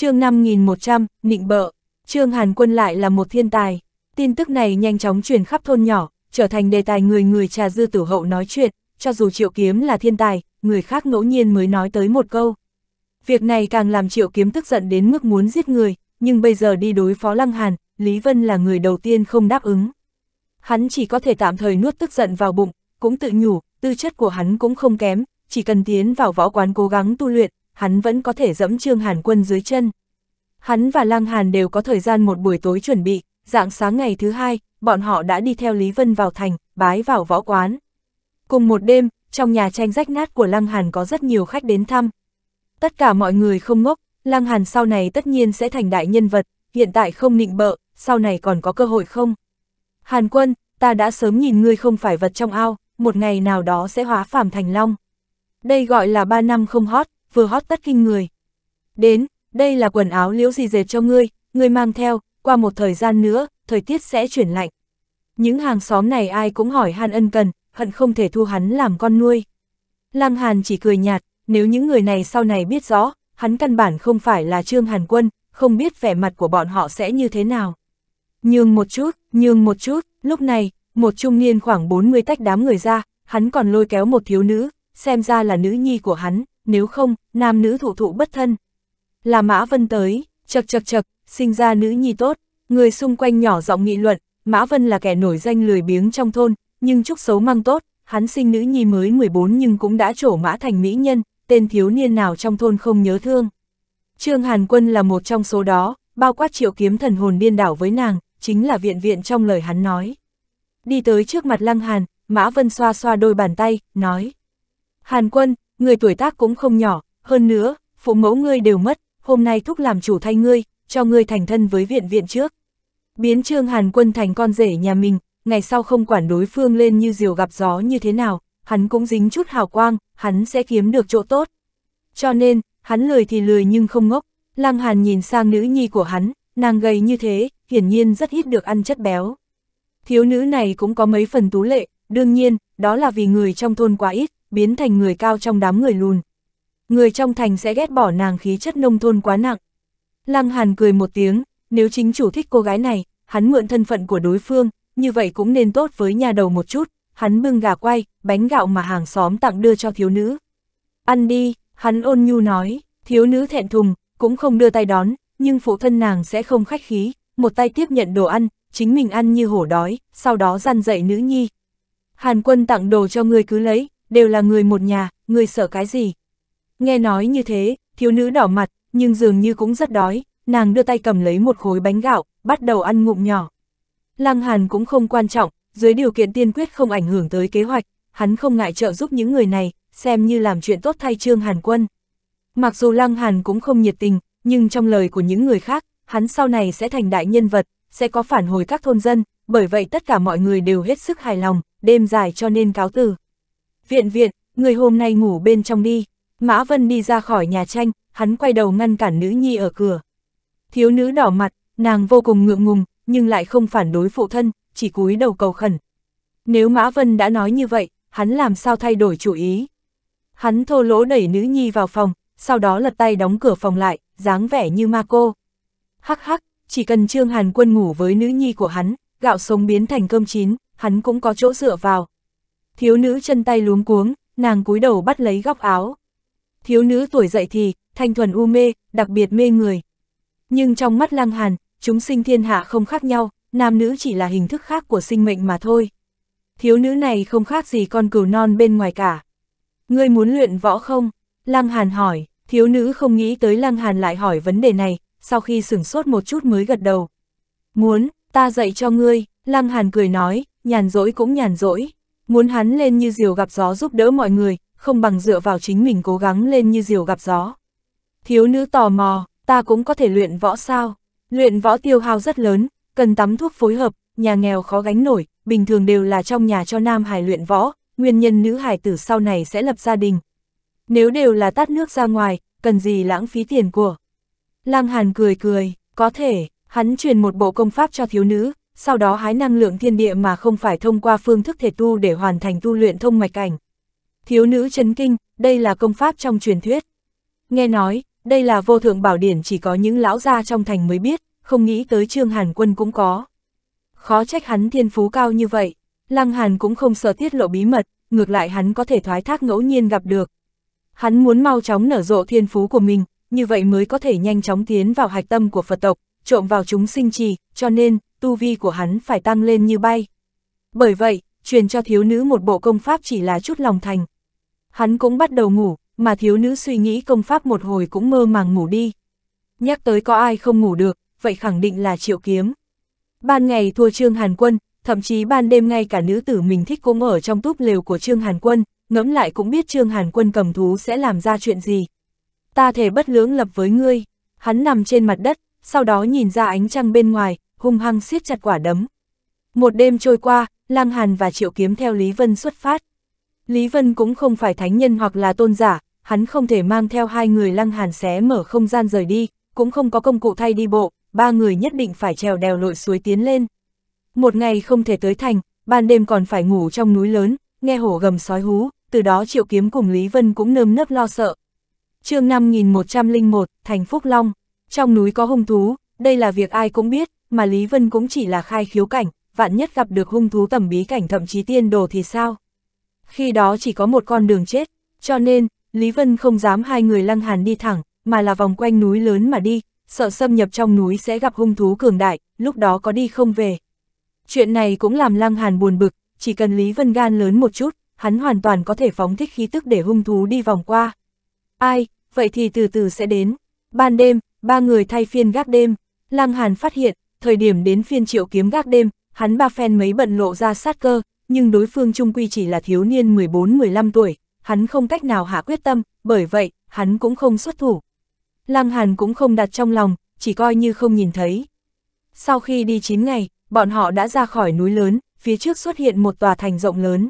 chương 5100, nịnh bợ, Trương Hàn Quân lại là một thiên tài. Tin tức này nhanh chóng truyền khắp thôn nhỏ, trở thành đề tài người người trà dư tử hậu nói chuyện, cho dù Triệu Kiếm là thiên tài, người khác ngẫu nhiên mới nói tới một câu. Việc này càng làm Triệu Kiếm tức giận đến mức muốn giết người, nhưng bây giờ đi đối phó Lăng Hàn, Lý Vân là người đầu tiên không đáp ứng. Hắn chỉ có thể tạm thời nuốt tức giận vào bụng, cũng tự nhủ, tư chất của hắn cũng không kém, chỉ cần tiến vào võ quán cố gắng tu luyện, hắn vẫn có thể dẫm Trương Hàn Quân dưới chân. Hắn và Lăng Hàn đều có thời gian một buổi tối chuẩn bị, dạng sáng ngày thứ hai, bọn họ đã đi theo Lý Vân vào thành, bái vào võ quán. Cùng một đêm, trong nhà tranh rách nát của Lăng Hàn có rất nhiều khách đến thăm. Tất cả mọi người không ngốc, Lăng Hàn sau này tất nhiên sẽ thành đại nhân vật, hiện tại không nịnh bợ, sau này còn có cơ hội không? Hàn quân, ta đã sớm nhìn ngươi không phải vật trong ao, một ngày nào đó sẽ hóa phàm thành long. Đây gọi là ba năm không hót, vừa hót tất kinh người. Đến, đây là quần áo liễu gì dệt cho ngươi, ngươi mang theo, qua một thời gian nữa, thời tiết sẽ chuyển lạnh. Những hàng xóm này ai cũng hỏi han ân cần, hận không thể thu hắn làm con nuôi. Lăng Hàn chỉ cười nhạt, nếu những người này sau này biết rõ, hắn căn bản không phải là Trương Hàn Quân, không biết vẻ mặt của bọn họ sẽ như thế nào. Nhường một chút, nhường một chút, lúc này, một trung niên khoảng 40 tách đám người ra, hắn còn lôi kéo một thiếu nữ, xem ra là nữ nhi của hắn, nếu không, nam nữ thụ thụ bất thân. Là Mã Vân tới, chật chật chật, sinh ra nữ nhi tốt, người xung quanh nhỏ giọng nghị luận, Mã Vân là kẻ nổi danh lười biếng trong thôn, nhưng chúc xấu mang tốt, hắn sinh nữ nhi mới 14 nhưng cũng đã trổ mã thành mỹ nhân, tên thiếu niên nào trong thôn không nhớ thương. Trương Hàn Quân là một trong số đó, bao quát triệu kiếm thần hồn điên đảo với nàng, chính là viện viện trong lời hắn nói. Đi tới trước mặt Lăng Hàn, Mã Vân xoa xoa đôi bàn tay, nói. Hàn Quân, người tuổi tác cũng không nhỏ, hơn nữa, phụ mẫu ngươi đều mất, hôm nay thúc làm chủ thay ngươi, cho ngươi thành thân với viện viện trước. Biến Trương Hàn Quân thành con rể nhà mình, ngày sau không quản đối phương lên như diều gặp gió như thế nào, hắn cũng dính chút hào quang, hắn sẽ kiếm được chỗ tốt. Cho nên, hắn lười thì lười nhưng không ngốc, Lăng Hàn nhìn sang nữ nhi của hắn, nàng gầy như thế, hiển nhiên rất ít được ăn chất béo. Thiếu nữ này cũng có mấy phần tú lệ, đương nhiên, đó là vì người trong thôn quá ít, biến thành người cao trong đám người lùn. Người trong thành sẽ ghét bỏ nàng khí chất nông thôn quá nặng. Lăng Hàn cười một tiếng, nếu chính chủ thích cô gái này, hắn mượn thân phận của đối phương, như vậy cũng nên tốt với nhà đầu một chút, hắn bưng gà quay, bánh gạo mà hàng xóm tặng đưa cho thiếu nữ. Ăn đi, hắn ôn nhu nói, thiếu nữ thẹn thùng, cũng không đưa tay đón, nhưng phụ thân nàng sẽ không khách khí, một tay tiếp nhận đồ ăn, chính mình ăn như hổ đói, sau đó dăn dậy nữ nhi. Hàn quân tặng đồ cho người cứ lấy, đều là người một nhà, người sợ cái gì? Nghe nói như thế, thiếu nữ đỏ mặt, nhưng dường như cũng rất đói, nàng đưa tay cầm lấy một khối bánh gạo, bắt đầu ăn ngụm nhỏ. Lăng Hàn cũng không quan trọng, dưới điều kiện tiên quyết không ảnh hưởng tới kế hoạch, hắn không ngại trợ giúp những người này, xem như làm chuyện tốt thay Trương Hàn Quân. Mặc dù Lăng Hàn cũng không nhiệt tình, nhưng trong lời của những người khác, hắn sau này sẽ thành đại nhân vật, sẽ có phản hồi các thôn dân, bởi vậy tất cả mọi người đều hết sức hài lòng, đêm dài cho nên cáo từ viện viện, người hôm nay ngủ bên trong đi. Mã Vân đi ra khỏi nhà tranh, hắn quay đầu ngăn cản nữ nhi ở cửa. Thiếu nữ đỏ mặt, nàng vô cùng ngượng ngùng, nhưng lại không phản đối phụ thân, chỉ cúi đầu cầu khẩn. Nếu Mã Vân đã nói như vậy, hắn làm sao thay đổi chủ ý. Hắn thô lỗ đẩy nữ nhi vào phòng, sau đó lật tay đóng cửa phòng lại, dáng vẻ như ma cô. Hắc hắc, chỉ cần Trương Hàn Quân ngủ với nữ nhi của hắn, gạo sống biến thành cơm chín, hắn cũng có chỗ dựa vào. Thiếu nữ chân tay luống cuống, nàng cúi đầu bắt lấy góc áo. Thiếu nữ tuổi dậy thì, thanh thuần u mê, đặc biệt mê người. Nhưng trong mắt Lang hàn, chúng sinh thiên hạ không khác nhau, nam nữ chỉ là hình thức khác của sinh mệnh mà thôi. Thiếu nữ này không khác gì con cừu non bên ngoài cả. Ngươi muốn luyện võ không? Lăng hàn hỏi, thiếu nữ không nghĩ tới lăng hàn lại hỏi vấn đề này, sau khi sửng sốt một chút mới gật đầu. Muốn, ta dạy cho ngươi, lăng hàn cười nói, nhàn rỗi cũng nhàn rỗi. Muốn hắn lên như diều gặp gió giúp đỡ mọi người, không bằng dựa vào chính mình cố gắng lên như diều gặp gió. Thiếu nữ tò mò, ta cũng có thể luyện võ sao? Luyện võ tiêu hao rất lớn, cần tắm thuốc phối hợp, nhà nghèo khó gánh nổi, bình thường đều là trong nhà cho nam hải luyện võ, nguyên nhân nữ hải tử sau này sẽ lập gia đình. Nếu đều là tát nước ra ngoài, cần gì lãng phí tiền của? Lăng Hàn cười cười, có thể, hắn truyền một bộ công pháp cho thiếu nữ, sau đó hái năng lượng thiên địa mà không phải thông qua phương thức thể tu để hoàn thành tu luyện thông mạch cảnh. Thiếu nữ chấn kinh, đây là công pháp trong truyền thuyết. Nghe nói, đây là vô thượng bảo điển chỉ có những lão gia trong thành mới biết, không nghĩ tới Trương Hàn Quân cũng có. Khó trách hắn thiên phú cao như vậy, Lăng Hàn cũng không sợ tiết lộ bí mật, ngược lại hắn có thể thoái thác ngẫu nhiên gặp được. Hắn muốn mau chóng nở rộ thiên phú của mình, như vậy mới có thể nhanh chóng tiến vào hạch tâm của Phật tộc, trộm vào chúng sinh trì, cho nên, tu vi của hắn phải tăng lên như bay. Bởi vậy, truyền cho thiếu nữ một bộ công pháp chỉ là chút lòng thành. Hắn cũng bắt đầu ngủ, mà thiếu nữ suy nghĩ công pháp một hồi cũng mơ màng ngủ đi. Nhắc tới có ai không ngủ được, vậy khẳng định là triệu kiếm. Ban ngày thua Trương Hàn Quân, thậm chí ban đêm ngay cả nữ tử mình thích cũng ở trong túp lều của Trương Hàn Quân, ngẫm lại cũng biết Trương Hàn Quân cầm thú sẽ làm ra chuyện gì. Ta thể bất lưỡng lập với ngươi, hắn nằm trên mặt đất, sau đó nhìn ra ánh trăng bên ngoài, hung hăng siết chặt quả đấm. Một đêm trôi qua, Lăng Hàn và Triệu Kiếm theo Lý Vân xuất phát. Lý Vân cũng không phải thánh nhân hoặc là tôn giả, hắn không thể mang theo hai người Lăng Hàn xé mở không gian rời đi, cũng không có công cụ thay đi bộ, ba người nhất định phải trèo đèo lội suối tiến lên. Một ngày không thể tới thành, ban đêm còn phải ngủ trong núi lớn, nghe hổ gầm sói hú, từ đó Triệu Kiếm cùng Lý Vân cũng nơm nớp lo sợ. Chương 5101, Thành Phúc Long, trong núi có hung thú, đây là việc ai cũng biết, mà Lý Vân cũng chỉ là khai khiếu cảnh, vạn nhất gặp được hung thú tầm bí cảnh thậm chí tiên đồ thì sao? Khi đó chỉ có một con đường chết, cho nên, Lý Vân không dám hai người lăng hàn đi thẳng, mà là vòng quanh núi lớn mà đi, sợ xâm nhập trong núi sẽ gặp hung thú cường đại, lúc đó có đi không về. Chuyện này cũng làm lăng hàn buồn bực, chỉ cần Lý Vân gan lớn một chút, hắn hoàn toàn có thể phóng thích khí tức để hung thú đi vòng qua. Ai, vậy thì từ từ sẽ đến. Ban đêm, ba người thay phiên gác đêm, lăng hàn phát hiện, thời điểm đến phiên triệu kiếm gác đêm, hắn ba phen mấy bận lộ ra sát cơ, nhưng đối phương trung quy chỉ là thiếu niên 14-15 tuổi, hắn không cách nào hạ quyết tâm, bởi vậy, hắn cũng không xuất thủ. Lăng Hàn cũng không đặt trong lòng, chỉ coi như không nhìn thấy. Sau khi đi 9 ngày, bọn họ đã ra khỏi núi lớn, phía trước xuất hiện một tòa thành rộng lớn.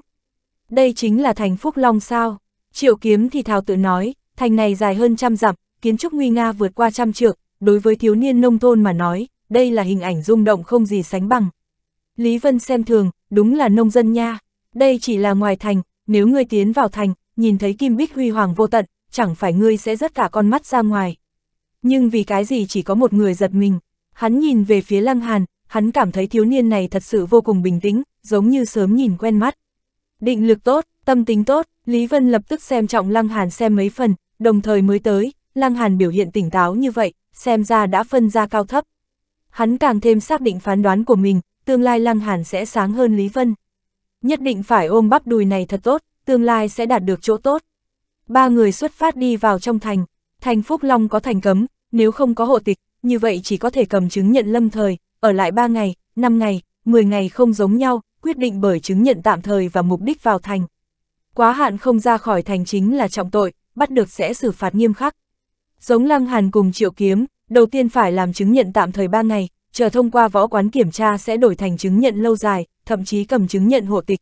Đây chính là thành Phúc Long sao? Triệu kiếm thì thào tự nói, thành này dài hơn trăm dặm, kiến trúc nguy nga vượt qua trăm trượng, đối với thiếu niên nông thôn mà nói, đây là hình ảnh rung động không gì sánh bằng. Lý Vân xem thường, đúng là nông dân nha, đây chỉ là ngoài thành, nếu ngươi tiến vào thành, nhìn thấy kim bích huy hoàng vô tận, chẳng phải ngươi sẽ rớt cả con mắt ra ngoài. Nhưng vì cái gì chỉ có một người giật mình, hắn nhìn về phía Lăng Hàn, hắn cảm thấy thiếu niên này thật sự vô cùng bình tĩnh, giống như sớm nhìn quen mắt. Định lực tốt, tâm tính tốt, Lý Vân lập tức xem trọng Lăng Hàn xem mấy phần, đồng thời mới tới, Lăng Hàn biểu hiện tỉnh táo như vậy, xem ra đã phân ra cao thấp, hắn càng thêm xác định phán đoán của mình, tương lai Lăng Hàn sẽ sáng hơn Lý Vân. Nhất định phải ôm bắp đùi này thật tốt, tương lai sẽ đạt được chỗ tốt. Ba người xuất phát đi vào trong thành, thành Phúc Long có thành cấm, nếu không có hộ tịch, như vậy chỉ có thể cầm chứng nhận lâm thời, ở lại ba ngày, năm ngày, mười ngày không giống nhau, quyết định bởi chứng nhận tạm thời và mục đích vào thành. Quá hạn không ra khỏi thành chính là trọng tội, bắt được sẽ xử phạt nghiêm khắc. Giống Lăng Hàn cùng Triệu Kiếm, đầu tiên phải làm chứng nhận tạm thời 3 ngày, chờ thông qua võ quán kiểm tra sẽ đổi thành chứng nhận lâu dài, thậm chí cầm chứng nhận hộ tịch.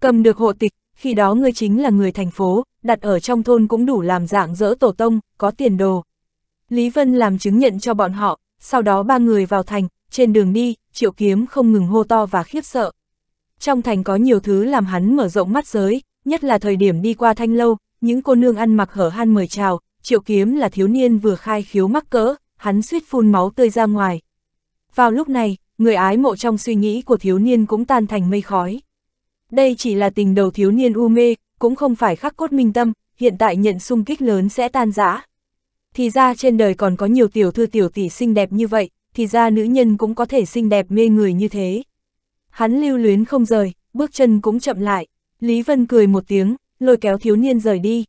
Cầm được hộ tịch, khi đó ngươi chính là người thành phố, đặt ở trong thôn cũng đủ làm dạng dỡ tổ tông, có tiền đồ. Lý Vân làm chứng nhận cho bọn họ, sau đó ba người vào thành, trên đường đi, triệu kiếm không ngừng hô to và khiếp sợ. Trong thành có nhiều thứ làm hắn mở rộng mắt giới, nhất là thời điểm đi qua thanh lâu, những cô nương ăn mặc hở han mời chào, triệu kiếm là thiếu niên vừa khai khiếu mắc cỡ, hắn suýt phun máu tươi ra ngoài. Vào lúc này, người ái mộ trong suy nghĩ của thiếu niên cũng tan thành mây khói. Đây chỉ là tình đầu thiếu niên u mê, cũng không phải khắc cốt minh tâm, hiện tại nhận sung kích lớn sẽ tan rã. Thì ra trên đời còn có nhiều tiểu thư tiểu tỷ xinh đẹp như vậy, thì ra nữ nhân cũng có thể xinh đẹp mê người như thế. Hắn lưu luyến không rời, bước chân cũng chậm lại, Lý Vân cười một tiếng, lôi kéo thiếu niên rời đi.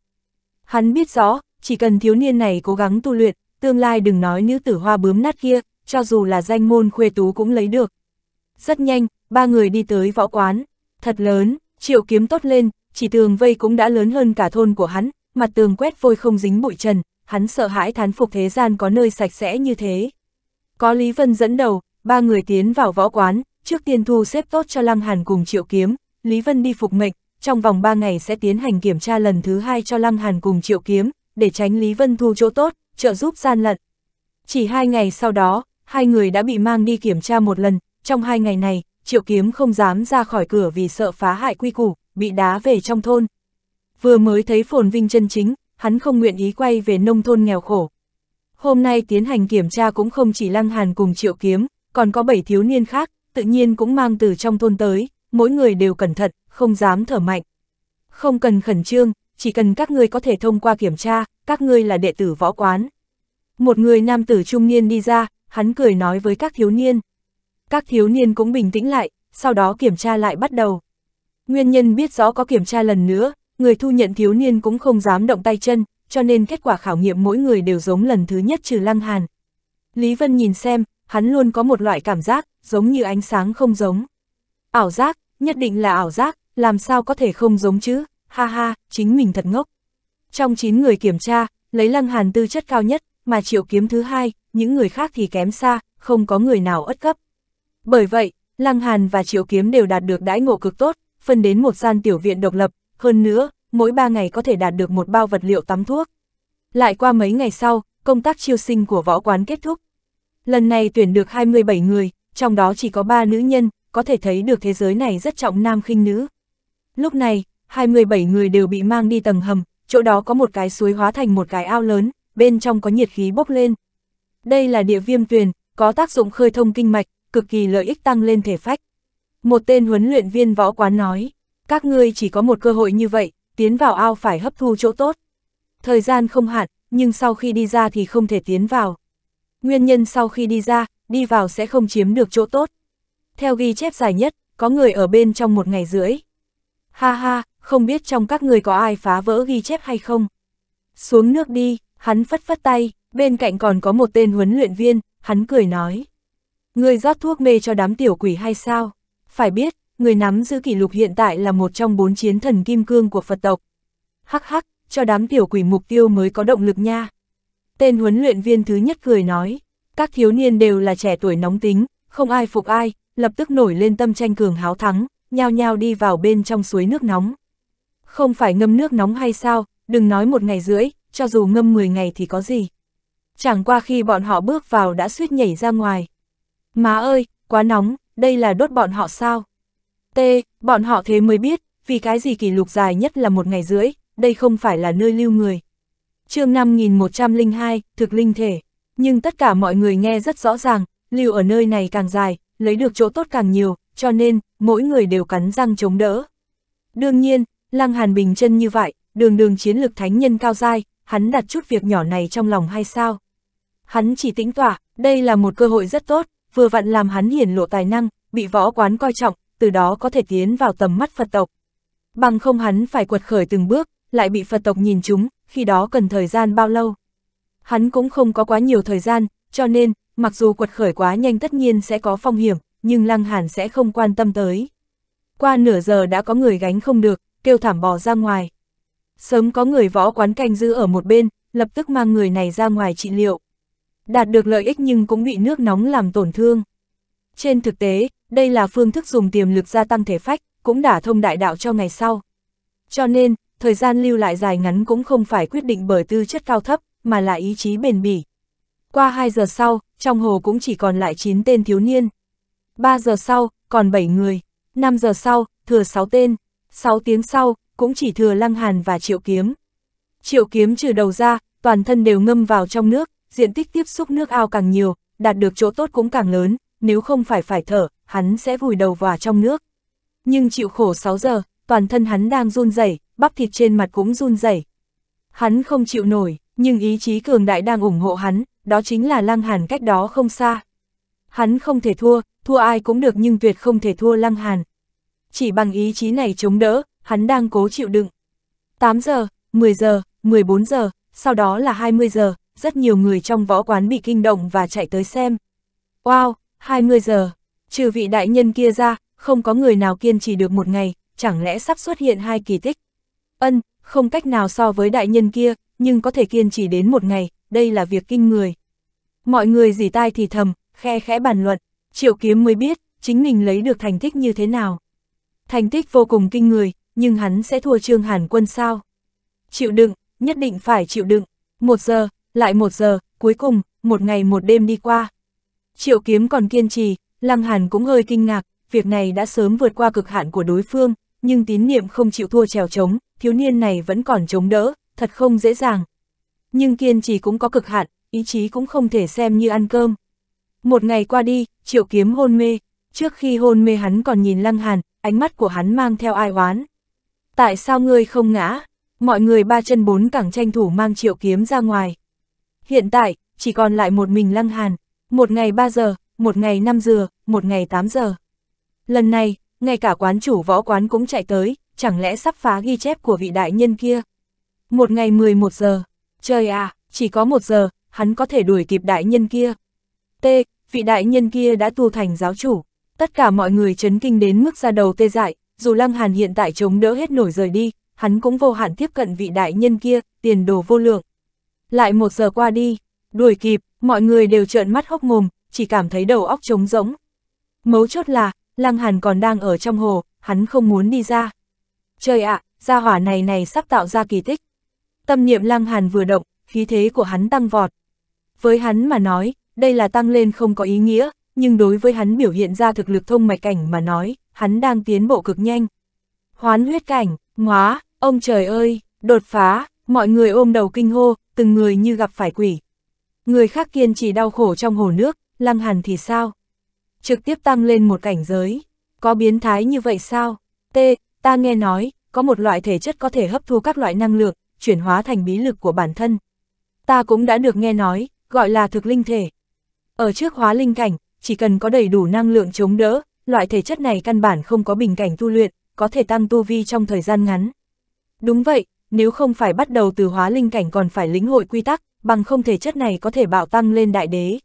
Hắn biết rõ, chỉ cần thiếu niên này cố gắng tu luyện, tương lai đừng nói nữ tử hoa bướm nát kia, cho dù là danh môn khuê tú cũng lấy được. Rất nhanh, ba người đi tới võ quán, thật lớn, triệu kiếm tốt lên, chỉ tường vây cũng đã lớn hơn cả thôn của hắn, mặt tường quét vôi không dính bụi trần, hắn sợ hãi thán phục thế gian có nơi sạch sẽ như thế. Có Lý Vân dẫn đầu, ba người tiến vào võ quán, trước tiên thu xếp tốt cho Lăng Hàn cùng Triệu Kiếm, Lý Vân đi phục mệnh, trong vòng ba ngày sẽ tiến hành kiểm tra lần thứ hai cho Lăng Hàn cùng Triệu Kiếm, để tránh Lý Vân thu chỗ tốt, trợ giúp gian lận. Chỉ hai ngày sau đó, hai người đã bị mang đi kiểm tra một lần, trong hai ngày này, Triệu Kiếm không dám ra khỏi cửa vì sợ phá hại quy củ, bị đá về trong thôn. Vừa mới thấy phồn vinh chân chính, hắn không nguyện ý quay về nông thôn nghèo khổ. Hôm nay tiến hành kiểm tra cũng không chỉ Lăng Hàn cùng Triệu Kiếm, còn có bảy thiếu niên khác, tự nhiên cũng mang từ trong thôn tới, mỗi người đều cẩn thận, không dám thở mạnh. Không cần khẩn trương, chỉ cần các ngươi có thể thông qua kiểm tra, các ngươi là đệ tử võ quán. Một người nam tử trung niên đi ra, hắn cười nói với các thiếu niên. Các thiếu niên cũng bình tĩnh lại, sau đó kiểm tra lại bắt đầu. Nguyên nhân biết rõ có kiểm tra lần nữa, người thu nhận thiếu niên cũng không dám động tay chân, cho nên kết quả khảo nghiệm mỗi người đều giống lần thứ nhất trừ lăng hàn. Lý Vân nhìn xem, hắn luôn có một loại cảm giác, giống như ánh sáng không giống. Ảo giác, nhất định là ảo giác, làm sao có thể không giống chứ? ha ha, chính mình thật ngốc. Trong 9 người kiểm tra, lấy Lăng Hàn tư chất cao nhất, mà Triệu Kiếm thứ hai, những người khác thì kém xa, không có người nào ất cấp. Bởi vậy, Lăng Hàn và Triệu Kiếm đều đạt được đãi ngộ cực tốt, phân đến một gian tiểu viện độc lập, hơn nữa, mỗi 3 ngày có thể đạt được một bao vật liệu tắm thuốc. Lại qua mấy ngày sau, công tác chiêu sinh của võ quán kết thúc. Lần này tuyển được 27 người, trong đó chỉ có 3 nữ nhân, có thể thấy được thế giới này rất trọng nam khinh nữ. Lúc này, 27 người đều bị mang đi tầng hầm, chỗ đó có một cái suối hóa thành một cái ao lớn, bên trong có nhiệt khí bốc lên. Đây là địa viêm tuyền, có tác dụng khơi thông kinh mạch, cực kỳ lợi ích tăng lên thể phách. Một tên huấn luyện viên võ quán nói, các ngươi chỉ có một cơ hội như vậy, tiến vào ao phải hấp thu chỗ tốt. Thời gian không hạn, nhưng sau khi đi ra thì không thể tiến vào. Nguyên nhân sau khi đi ra, đi vào sẽ không chiếm được chỗ tốt. Theo ghi chép dài nhất, có người ở bên trong một ngày rưỡi. Ha ha, không biết trong các người có ai phá vỡ ghi chép hay không. Xuống nước đi, hắn phất phất tay, bên cạnh còn có một tên huấn luyện viên, hắn cười nói. Người rót thuốc mê cho đám tiểu quỷ hay sao? Phải biết, người nắm giữ kỷ lục hiện tại là một trong bốn chiến thần kim cương của Phật tộc. Hắc hắc, cho đám tiểu quỷ mục tiêu mới có động lực nha. Tên huấn luyện viên thứ nhất cười nói, các thiếu niên đều là trẻ tuổi nóng tính, không ai phục ai, lập tức nổi lên tâm tranh cường háo thắng, nhao nhao đi vào bên trong suối nước nóng. Không phải ngâm nước nóng hay sao, đừng nói một ngày rưỡi, cho dù ngâm 10 ngày thì có gì. Chẳng qua khi bọn họ bước vào đã suýt nhảy ra ngoài. Má ơi, quá nóng, đây là đốt bọn họ sao? T, bọn họ thế mới biết, vì cái gì kỷ lục dài nhất là một ngày rưỡi, đây không phải là nơi lưu người. chương 5102, thực linh thể. Nhưng tất cả mọi người nghe rất rõ ràng, lưu ở nơi này càng dài, lấy được chỗ tốt càng nhiều, cho nên, mỗi người đều cắn răng chống đỡ. Đương nhiên, Lăng Hàn Bình chân như vậy, đường đường chiến lực thánh nhân cao dai, hắn đặt chút việc nhỏ này trong lòng hay sao? Hắn chỉ tĩnh tỏa, đây là một cơ hội rất tốt, vừa vặn làm hắn hiển lộ tài năng, bị võ quán coi trọng, từ đó có thể tiến vào tầm mắt Phật tộc. Bằng không hắn phải quật khởi từng bước, lại bị Phật tộc nhìn chúng, khi đó cần thời gian bao lâu? Hắn cũng không có quá nhiều thời gian, cho nên, mặc dù quật khởi quá nhanh tất nhiên sẽ có phong hiểm, nhưng Lăng Hàn sẽ không quan tâm tới. Qua nửa giờ đã có người gánh không được, kêu thảm bò ra ngoài. Sớm có người võ quán canh giữ ở một bên, lập tức mang người này ra ngoài trị liệu. Đạt được lợi ích nhưng cũng bị nước nóng làm tổn thương. Trên thực tế, đây là phương thức dùng tiềm lực gia tăng thể phách, cũng đã thông đại đạo cho ngày sau. Cho nên, thời gian lưu lại dài ngắn cũng không phải quyết định bởi tư chất cao thấp, mà là ý chí bền bỉ. Qua 2 giờ sau, trong hồ cũng chỉ còn lại 9 tên thiếu niên. 3 giờ sau, còn 7 người. 5 giờ sau, thừa 6 tên. 6 tiếng sau, cũng chỉ thừa Lăng Hàn và Triệu Kiếm. Triệu Kiếm trừ đầu ra, toàn thân đều ngâm vào trong nước, diện tích tiếp xúc nước ao càng nhiều, đạt được chỗ tốt cũng càng lớn, nếu không phải phải thở, hắn sẽ vùi đầu vào trong nước. Nhưng chịu khổ 6 giờ, toàn thân hắn đang run rẩy, bắp thịt trên mặt cũng run rẩy. Hắn không chịu nổi, nhưng ý chí cường đại đang ủng hộ hắn, đó chính là Lăng Hàn cách đó không xa. Hắn không thể thua, thua ai cũng được nhưng tuyệt không thể thua Lăng Hàn chỉ bằng ý chí này chống đỡ, hắn đang cố chịu đựng. 8 giờ, 10 giờ, 14 giờ, sau đó là 20 giờ, rất nhiều người trong võ quán bị kinh động và chạy tới xem. Wow, 20 giờ, trừ vị đại nhân kia ra, không có người nào kiên trì được một ngày, chẳng lẽ sắp xuất hiện hai kỳ tích. Ân, không cách nào so với đại nhân kia, nhưng có thể kiên trì đến một ngày, đây là việc kinh người. Mọi người dì tai thì thầm, khe khẽ bàn luận, triệu kiếm mới biết, chính mình lấy được thành tích như thế nào. Thành tích vô cùng kinh người, nhưng hắn sẽ thua Trương Hàn Quân sao? Chịu đựng, nhất định phải chịu đựng. Một giờ, lại một giờ, cuối cùng, một ngày một đêm đi qua. Triệu kiếm còn kiên trì, Lăng Hàn cũng hơi kinh ngạc, việc này đã sớm vượt qua cực hạn của đối phương, nhưng tín niệm không chịu thua trèo chống, thiếu niên này vẫn còn chống đỡ, thật không dễ dàng. Nhưng kiên trì cũng có cực hạn, ý chí cũng không thể xem như ăn cơm. Một ngày qua đi, triệu kiếm hôn mê, trước khi hôn mê hắn còn nhìn Lăng Hàn, ánh mắt của hắn mang theo ai oán. Tại sao ngươi không ngã? Mọi người ba chân bốn cẳng tranh thủ mang triệu kiếm ra ngoài. Hiện tại, chỉ còn lại một mình lăng hàn, một ngày ba giờ, một ngày năm giờ, một ngày tám giờ. Lần này, ngay cả quán chủ võ quán cũng chạy tới, chẳng lẽ sắp phá ghi chép của vị đại nhân kia. Một ngày mười một giờ, trời à, chỉ có một giờ, hắn có thể đuổi kịp đại nhân kia. T, vị đại nhân kia đã tu thành giáo chủ, tất cả mọi người chấn kinh đến mức ra đầu tê dại, dù Lăng Hàn hiện tại chống đỡ hết nổi rời đi, hắn cũng vô hạn tiếp cận vị đại nhân kia, tiền đồ vô lượng. Lại một giờ qua đi, đuổi kịp, mọi người đều trợn mắt hốc mồm, chỉ cảm thấy đầu óc trống rỗng. Mấu chốt là, Lăng Hàn còn đang ở trong hồ, hắn không muốn đi ra. Trời ạ, gia hỏa này này sắp tạo ra kỳ tích. Tâm niệm Lăng Hàn vừa động, khí thế của hắn tăng vọt. Với hắn mà nói, đây là tăng lên không có ý nghĩa, nhưng đối với hắn biểu hiện ra thực lực thông mạch cảnh mà nói, hắn đang tiến bộ cực nhanh. Hoán huyết cảnh, ngóa, ông trời ơi, đột phá, mọi người ôm đầu kinh hô, từng người như gặp phải quỷ. Người khác kiên trì đau khổ trong hồ nước, lăng hàn thì sao? Trực tiếp tăng lên một cảnh giới, có biến thái như vậy sao? T, ta nghe nói, có một loại thể chất có thể hấp thu các loại năng lượng, chuyển hóa thành bí lực của bản thân. Ta cũng đã được nghe nói, gọi là thực linh thể. Ở trước hóa linh cảnh, chỉ cần có đầy đủ năng lượng chống đỡ, loại thể chất này căn bản không có bình cảnh tu luyện, có thể tăng tu vi trong thời gian ngắn. Đúng vậy, nếu không phải bắt đầu từ hóa linh cảnh còn phải lĩnh hội quy tắc, bằng không thể chất này có thể bạo tăng lên đại đế.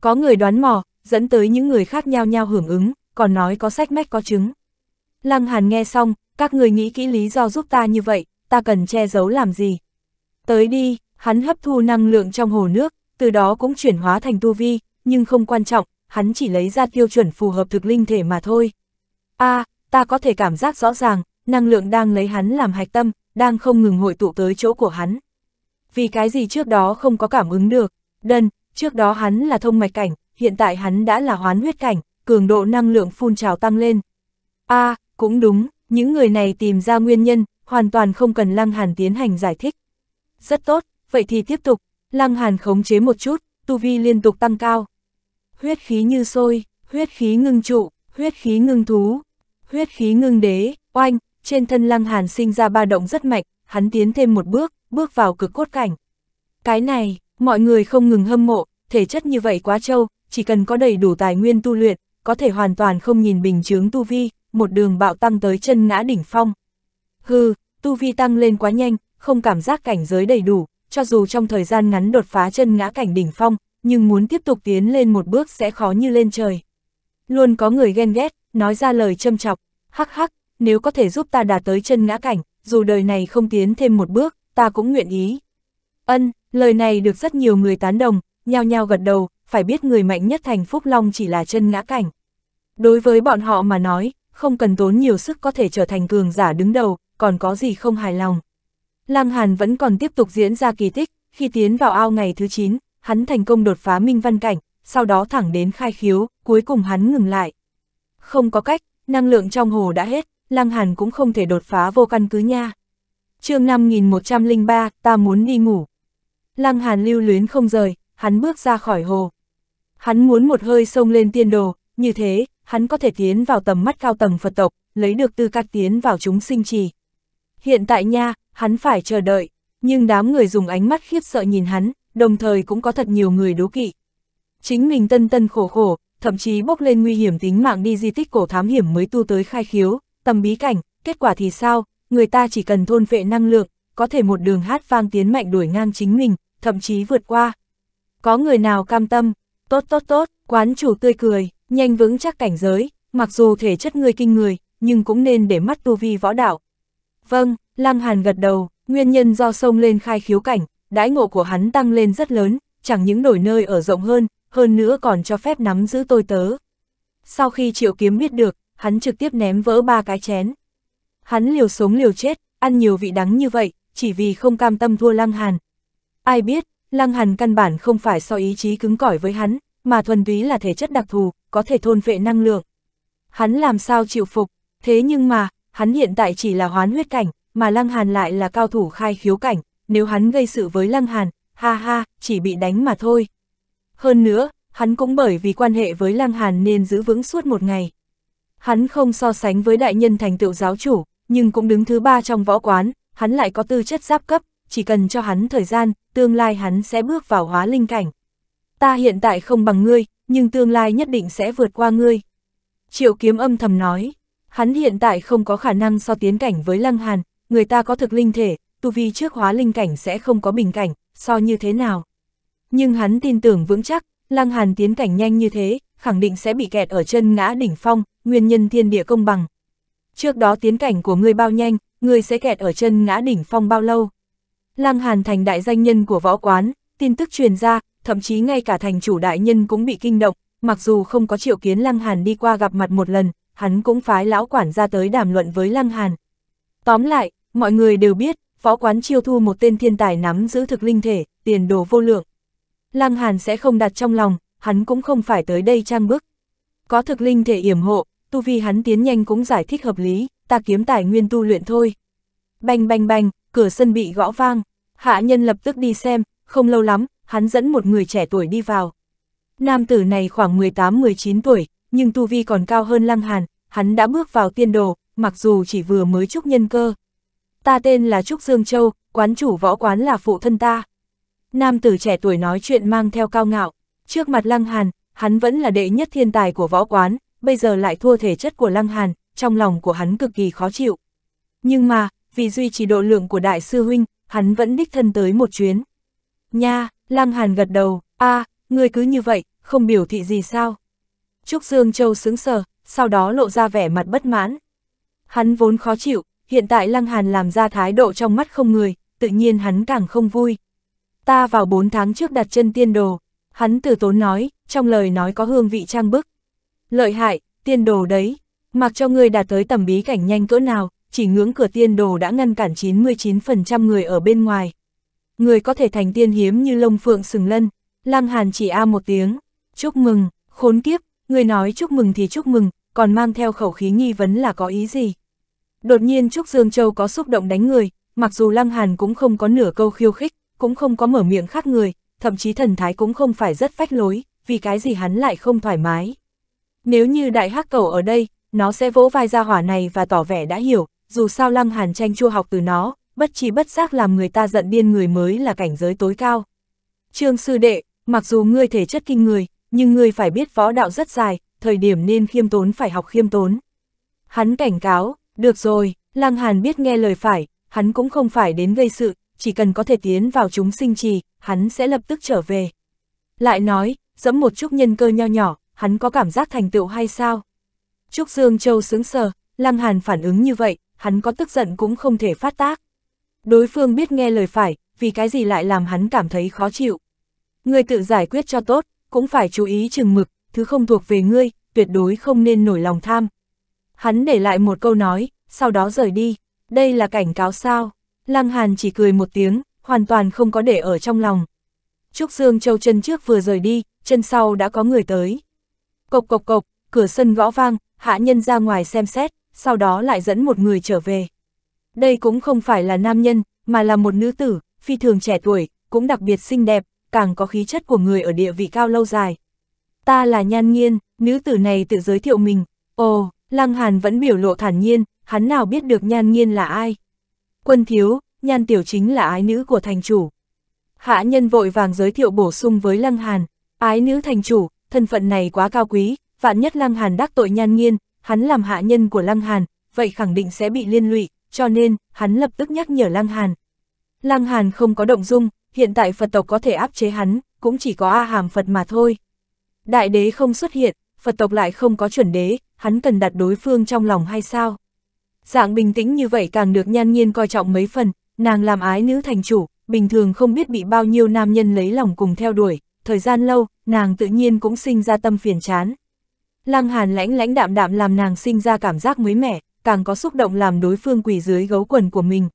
Có người đoán mò, dẫn tới những người khác nhau nhau hưởng ứng, còn nói có sách mách có chứng. Lăng Hàn nghe xong, các người nghĩ kỹ lý do giúp ta như vậy, ta cần che giấu làm gì. Tới đi, hắn hấp thu năng lượng trong hồ nước, từ đó cũng chuyển hóa thành tu vi, nhưng không quan trọng, hắn chỉ lấy ra tiêu chuẩn phù hợp thực linh thể mà thôi. a à, ta có thể cảm giác rõ ràng, năng lượng đang lấy hắn làm hạch tâm, đang không ngừng hội tụ tới chỗ của hắn. Vì cái gì trước đó không có cảm ứng được, đơn, trước đó hắn là thông mạch cảnh, hiện tại hắn đã là hoán huyết cảnh, cường độ năng lượng phun trào tăng lên. a à, cũng đúng, những người này tìm ra nguyên nhân, hoàn toàn không cần Lăng Hàn tiến hành giải thích. Rất tốt, vậy thì tiếp tục, Lăng Hàn khống chế một chút, tu vi liên tục tăng cao huyết khí như sôi, huyết khí ngưng trụ, huyết khí ngưng thú, huyết khí ngưng đế, oanh, trên thân lăng hàn sinh ra ba động rất mạnh, hắn tiến thêm một bước, bước vào cực cốt cảnh. Cái này, mọi người không ngừng hâm mộ, thể chất như vậy quá trâu, chỉ cần có đầy đủ tài nguyên tu luyện, có thể hoàn toàn không nhìn bình chướng tu vi, một đường bạo tăng tới chân ngã đỉnh phong. Hừ, tu vi tăng lên quá nhanh, không cảm giác cảnh giới đầy đủ, cho dù trong thời gian ngắn đột phá chân ngã cảnh đỉnh phong, nhưng muốn tiếp tục tiến lên một bước sẽ khó như lên trời. Luôn có người ghen ghét, nói ra lời châm chọc, hắc hắc, nếu có thể giúp ta đạt tới chân ngã cảnh, dù đời này không tiến thêm một bước, ta cũng nguyện ý. Ân, lời này được rất nhiều người tán đồng, nhao nhao gật đầu, phải biết người mạnh nhất thành Phúc Long chỉ là chân ngã cảnh. Đối với bọn họ mà nói, không cần tốn nhiều sức có thể trở thành cường giả đứng đầu, còn có gì không hài lòng. Lăng Hàn vẫn còn tiếp tục diễn ra kỳ tích, khi tiến vào ao ngày thứ 9, hắn thành công đột phá minh văn cảnh, sau đó thẳng đến khai khiếu, cuối cùng hắn ngừng lại. Không có cách, năng lượng trong hồ đã hết, Lăng Hàn cũng không thể đột phá vô căn cứ nha. chương 5103, ta muốn đi ngủ. Lăng Hàn lưu luyến không rời, hắn bước ra khỏi hồ. Hắn muốn một hơi sông lên tiên đồ, như thế, hắn có thể tiến vào tầm mắt cao tầng Phật tộc, lấy được tư cách tiến vào chúng sinh trì. Hiện tại nha, hắn phải chờ đợi, nhưng đám người dùng ánh mắt khiếp sợ nhìn hắn, đồng thời cũng có thật nhiều người đố kỵ. Chính mình tân tân khổ khổ, thậm chí bốc lên nguy hiểm tính mạng đi di tích cổ thám hiểm mới tu tới khai khiếu, tầm bí cảnh, kết quả thì sao, người ta chỉ cần thôn vệ năng lượng, có thể một đường hát vang tiến mạnh đuổi ngang chính mình, thậm chí vượt qua. Có người nào cam tâm, tốt tốt tốt, quán chủ tươi cười, nhanh vững chắc cảnh giới, mặc dù thể chất người kinh người, nhưng cũng nên để mắt tu vi võ đạo. Vâng, Lăng Hàn gật đầu, nguyên nhân do sông lên khai khiếu cảnh, đãi ngộ của hắn tăng lên rất lớn, chẳng những đổi nơi ở rộng hơn, hơn nữa còn cho phép nắm giữ tôi tớ. Sau khi triệu kiếm biết được, hắn trực tiếp ném vỡ ba cái chén. Hắn liều sống liều chết, ăn nhiều vị đắng như vậy, chỉ vì không cam tâm thua Lăng Hàn. Ai biết, Lăng Hàn căn bản không phải so ý chí cứng cỏi với hắn, mà thuần túy là thể chất đặc thù, có thể thôn vệ năng lượng. Hắn làm sao chịu phục, thế nhưng mà, hắn hiện tại chỉ là hoán huyết cảnh, mà Lăng Hàn lại là cao thủ khai khiếu cảnh, nếu hắn gây sự với Lăng Hàn, ha ha, chỉ bị đánh mà thôi. Hơn nữa, hắn cũng bởi vì quan hệ với Lăng Hàn nên giữ vững suốt một ngày. Hắn không so sánh với đại nhân thành tựu giáo chủ, nhưng cũng đứng thứ ba trong võ quán, hắn lại có tư chất giáp cấp, chỉ cần cho hắn thời gian, tương lai hắn sẽ bước vào hóa linh cảnh. Ta hiện tại không bằng ngươi, nhưng tương lai nhất định sẽ vượt qua ngươi. Triệu kiếm âm thầm nói, hắn hiện tại không có khả năng so tiến cảnh với Lăng Hàn, người ta có thực linh thể, tu vi trước hóa linh cảnh sẽ không có bình cảnh, so như thế nào. Nhưng hắn tin tưởng vững chắc, Lăng Hàn tiến cảnh nhanh như thế, khẳng định sẽ bị kẹt ở chân ngã đỉnh phong, nguyên nhân thiên địa công bằng. Trước đó tiến cảnh của ngươi bao nhanh, ngươi sẽ kẹt ở chân ngã đỉnh phong bao lâu. Lăng Hàn thành đại danh nhân của võ quán, tin tức truyền ra, thậm chí ngay cả thành chủ đại nhân cũng bị kinh động, mặc dù không có triệu kiến Lăng Hàn đi qua gặp mặt một lần, hắn cũng phái lão quản ra tới đàm luận với Lăng Hàn. Tóm lại, mọi người đều biết, võ quán chiêu thu một tên thiên tài nắm giữ thực linh thể, tiền đồ vô lượng. Lăng Hàn sẽ không đặt trong lòng, hắn cũng không phải tới đây trang bức. Có thực linh thể yểm hộ, tu vi hắn tiến nhanh cũng giải thích hợp lý, ta kiếm tài nguyên tu luyện thôi. Bành bành bành, cửa sân bị gõ vang, hạ nhân lập tức đi xem, không lâu lắm, hắn dẫn một người trẻ tuổi đi vào. Nam tử này khoảng 18-19 tuổi, nhưng tu vi còn cao hơn Lăng Hàn, hắn đã bước vào tiên đồ, mặc dù chỉ vừa mới chúc nhân cơ ta tên là Trúc Dương Châu, quán chủ võ quán là phụ thân ta. Nam tử trẻ tuổi nói chuyện mang theo cao ngạo, trước mặt Lăng Hàn, hắn vẫn là đệ nhất thiên tài của võ quán, bây giờ lại thua thể chất của Lăng Hàn, trong lòng của hắn cực kỳ khó chịu. Nhưng mà, vì duy trì độ lượng của đại sư huynh, hắn vẫn đích thân tới một chuyến. Nha, Lăng Hàn gật đầu, a, người cứ như vậy, không biểu thị gì sao? Trúc Dương Châu sững sờ, sau đó lộ ra vẻ mặt bất mãn. Hắn vốn khó chịu, hiện tại Lăng Hàn làm ra thái độ trong mắt không người, tự nhiên hắn càng không vui. Ta vào 4 tháng trước đặt chân tiên đồ, hắn từ tốn nói, trong lời nói có hương vị trang bức. Lợi hại, tiên đồ đấy, mặc cho người đạt tới tầm bí cảnh nhanh cỡ nào, chỉ ngưỡng cửa tiên đồ đã ngăn cản 99% người ở bên ngoài. Người có thể thành tiên hiếm như lông phượng sừng lân, Lăng Hàn chỉ a một tiếng, chúc mừng, khốn kiếp, người nói chúc mừng thì chúc mừng, còn mang theo khẩu khí nghi vấn là có ý gì. Đột nhiên Trúc Dương Châu có xúc động đánh người, mặc dù Lăng Hàn cũng không có nửa câu khiêu khích, cũng không có mở miệng khác người, thậm chí thần thái cũng không phải rất phách lối, vì cái gì hắn lại không thoải mái. Nếu như đại hắc cầu ở đây, nó sẽ vỗ vai ra hỏa này và tỏ vẻ đã hiểu, dù sao Lăng Hàn tranh chua học từ nó, bất chi bất giác làm người ta giận điên người mới là cảnh giới tối cao. Trương sư đệ, mặc dù ngươi thể chất kinh người, nhưng ngươi phải biết võ đạo rất dài, thời điểm nên khiêm tốn phải học khiêm tốn. Hắn cảnh cáo, được rồi, Lăng Hàn biết nghe lời phải, hắn cũng không phải đến gây sự, chỉ cần có thể tiến vào chúng sinh trì, hắn sẽ lập tức trở về. Lại nói, giẫm một chút nhân cơ nho nhỏ, hắn có cảm giác thành tựu hay sao? Trúc Dương Châu sướng sờ, Lăng Hàn phản ứng như vậy, hắn có tức giận cũng không thể phát tác. Đối phương biết nghe lời phải, vì cái gì lại làm hắn cảm thấy khó chịu. người tự giải quyết cho tốt, cũng phải chú ý chừng mực, thứ không thuộc về ngươi, tuyệt đối không nên nổi lòng tham, Hắn để lại một câu nói, sau đó rời đi, đây là cảnh cáo sao. Lăng Hàn chỉ cười một tiếng, hoàn toàn không có để ở trong lòng. Trúc Dương Châu chân trước vừa rời đi, chân sau đã có người tới. Cộc cộc cộc, cửa sân gõ vang, hạ nhân ra ngoài xem xét, sau đó lại dẫn một người trở về. Đây cũng không phải là nam nhân, mà là một nữ tử, phi thường trẻ tuổi, cũng đặc biệt xinh đẹp, càng có khí chất của người ở địa vị cao lâu dài. Ta là Nhan Nghiên, nữ tử này tự giới thiệu mình, ồ, Lăng Hàn vẫn biểu lộ thản nhiên, hắn nào biết được nhan nghiên là ai. Quân thiếu, nhan tiểu chính là ái nữ của thành chủ. Hạ nhân vội vàng giới thiệu bổ sung với Lăng Hàn, ái nữ thành chủ, thân phận này quá cao quý, vạn nhất Lăng Hàn đắc tội nhan nghiên, hắn làm hạ nhân của Lăng Hàn, vậy khẳng định sẽ bị liên lụy, cho nên, hắn lập tức nhắc nhở Lăng Hàn. Lăng Hàn không có động dung, hiện tại Phật tộc có thể áp chế hắn, cũng chỉ có A hàm Phật mà thôi. Đại đế không xuất hiện, Phật tộc lại không có chuẩn đế, hắn cần đặt đối phương trong lòng hay sao? Dạng bình tĩnh như vậy càng được nhan nhiên coi trọng mấy phần, nàng làm ái nữ thành chủ, bình thường không biết bị bao nhiêu nam nhân lấy lòng cùng theo đuổi, thời gian lâu, nàng tự nhiên cũng sinh ra tâm phiền chán. Lăng hàn lãnh lãnh đạm đạm làm nàng sinh ra cảm giác mới mẻ, càng có xúc động làm đối phương quỳ dưới gấu quần của mình.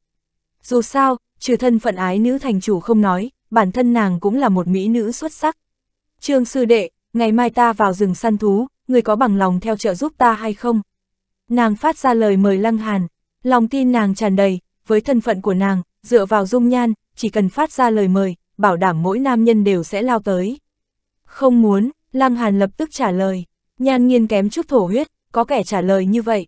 Dù sao, trừ thân phận ái nữ thành chủ không nói, bản thân nàng cũng là một mỹ nữ xuất sắc. Trương sư đệ, ngày mai ta vào rừng săn thú, người có bằng lòng theo trợ giúp ta hay không? Nàng phát ra lời mời Lăng Hàn, lòng tin nàng tràn đầy, với thân phận của nàng, dựa vào dung nhan, chỉ cần phát ra lời mời, bảo đảm mỗi nam nhân đều sẽ lao tới. Không muốn, Lăng Hàn lập tức trả lời, nhan nghiên kém chút thổ huyết, có kẻ trả lời như vậy.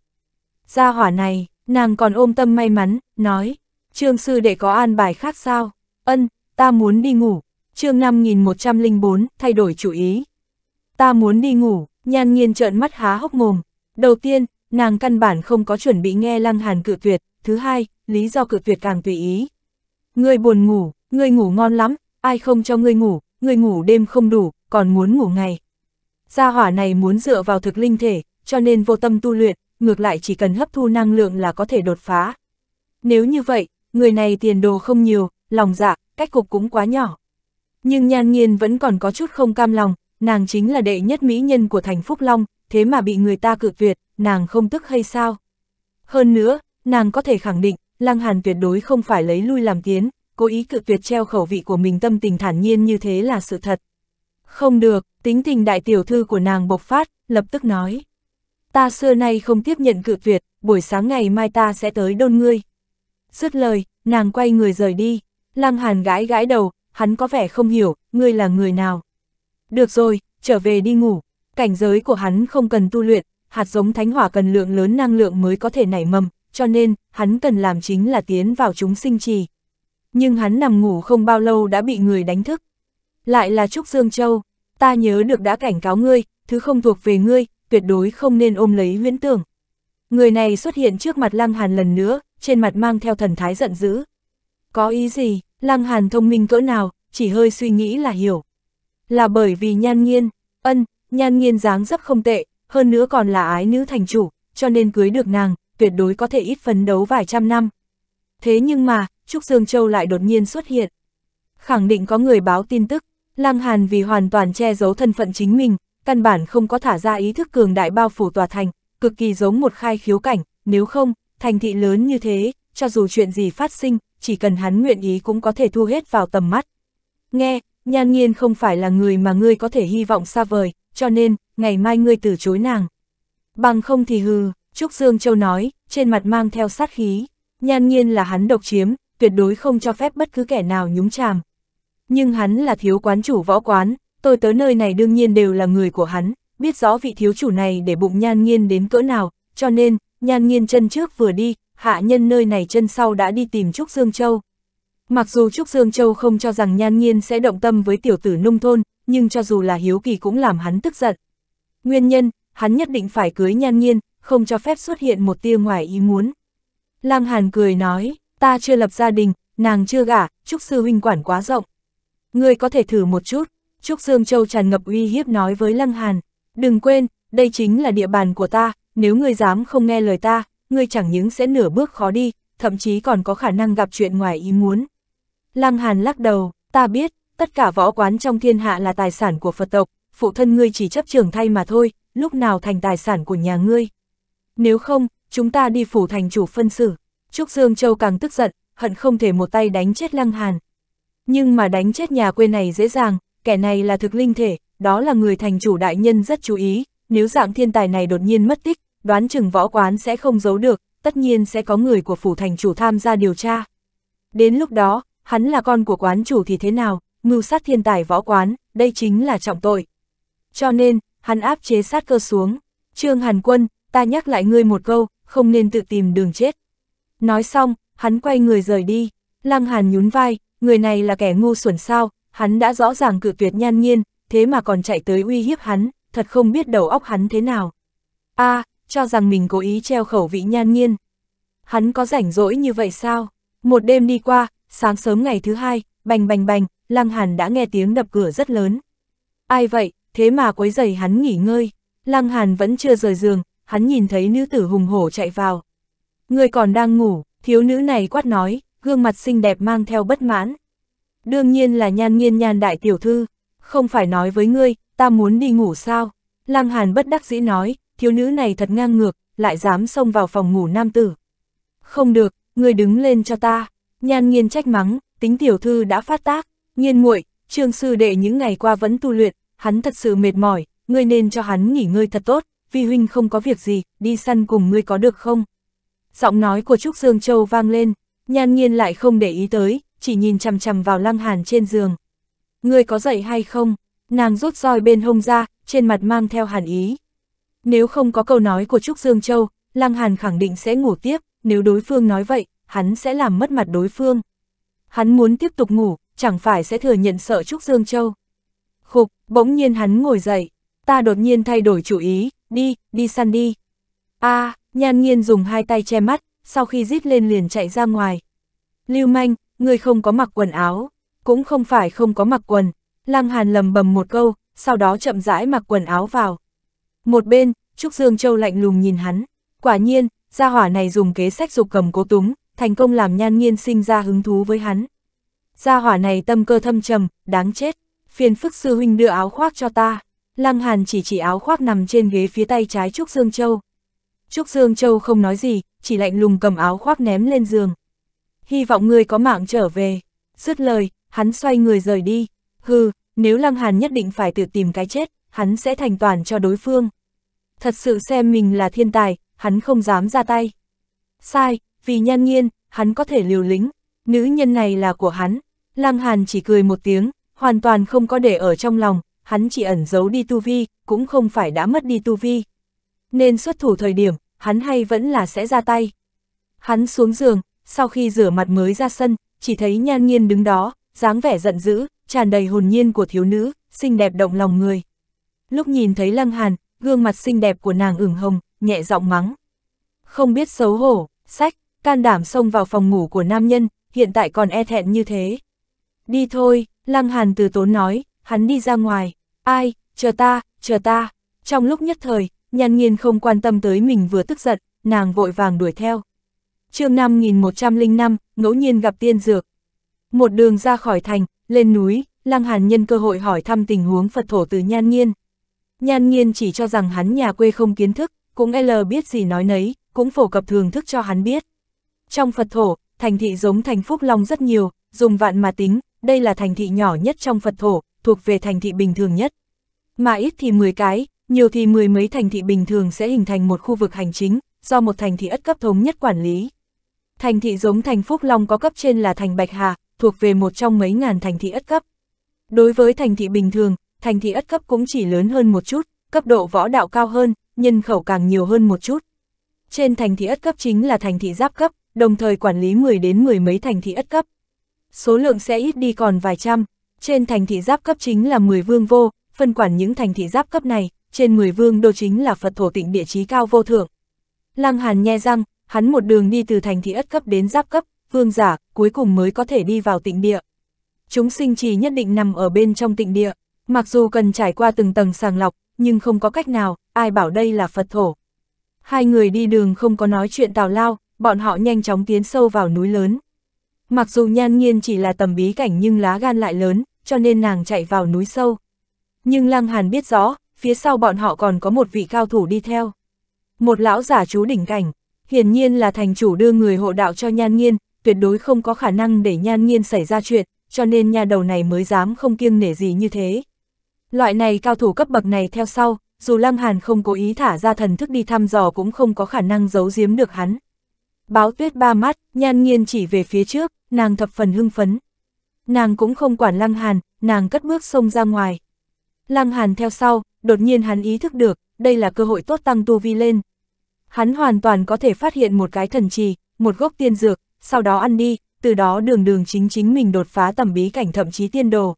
Gia hỏa này, nàng còn ôm tâm may mắn, nói, trương sư để có an bài khác sao? Ân, ta muốn đi ngủ. chương 5104, thay đổi chủ ý ta muốn đi ngủ, nhan nghiên trợn mắt há hốc mồm. Đầu tiên, nàng căn bản không có chuẩn bị nghe lăng hàn cự tuyệt, thứ hai, lý do cự tuyệt càng tùy ý. Ngươi buồn ngủ, ngươi ngủ ngon lắm, ai không cho ngươi ngủ, ngươi ngủ đêm không đủ, còn muốn ngủ ngày. Gia hỏa này muốn dựa vào thực linh thể, cho nên vô tâm tu luyện, ngược lại chỉ cần hấp thu năng lượng là có thể đột phá. Nếu như vậy, người này tiền đồ không nhiều, lòng dạ, cách cục cũng quá nhỏ. Nhưng nhan nghiên vẫn còn có chút không cam lòng, nàng chính là đệ nhất mỹ nhân của thành Phúc Long, thế mà bị người ta cự tuyệt, nàng không tức hay sao? Hơn nữa, nàng có thể khẳng định, Lăng Hàn tuyệt đối không phải lấy lui làm tiến, cố ý cự tuyệt treo khẩu vị của mình tâm tình thản nhiên như thế là sự thật. Không được, tính tình đại tiểu thư của nàng bộc phát, lập tức nói. Ta xưa nay không tiếp nhận cự tuyệt, buổi sáng ngày mai ta sẽ tới đôn ngươi. Dứt lời, nàng quay người rời đi, Lăng Hàn gãi gãi đầu, hắn có vẻ không hiểu, ngươi là người nào. Được rồi, trở về đi ngủ. Cảnh giới của hắn không cần tu luyện, hạt giống thánh hỏa cần lượng lớn năng lượng mới có thể nảy mầm, cho nên, hắn cần làm chính là tiến vào chúng sinh trì. Nhưng hắn nằm ngủ không bao lâu đã bị người đánh thức. Lại là Trúc Dương Châu, ta nhớ được đã cảnh cáo ngươi, thứ không thuộc về ngươi, tuyệt đối không nên ôm lấy huyễn tưởng. Người này xuất hiện trước mặt Lăng Hàn lần nữa, trên mặt mang theo thần thái giận dữ. Có ý gì, Lăng Hàn thông minh cỡ nào, chỉ hơi suy nghĩ là hiểu là bởi vì nhan nghiên, ân, nhan nghiên dáng dấp không tệ, hơn nữa còn là ái nữ thành chủ, cho nên cưới được nàng, tuyệt đối có thể ít phấn đấu vài trăm năm. Thế nhưng mà, Trúc Dương Châu lại đột nhiên xuất hiện. Khẳng định có người báo tin tức, Lăng Hàn vì hoàn toàn che giấu thân phận chính mình, căn bản không có thả ra ý thức cường đại bao phủ tòa thành, cực kỳ giống một khai khiếu cảnh, nếu không, thành thị lớn như thế, cho dù chuyện gì phát sinh, chỉ cần hắn nguyện ý cũng có thể thu hết vào tầm mắt. Nghe, Nhan nhiên không phải là người mà ngươi có thể hy vọng xa vời, cho nên, ngày mai ngươi từ chối nàng. Bằng không thì hừ, Trúc Dương Châu nói, trên mặt mang theo sát khí, nhan nhiên là hắn độc chiếm, tuyệt đối không cho phép bất cứ kẻ nào nhúng chàm. Nhưng hắn là thiếu quán chủ võ quán, tôi tới nơi này đương nhiên đều là người của hắn, biết rõ vị thiếu chủ này để bụng nhan nhiên đến cỡ nào, cho nên, nhan nhiên chân trước vừa đi, hạ nhân nơi này chân sau đã đi tìm Trúc Dương Châu, Mặc dù Trúc Dương Châu không cho rằng nhan nhiên sẽ động tâm với tiểu tử nông thôn, nhưng cho dù là hiếu kỳ cũng làm hắn tức giận. Nguyên nhân, hắn nhất định phải cưới nhan nhiên, không cho phép xuất hiện một tia ngoài ý muốn. Lăng Hàn cười nói, ta chưa lập gia đình, nàng chưa gả, Trúc Sư Huynh quản quá rộng. Ngươi có thể thử một chút, Trúc Dương Châu tràn ngập uy hiếp nói với Lăng Hàn, đừng quên, đây chính là địa bàn của ta, nếu ngươi dám không nghe lời ta, ngươi chẳng những sẽ nửa bước khó đi, thậm chí còn có khả năng gặp chuyện ngoài ý muốn. Lăng Hàn lắc đầu, ta biết, tất cả võ quán trong thiên hạ là tài sản của Phật tộc, phụ thân ngươi chỉ chấp trưởng thay mà thôi, lúc nào thành tài sản của nhà ngươi. Nếu không, chúng ta đi phủ thành chủ phân xử. Trúc Dương Châu càng tức giận, hận không thể một tay đánh chết Lăng Hàn. Nhưng mà đánh chết nhà quê này dễ dàng, kẻ này là thực linh thể, đó là người thành chủ đại nhân rất chú ý, nếu dạng thiên tài này đột nhiên mất tích, đoán chừng võ quán sẽ không giấu được, tất nhiên sẽ có người của phủ thành chủ tham gia điều tra. Đến lúc đó, hắn là con của quán chủ thì thế nào, mưu sát thiên tài võ quán, đây chính là trọng tội. Cho nên, hắn áp chế sát cơ xuống. Trương Hàn Quân, ta nhắc lại ngươi một câu, không nên tự tìm đường chết. Nói xong, hắn quay người rời đi. Lăng Hàn nhún vai, người này là kẻ ngu xuẩn sao, hắn đã rõ ràng cự tuyệt nhan nhiên, thế mà còn chạy tới uy hiếp hắn, thật không biết đầu óc hắn thế nào. a à, cho rằng mình cố ý treo khẩu vị nhan nhiên. Hắn có rảnh rỗi như vậy sao? Một đêm đi qua, sáng sớm ngày thứ hai, bành bành bành, Lăng Hàn đã nghe tiếng đập cửa rất lớn. Ai vậy, thế mà quấy giày hắn nghỉ ngơi. Lăng Hàn vẫn chưa rời giường, hắn nhìn thấy nữ tử hùng hổ chạy vào. Người còn đang ngủ, thiếu nữ này quát nói, gương mặt xinh đẹp mang theo bất mãn. Đương nhiên là nhan nghiên nhan đại tiểu thư, không phải nói với ngươi, ta muốn đi ngủ sao. Lăng Hàn bất đắc dĩ nói, thiếu nữ này thật ngang ngược, lại dám xông vào phòng ngủ nam tử. Không được, ngươi đứng lên cho ta. Nhan nghiên trách mắng, tính tiểu thư đã phát tác, nghiên muội, trương sư đệ những ngày qua vẫn tu luyện, hắn thật sự mệt mỏi, ngươi nên cho hắn nghỉ ngơi thật tốt, vì huynh không có việc gì, đi săn cùng ngươi có được không? Giọng nói của Trúc Dương Châu vang lên, nhan nghiên lại không để ý tới, chỉ nhìn chằm chằm vào lăng hàn trên giường. Ngươi có dậy hay không? Nàng rút roi bên hông ra, trên mặt mang theo hàn ý. Nếu không có câu nói của Trúc Dương Châu, Lăng Hàn khẳng định sẽ ngủ tiếp, nếu đối phương nói vậy, hắn sẽ làm mất mặt đối phương. Hắn muốn tiếp tục ngủ, chẳng phải sẽ thừa nhận sợ Trúc Dương Châu. Khục, bỗng nhiên hắn ngồi dậy, ta đột nhiên thay đổi chủ ý, đi, đi săn đi. a nhan nghiên dùng hai tay che mắt, sau khi rít lên liền chạy ra ngoài. Lưu manh, người không có mặc quần áo, cũng không phải không có mặc quần. Lăng Hàn lầm bầm một câu, sau đó chậm rãi mặc quần áo vào. Một bên, Trúc Dương Châu lạnh lùng nhìn hắn, quả nhiên, gia hỏa này dùng kế sách dục cầm cố túng, thành công làm nhan nghiên sinh ra hứng thú với hắn. Gia hỏa này tâm cơ thâm trầm, đáng chết, phiền phức sư huynh đưa áo khoác cho ta. Lăng Hàn chỉ chỉ áo khoác nằm trên ghế phía tay trái Trúc Dương Châu. Trúc Dương Châu không nói gì, chỉ lạnh lùng cầm áo khoác ném lên giường. Hy vọng người có mạng trở về. Dứt lời, hắn xoay người rời đi. Hừ, nếu Lăng Hàn nhất định phải tự tìm cái chết, hắn sẽ thành toàn cho đối phương. Thật sự xem mình là thiên tài, hắn không dám ra tay. Sai, vì nhan nhiên hắn có thể liều lĩnh, nữ nhân này là của hắn. Lăng Hàn chỉ cười một tiếng, hoàn toàn không có để ở trong lòng, hắn chỉ ẩn giấu đi tu vi, cũng không phải đã mất đi tu vi. Nên xuất thủ thời điểm, hắn hay vẫn là sẽ ra tay. Hắn xuống giường, sau khi rửa mặt mới ra sân, chỉ thấy nhan nhiên đứng đó, dáng vẻ giận dữ, tràn đầy hồn nhiên của thiếu nữ, xinh đẹp động lòng người. Lúc nhìn thấy Lăng Hàn, gương mặt xinh đẹp của nàng ửng hồng, nhẹ giọng mắng. Không biết xấu hổ, sách, can đảm xông vào phòng ngủ của nam nhân, hiện tại còn e thẹn như thế. Đi thôi, Lăng Hàn từ tốn nói, hắn đi ra ngoài, ai, chờ ta, chờ ta. Trong lúc nhất thời, nhàn nghiên không quan tâm tới mình vừa tức giận, nàng vội vàng đuổi theo. chương 5105, ngẫu nhiên gặp tiên dược. Một đường ra khỏi thành, lên núi, Lăng Hàn nhân cơ hội hỏi thăm tình huống Phật thổ từ nhan nghiên. Nhan nghiên chỉ cho rằng hắn nhà quê không kiến thức, cũng e L biết gì nói nấy, cũng phổ cập thường thức cho hắn biết. Trong Phật thổ, thành thị giống thành Phúc Long rất nhiều, dùng vạn mà tính, đây là thành thị nhỏ nhất trong Phật thổ, thuộc về thành thị bình thường nhất. Mà ít thì 10 cái, nhiều thì mười mấy thành thị bình thường sẽ hình thành một khu vực hành chính, do một thành thị ất cấp thống nhất quản lý. Thành thị giống thành Phúc Long có cấp trên là thành Bạch Hà, thuộc về một trong mấy ngàn thành thị ất cấp. Đối với thành thị bình thường, thành thị ất cấp cũng chỉ lớn hơn một chút, cấp độ võ đạo cao hơn, nhân khẩu càng nhiều hơn một chút. Trên thành thị ất cấp chính là thành thị giáp cấp, đồng thời quản lý 10 đến 10 mấy thành thị ất cấp. Số lượng sẽ ít đi còn vài trăm, trên thành thị giáp cấp chính là 10 vương vô, phân quản những thành thị giáp cấp này, trên 10 vương đô chính là Phật thổ tịnh địa chí cao vô thượng. Lăng Hàn nhe răng, hắn một đường đi từ thành thị ất cấp đến giáp cấp, vương giả, cuối cùng mới có thể đi vào tịnh địa. Chúng sinh trì nhất định nằm ở bên trong tịnh địa, mặc dù cần trải qua từng tầng sàng lọc, nhưng không có cách nào, ai bảo đây là Phật thổ. Hai người đi đường không có nói chuyện tào lao, bọn họ nhanh chóng tiến sâu vào núi lớn. Mặc dù nhan nhiên chỉ là tầm bí cảnh nhưng lá gan lại lớn, cho nên nàng chạy vào núi sâu. Nhưng Lăng Hàn biết rõ, phía sau bọn họ còn có một vị cao thủ đi theo. Một lão giả chú đỉnh cảnh, hiển nhiên là thành chủ đưa người hộ đạo cho nhan nghiên, tuyệt đối không có khả năng để nhan nghiên xảy ra chuyện, cho nên nhà đầu này mới dám không kiêng nể gì như thế. Loại này cao thủ cấp bậc này theo sau, dù Lăng Hàn không cố ý thả ra thần thức đi thăm dò cũng không có khả năng giấu giếm được hắn. Báo tuyết ba mắt, nhan nghiên chỉ về phía trước, nàng thập phần hưng phấn. Nàng cũng không quản lăng hàn, nàng cất bước xông ra ngoài. Lăng hàn theo sau, đột nhiên hắn ý thức được, đây là cơ hội tốt tăng tu vi lên. Hắn hoàn toàn có thể phát hiện một cái thần trì, một gốc tiên dược, sau đó ăn đi, từ đó đường đường chính chính mình đột phá tầm bí cảnh thậm chí tiên đồ.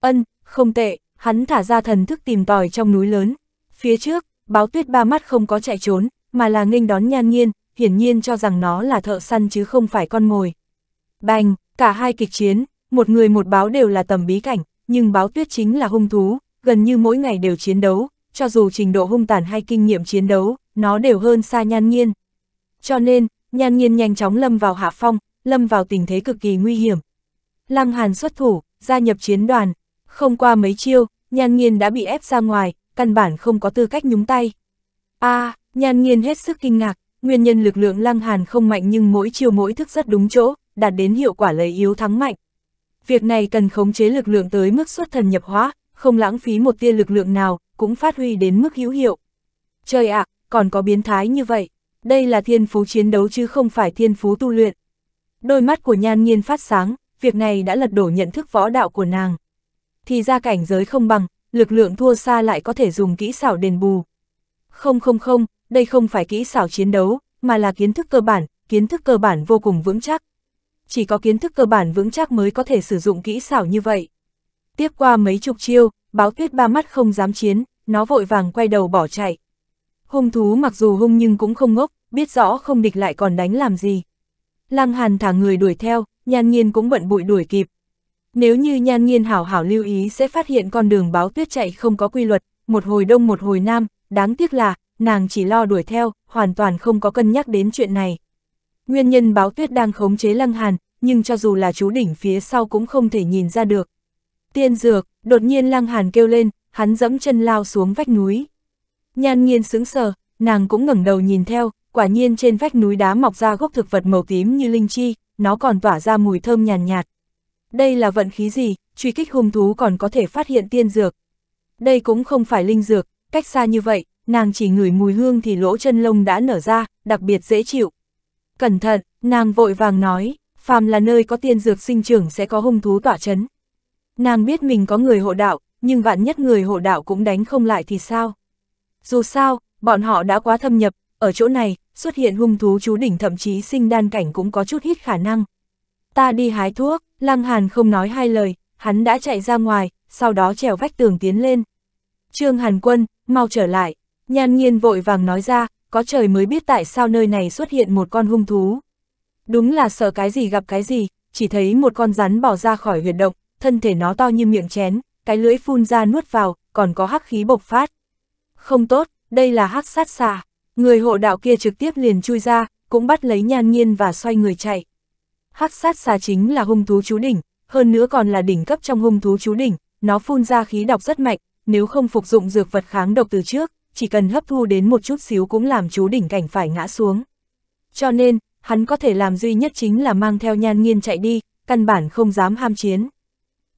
Ân, không tệ, hắn thả ra thần thức tìm tòi trong núi lớn. Phía trước, báo tuyết ba mắt không có chạy trốn, mà là nghênh đón nhan nghiên, hiển nhiên cho rằng nó là thợ săn chứ không phải con mồi. Bành, cả hai kịch chiến, một người một báo đều là tầm bí cảnh, nhưng báo tuyết chính là hung thú, gần như mỗi ngày đều chiến đấu, cho dù trình độ hung tàn hay kinh nghiệm chiến đấu, nó đều hơn xa nhan nhiên. Cho nên, nhan nhiên nhanh chóng lâm vào hạ phong, lâm vào tình thế cực kỳ nguy hiểm. Lăng Hàn xuất thủ, gia nhập chiến đoàn, không qua mấy chiêu, nhan nhiên đã bị ép ra ngoài, căn bản không có tư cách nhúng tay. a à, nhan nhiên hết sức kinh ngạc, Nguyên nhân lực lượng Lăng Hàn không mạnh nhưng mỗi chiều mỗi thức rất đúng chỗ, đạt đến hiệu quả lấy yếu thắng mạnh. Việc này cần khống chế lực lượng tới mức xuất thần nhập hóa, không lãng phí một tia lực lượng nào, cũng phát huy đến mức hữu hiệu. Trời ạ, còn có biến thái như vậy. Đây là thiên phú chiến đấu chứ không phải thiên phú tu luyện. Đôi mắt của nhan nhiên phát sáng, việc này đã lật đổ nhận thức võ đạo của nàng. Thì ra cảnh giới không bằng, lực lượng thua xa lại có thể dùng kỹ xảo đền bù. Không không không, đây không phải kỹ xảo chiến đấu, mà là kiến thức cơ bản, kiến thức cơ bản vô cùng vững chắc. Chỉ có kiến thức cơ bản vững chắc mới có thể sử dụng kỹ xảo như vậy. Tiếp qua mấy chục chiêu, báo tuyết ba mắt không dám chiến, nó vội vàng quay đầu bỏ chạy. Hung thú mặc dù hung nhưng cũng không ngốc, biết rõ không địch lại còn đánh làm gì. Lăng Hàn thả người đuổi theo, nhan nhiên cũng bận bụi đuổi kịp. Nếu như nhan nhiên hảo hảo lưu ý sẽ phát hiện con đường báo tuyết chạy không có quy luật, một hồi đông một hồi nam, đáng tiếc là nàng chỉ lo đuổi theo, hoàn toàn không có cân nhắc đến chuyện này. Nguyên nhân báo tuyết đang khống chế lăng hàn, nhưng cho dù là chú đỉnh phía sau cũng không thể nhìn ra được. Tiên dược, đột nhiên lăng hàn kêu lên, hắn dẫm chân lao xuống vách núi. Nhan nhiên sững sờ, nàng cũng ngẩng đầu nhìn theo, quả nhiên trên vách núi đá mọc ra gốc thực vật màu tím như linh chi, nó còn tỏa ra mùi thơm nhàn nhạt, nhạt. Đây là vận khí gì, truy kích hung thú còn có thể phát hiện tiên dược. Đây cũng không phải linh dược, cách xa như vậy, nàng chỉ ngửi mùi hương thì lỗ chân lông đã nở ra, đặc biệt dễ chịu. Cẩn thận, nàng vội vàng nói, phàm là nơi có tiên dược sinh trưởng sẽ có hung thú tỏa chấn. Nàng biết mình có người hộ đạo, nhưng vạn nhất người hộ đạo cũng đánh không lại thì sao? Dù sao, bọn họ đã quá thâm nhập, ở chỗ này, xuất hiện hung thú chú đỉnh thậm chí sinh đan cảnh cũng có chút hít khả năng. Ta đi hái thuốc, Lăng Hàn không nói hai lời, hắn đã chạy ra ngoài, sau đó trèo vách tường tiến lên. Trương Hàn Quân, mau trở lại, Nhan nhiên vội vàng nói ra, có trời mới biết tại sao nơi này xuất hiện một con hung thú. Đúng là sợ cái gì gặp cái gì, chỉ thấy một con rắn bỏ ra khỏi huyệt động, thân thể nó to như miệng chén, cái lưỡi phun ra nuốt vào, còn có hắc khí bộc phát. Không tốt, đây là hắc sát xà. Người hộ đạo kia trực tiếp liền chui ra, cũng bắt lấy nhan nhiên và xoay người chạy. Hắc sát xà chính là hung thú chú đỉnh, hơn nữa còn là đỉnh cấp trong hung thú chú đỉnh, nó phun ra khí độc rất mạnh, nếu không phục dụng dược vật kháng độc từ trước, chỉ cần hấp thu đến một chút xíu cũng làm chú đỉnh cảnh phải ngã xuống. Cho nên, hắn có thể làm duy nhất chính là mang theo nhan nghiên chạy đi, căn bản không dám ham chiến.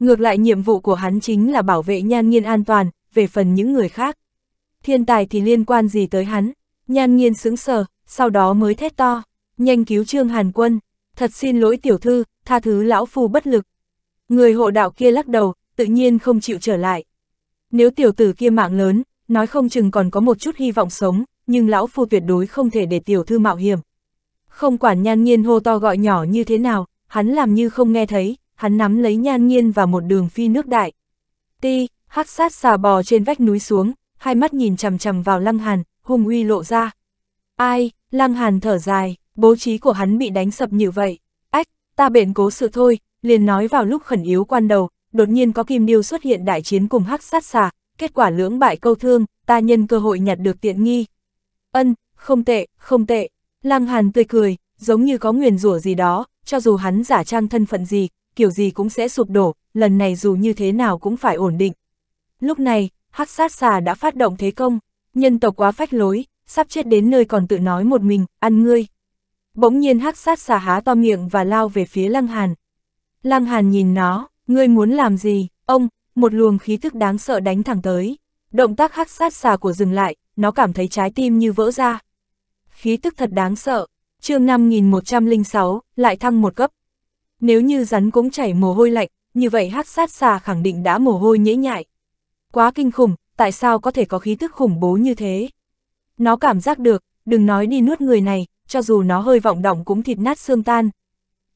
Ngược lại nhiệm vụ của hắn chính là bảo vệ nhan nghiên an toàn, về phần những người khác. Thiên tài thì liên quan gì tới hắn, nhan nghiên sững sờ, sau đó mới thét to, nhanh cứu trương hàn quân, thật xin lỗi tiểu thư, tha thứ lão phu bất lực. Người hộ đạo kia lắc đầu, tự nhiên không chịu trở lại. Nếu tiểu tử kia mạng lớn, nói không chừng còn có một chút hy vọng sống, nhưng lão phu tuyệt đối không thể để tiểu thư mạo hiểm. Không quản nhan nhiên hô to gọi nhỏ như thế nào, hắn làm như không nghe thấy, hắn nắm lấy nhan nhiên và một đường phi nước đại. Ti, hắc sát xà bò trên vách núi xuống, hai mắt nhìn chằm chằm vào lăng hàn, hung uy lộ ra. Ai, lăng hàn thở dài, bố trí của hắn bị đánh sập như vậy. Ách, ta bện cố sự thôi, liền nói vào lúc khẩn yếu quan đầu, đột nhiên có kim điêu xuất hiện đại chiến cùng hắc sát xà, kết quả lưỡng bại câu thương, ta nhân cơ hội nhặt được tiện nghi. Ân, không tệ, không tệ, Lăng Hàn tươi cười, giống như có nguyền rủa gì đó, cho dù hắn giả trang thân phận gì, kiểu gì cũng sẽ sụp đổ, lần này dù như thế nào cũng phải ổn định. Lúc này, hắc sát xà đã phát động thế công, nhân tộc quá phách lối, sắp chết đến nơi còn tự nói một mình, ăn ngươi. Bỗng nhiên hắc sát xà há to miệng và lao về phía Lăng Hàn. Lăng Hàn nhìn nó, ngươi muốn làm gì, ông, một luồng khí thức đáng sợ đánh thẳng tới. Động tác hắc sát xà của dừng lại, nó cảm thấy trái tim như vỡ ra. Khí tức thật đáng sợ, chương 5106, lại thăng một cấp. Nếu như rắn cũng chảy mồ hôi lạnh, như vậy hắc sát xà khẳng định đã mồ hôi nhễ nhại. Quá kinh khủng, tại sao có thể có khí tức khủng bố như thế? Nó cảm giác được, đừng nói đi nuốt người này, cho dù nó hơi vọng động cũng thịt nát xương tan.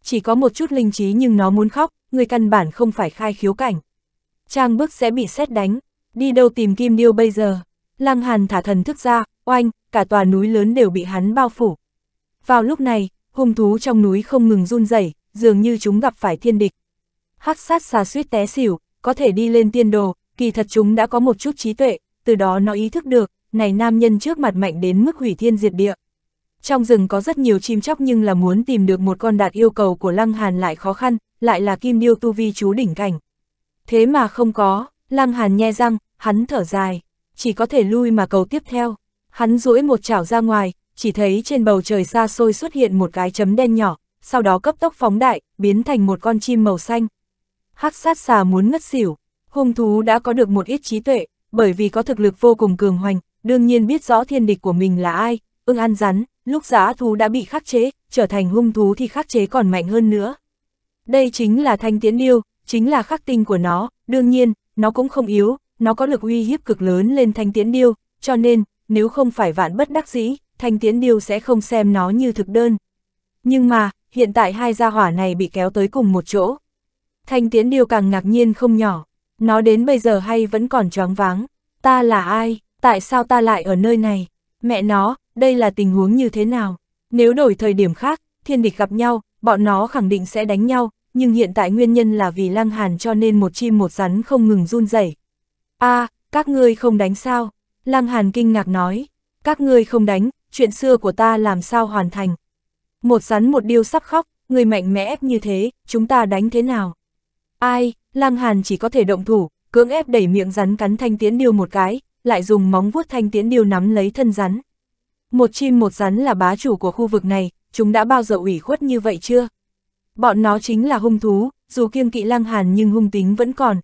Chỉ có một chút linh trí nhưng nó muốn khóc, người căn bản không phải khai khiếu cảnh. Trang bức sẽ bị xét đánh, đi đâu tìm Kim Điêu bây giờ? Lăng Hàn thả thần thức ra, oanh, cả tòa núi lớn đều bị hắn bao phủ. Vào lúc này, hung thú trong núi không ngừng run rẩy, dường như chúng gặp phải thiên địch. Hắc sát xà suýt té xỉu, có thể đi lên tiên đồ, kỳ thật chúng đã có một chút trí tuệ, từ đó nó ý thức được, này nam nhân trước mặt mạnh đến mức hủy thiên diệt địa. Trong rừng có rất nhiều chim chóc nhưng là muốn tìm được một con đạt yêu cầu của Lăng Hàn lại khó khăn, lại là kim điêu tu vi chú đỉnh cảnh. Thế mà không có, Lăng Hàn nhe răng, hắn thở dài, chỉ có thể lui mà cầu tiếp theo. Hắn duỗi một chảo ra ngoài, chỉ thấy trên bầu trời xa xôi xuất hiện một cái chấm đen nhỏ, sau đó cấp tốc phóng đại, biến thành một con chim màu xanh. Hắc sát xà muốn ngất xỉu, hung thú đã có được một ít trí tuệ, bởi vì có thực lực vô cùng cường hoành, đương nhiên biết rõ thiên địch của mình là ai, ưng ăn rắn, lúc giá thú đã bị khắc chế, trở thành hung thú thì khắc chế còn mạnh hơn nữa. Đây chính là thanh tiễn điêu, chính là khắc tinh của nó, đương nhiên, nó cũng không yếu, nó có lực uy hiếp cực lớn lên thanh tiễn điêu, cho nên, nếu không phải vạn bất đắc dĩ, thanh tiễn điêu sẽ không xem nó như thực đơn. Nhưng mà, hiện tại hai gia hỏa này bị kéo tới cùng một chỗ. Thanh tiễn điêu càng ngạc nhiên không nhỏ, nó đến bây giờ hay vẫn còn choáng váng, ta là ai, tại sao ta lại ở nơi này, mẹ nó, đây là tình huống như thế nào, nếu đổi thời điểm khác, thiên địch gặp nhau, bọn nó khẳng định sẽ đánh nhau, nhưng hiện tại nguyên nhân là vì lăng hàn cho nên một chim một rắn không ngừng run rẩy. a à, các ngươi không đánh sao? Lăng hàn kinh ngạc nói, các ngươi không đánh, chuyện xưa của ta làm sao hoàn thành? Một rắn một điêu sắp khóc, người mạnh mẽ ép như thế, chúng ta đánh thế nào? Ai, lăng hàn chỉ có thể động thủ, cưỡng ép đẩy miệng rắn cắn thanh tiến điêu một cái, lại dùng móng vuốt thanh tiến điêu nắm lấy thân rắn. Một chim một rắn là bá chủ của khu vực này, chúng đã bao giờ ủy khuất như vậy chưa? Bọn nó chính là hung thú, dù kiêng kỵ Lăng Hàn nhưng hung tính vẫn còn.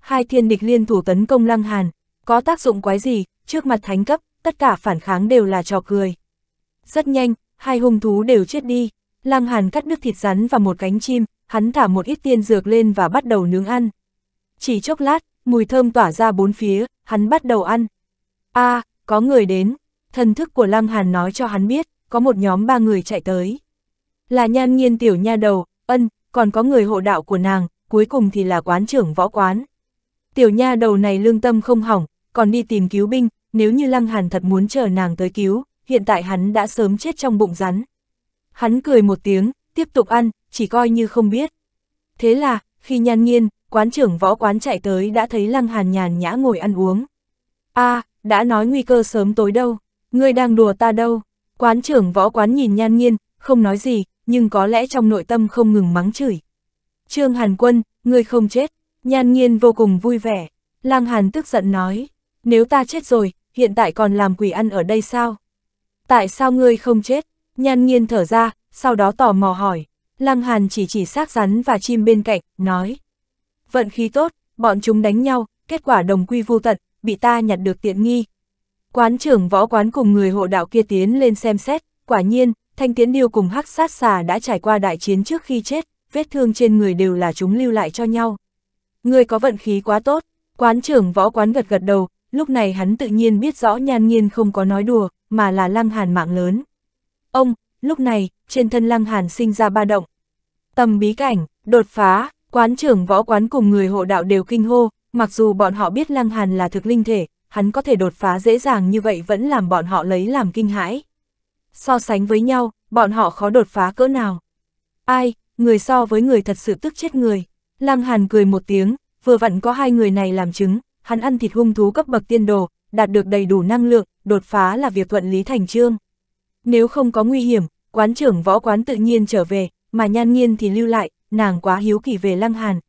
Hai thiên địch liên thủ tấn công Lăng Hàn, có tác dụng quái gì, trước mặt thánh cấp, tất cả phản kháng đều là trò cười. Rất nhanh, hai hung thú đều chết đi, Lăng Hàn cắt đứt thịt rắn và một cánh chim, hắn thả một ít tiên dược lên và bắt đầu nướng ăn. Chỉ chốc lát, mùi thơm tỏa ra bốn phía, hắn bắt đầu ăn. a à, có người đến, thần thức của Lăng Hàn nói cho hắn biết, có một nhóm ba người chạy tới. Là nhan nhiên tiểu nha đầu, ân, còn có người hộ đạo của nàng, cuối cùng thì là quán trưởng võ quán. Tiểu nha đầu này lương tâm không hỏng, còn đi tìm cứu binh, nếu như Lăng Hàn thật muốn chờ nàng tới cứu, hiện tại hắn đã sớm chết trong bụng rắn. Hắn cười một tiếng, tiếp tục ăn, chỉ coi như không biết. Thế là, khi nhan nhiên, quán trưởng võ quán chạy tới đã thấy Lăng Hàn nhàn nhã ngồi ăn uống. a à, đã nói nguy cơ sớm tối đâu, ngươi đang đùa ta đâu. Quán trưởng võ quán nhìn nhan nhiên, không nói gì, nhưng có lẽ trong nội tâm không ngừng mắng chửi. Trương Hàn Quân, ngươi không chết, nhan nhiên vô cùng vui vẻ. Lang Hàn tức giận nói, nếu ta chết rồi, hiện tại còn làm quỷ ăn ở đây sao? Tại sao ngươi không chết? Nhan nhiên thở ra, sau đó tò mò hỏi. Lăng Hàn chỉ chỉ xác rắn và chim bên cạnh, nói. Vận khí tốt, bọn chúng đánh nhau, kết quả đồng quy vô tận, bị ta nhặt được tiện nghi. Quán trưởng võ quán cùng người hộ đạo kia tiến lên xem xét, quả nhiên, Thanh Tiễn Điêu cùng Hắc Sát Xà đã trải qua đại chiến trước khi chết, vết thương trên người đều là chúng lưu lại cho nhau. Người có vận khí quá tốt, quán trưởng võ quán gật gật đầu, lúc này hắn tự nhiên biết rõ nhan nhiên không có nói đùa, mà là lăng hàn mạng lớn. Ông, lúc này, trên thân lăng hàn sinh ra ba động. Tầm bí cảnh, đột phá, quán trưởng võ quán cùng người hộ đạo đều kinh hô, mặc dù bọn họ biết lăng hàn là thực linh thể, hắn có thể đột phá dễ dàng như vậy vẫn làm bọn họ lấy làm kinh hãi so sánh với nhau, bọn họ khó đột phá cỡ nào. Ai, người so với người thật sự tức chết người. Lăng Hàn cười một tiếng, vừa vặn có hai người này làm chứng, hắn ăn thịt hung thú cấp bậc tiên đồ, đạt được đầy đủ năng lượng, đột phá là việc thuận lý thành trương. Nếu không có nguy hiểm, quán trưởng võ quán tự nhiên trở về, mà nhan nghiên thì lưu lại, nàng quá hiếu kỳ về Lăng Hàn.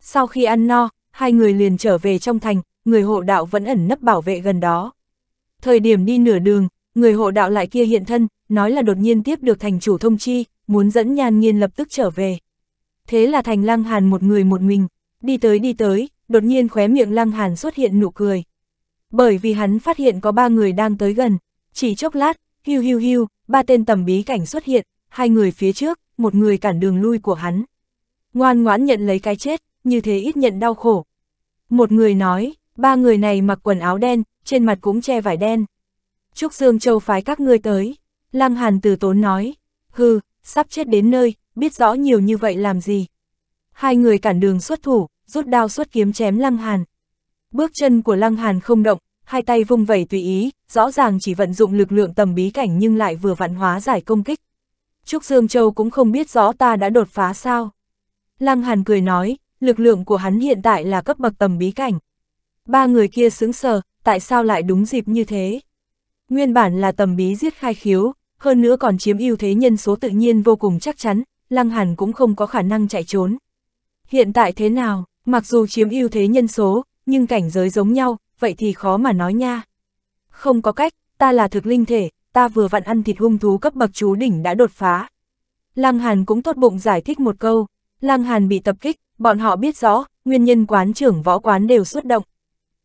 Sau khi ăn no, hai người liền trở về trong thành, người hộ đạo vẫn ẩn nấp bảo vệ gần đó. Thời điểm đi nửa đường, người hộ đạo lại kia hiện thân, nói là đột nhiên tiếp được thành chủ thông chi, muốn dẫn nhan nghiên lập tức trở về. Thế là thành lăng hàn một người một mình, đi tới đi tới, đột nhiên khóe miệng lăng hàn xuất hiện nụ cười. Bởi vì hắn phát hiện có ba người đang tới gần, chỉ chốc lát, hưu hưu hưu ba tên tầm bí cảnh xuất hiện, hai người phía trước, một người cản đường lui của hắn. Ngoan ngoãn nhận lấy cái chết, như thế ít nhận đau khổ. Một người nói, ba người này mặc quần áo đen, trên mặt cũng che vải đen. Trúc Dương Châu phái các ngươi tới. Lăng Hàn từ tốn nói, hư, sắp chết đến nơi, biết rõ nhiều như vậy làm gì. Hai người cản đường xuất thủ, rút đao xuất kiếm chém Lăng Hàn. Bước chân của Lăng Hàn không động, hai tay vung vẩy tùy ý, rõ ràng chỉ vận dụng lực lượng tầm bí cảnh nhưng lại vừa vạn hóa giải công kích. Trúc Dương Châu cũng không biết rõ ta đã đột phá sao. Lăng Hàn cười nói, lực lượng của hắn hiện tại là cấp bậc tầm bí cảnh. Ba người kia sướng sờ, tại sao lại đúng dịp như thế? Nguyên bản là tầm bí giết khai khiếu, hơn nữa còn chiếm ưu thế nhân số tự nhiên vô cùng chắc chắn, Lăng Hàn cũng không có khả năng chạy trốn. Hiện tại thế nào, mặc dù chiếm ưu thế nhân số, nhưng cảnh giới giống nhau, vậy thì khó mà nói nha. Không có cách, ta là thực linh thể, ta vừa vặn ăn thịt hung thú cấp bậc chú đỉnh đã đột phá. Lăng Hàn cũng tốt bụng giải thích một câu, Lăng Hàn bị tập kích, bọn họ biết rõ, nguyên nhân quán trưởng võ quán đều xuất động.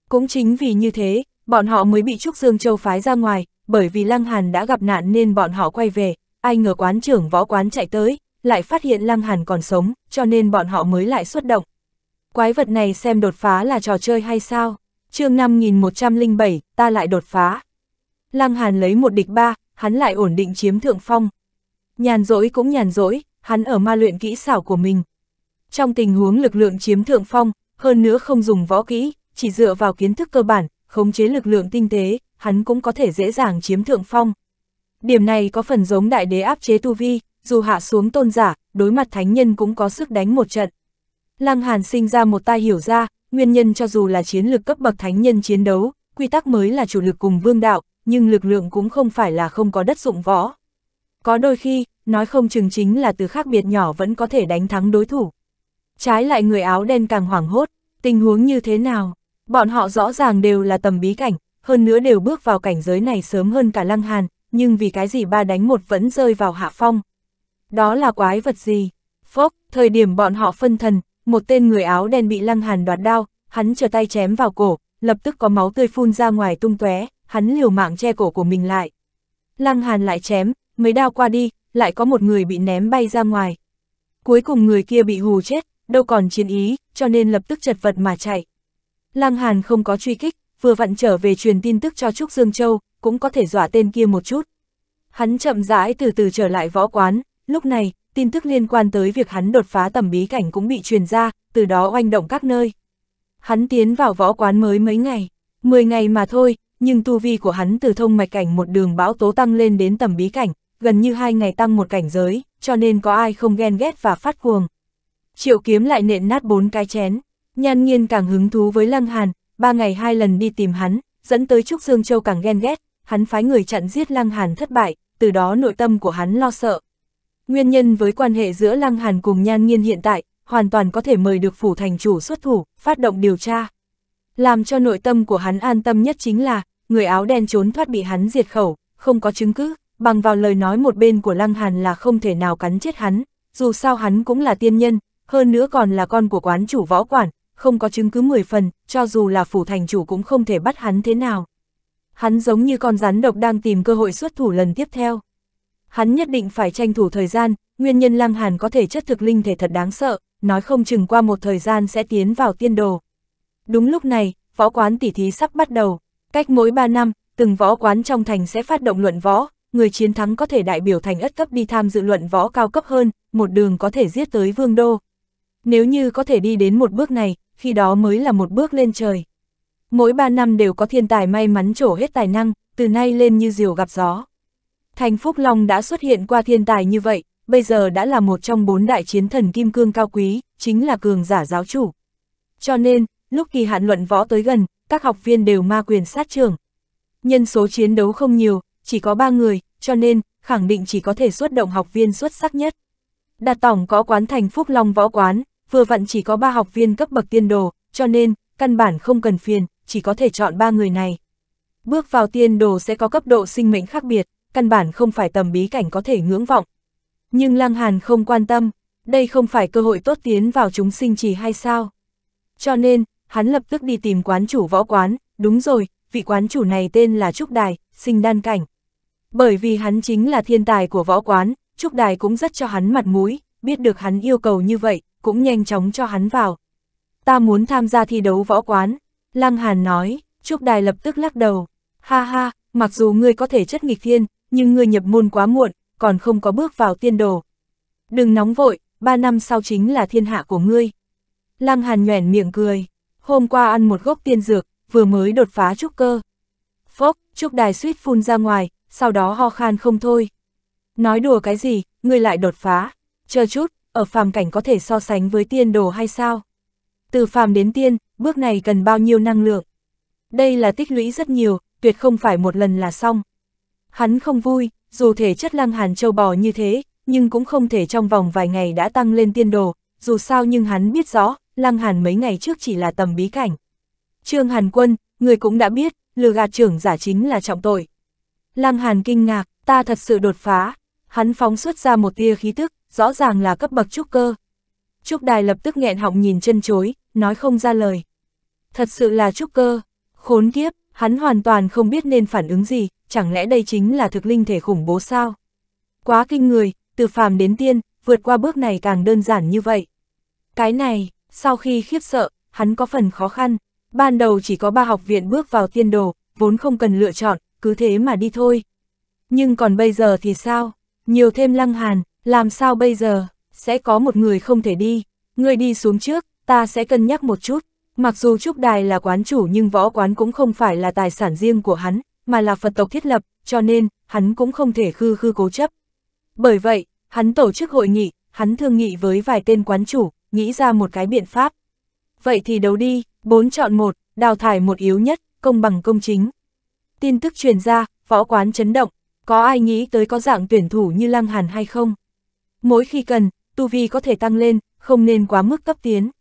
Cũng chính vì như thế, bọn họ mới bị Trúc Dương Châu phái ra ngoài, bởi vì Lăng Hàn đã gặp nạn nên bọn họ quay về, ai ngờ quán trưởng võ quán chạy tới, lại phát hiện Lăng Hàn còn sống, cho nên bọn họ mới lại xuất động. Quái vật này xem đột phá là trò chơi hay sao? chương 5107, ta lại đột phá. Lăng Hàn lấy một địch ba, hắn lại ổn định chiếm thượng phong. Nhàn rỗi cũng nhàn rỗi, hắn ở ma luyện kỹ xảo của mình. Trong tình huống lực lượng chiếm thượng phong, hơn nữa không dùng võ kỹ, chỉ dựa vào kiến thức cơ bản, khống chế lực lượng tinh tế, hắn cũng có thể dễ dàng chiếm thượng phong. Điểm này có phần giống đại đế áp chế tu vi, dù hạ xuống tôn giả, đối mặt thánh nhân cũng có sức đánh một trận. Lăng Hàn sinh ra một tai hiểu ra, nguyên nhân cho dù là chiến lực cấp bậc thánh nhân chiến đấu, quy tắc mới là chủ lực cùng vương đạo, nhưng lực lượng cũng không phải là không có đất dụng võ. Có đôi khi, nói không chừng chính là từ khác biệt nhỏ vẫn có thể đánh thắng đối thủ. Trái lại người áo đen càng hoảng hốt, tình huống như thế nào? Bọn họ rõ ràng đều là tầm bí cảnh, hơn nữa đều bước vào cảnh giới này sớm hơn cả Lăng Hàn, nhưng vì cái gì ba đánh một vẫn rơi vào hạ phong. Đó là quái vật gì? Phốc, thời điểm bọn họ phân thần, một tên người áo đen bị Lăng Hàn đoạt đao, hắn trở tay chém vào cổ, lập tức có máu tươi phun ra ngoài tung tóe, hắn liều mạng che cổ của mình lại. Lăng Hàn lại chém, mấy đao qua đi, lại có một người bị ném bay ra ngoài. Cuối cùng người kia bị hù chết, đâu còn chiến ý, cho nên lập tức chật vật mà chạy. Lăng Hàn không có truy kích, vừa vặn trở về truyền tin tức cho Trúc Dương Châu, cũng có thể dọa tên kia một chút. Hắn chậm rãi từ từ trở lại võ quán, lúc này, tin tức liên quan tới việc hắn đột phá tầm bí cảnh cũng bị truyền ra, từ đó oanh động các nơi. Hắn tiến vào võ quán mới mấy ngày, 10 ngày mà thôi, nhưng tu vi của hắn từ thông mạch cảnh một đường bão tố tăng lên đến tầm bí cảnh, gần như hai ngày tăng một cảnh giới, cho nên có ai không ghen ghét và phát cuồng. Triệu kiếm lại nện nát bốn cái chén, Nhan Nghiên càng hứng thú với Lăng Hàn, ba ngày hai lần đi tìm hắn, dẫn tới Trúc Dương Châu càng ghen ghét, hắn phái người chặn giết Lăng Hàn thất bại, từ đó nội tâm của hắn lo sợ. Nguyên nhân với quan hệ giữa Lăng Hàn cùng Nhan Nghiên hiện tại, hoàn toàn có thể mời được phủ thành chủ xuất thủ, phát động điều tra. Làm cho nội tâm của hắn an tâm nhất chính là, người áo đen trốn thoát bị hắn diệt khẩu, không có chứng cứ, bằng vào lời nói một bên của Lăng Hàn là không thể nào cắn chết hắn, dù sao hắn cũng là tiên nhân, hơn nữa còn là con của quán chủ võ quản, không có chứng cứ 10 phần, cho dù là phủ thành chủ cũng không thể bắt hắn thế nào. Hắn giống như con rắn độc đang tìm cơ hội xuất thủ lần tiếp theo. Hắn nhất định phải tranh thủ thời gian, nguyên nhân Lăng Hàn có thể chất thực linh thể thật đáng sợ, nói không chừng qua một thời gian sẽ tiến vào tiên đồ. Đúng lúc này, võ quán tỉ thí sắp bắt đầu, cách mỗi 3 năm, từng võ quán trong thành sẽ phát động luận võ, người chiến thắng có thể đại biểu thành ất cấp đi tham dự luận võ cao cấp hơn, một đường có thể giết tới vương đô. Nếu như có thể đi đến một bước này, khi đó mới là một bước lên trời. Mỗi ba năm đều có thiên tài may mắn trổ hết tài năng, từ nay lên như diều gặp gió. Thành Phúc Long đã xuất hiện qua thiên tài như vậy, bây giờ đã là một trong bốn đại chiến thần kim cương cao quý, chính là cường giả giáo chủ. Cho nên, lúc kỳ hạn luận võ tới gần, các học viên đều ma quyền sát trường. Nhân số chiến đấu không nhiều, chỉ có ba người, cho nên, khẳng định chỉ có thể xuất động học viên xuất sắc nhất. Đạt tổng có quán thành Phúc Long võ quán, vừa vặn chỉ có ba học viên cấp bậc tiên đồ, cho nên, căn bản không cần phiền, chỉ có thể chọn ba người này. Bước vào tiên đồ sẽ có cấp độ sinh mệnh khác biệt, căn bản không phải tầm bí cảnh có thể ngưỡng vọng. Nhưng Lăng Hàn không quan tâm, đây không phải cơ hội tốt tiến vào chúng sinh chỉ hay sao. Cho nên, hắn lập tức đi tìm quán chủ võ quán, đúng rồi, vị quán chủ này tên là Trúc Đài, sinh đan cảnh. Bởi vì hắn chính là thiên tài của võ quán, Trúc Đài cũng rất cho hắn mặt mũi, biết được hắn yêu cầu như vậy, cũng nhanh chóng cho hắn vào. Ta muốn tham gia thi đấu võ quán, Lăng Hàn nói, Trúc Đài lập tức lắc đầu. Ha ha, mặc dù ngươi có thể chất nghịch thiên, nhưng ngươi nhập môn quá muộn, còn không có bước vào tiên đồ. Đừng nóng vội, ba năm sau chính là thiên hạ của ngươi. Lăng Hàn nhoẻn miệng cười, hôm qua ăn một gốc tiên dược, vừa mới đột phá trúc cơ. Phốc, trúc đài suýt phun ra ngoài, sau đó ho khan không thôi. Nói đùa cái gì, ngươi lại đột phá. Chờ chút, ở phàm cảnh có thể so sánh với tiên đồ hay sao? Từ phàm đến tiên, bước này cần bao nhiêu năng lượng? Đây là tích lũy rất nhiều, tuyệt không phải một lần là xong. Hắn không vui, dù thể chất lăng hàn châu bò như thế, nhưng cũng không thể trong vòng vài ngày đã tăng lên tiên đồ, dù sao nhưng hắn biết rõ, lăng hàn mấy ngày trước chỉ là tầm bí cảnh. Trương Hàn Quân, người cũng đã biết, lừa gạt trưởng giả chính là trọng tội. Lăng Hàn kinh ngạc, ta thật sự đột phá, Hắn phóng xuất ra một tia khí tức, rõ ràng là cấp bậc trúc cơ. Trúc đài lập tức nghẹn họng nhìn chân chối, nói không ra lời. Thật sự là trúc cơ, khốn kiếp, hắn hoàn toàn không biết nên phản ứng gì, chẳng lẽ đây chính là thực linh thể khủng bố sao? Quá kinh người, từ phàm đến tiên, vượt qua bước này càng đơn giản như vậy. Cái này, sau khi khiếp sợ, hắn có phần khó khăn, ban đầu chỉ có ba học viện bước vào tiên đồ, vốn không cần lựa chọn, cứ thế mà đi thôi. Nhưng còn bây giờ thì sao? nhiều thêm lăng hàn, làm sao bây giờ, sẽ có một người không thể đi, người đi xuống trước, ta sẽ cân nhắc một chút. Mặc dù Trúc Đài là quán chủ nhưng võ quán cũng không phải là tài sản riêng của hắn, mà là Phật tộc thiết lập, cho nên, hắn cũng không thể khư khư cố chấp. Bởi vậy, hắn tổ chức hội nghị, hắn thương nghị với vài tên quán chủ, nghĩ ra một cái biện pháp. Vậy thì đấu đi, bốn chọn một, đào thải một yếu nhất, công bằng công chính. Tin tức truyền ra, võ quán chấn động, có ai nghĩ tới có dạng tuyển thủ như Lăng Hàn hay không? Mỗi khi cần, tu vi có thể tăng lên, không nên quá mức cấp tiến.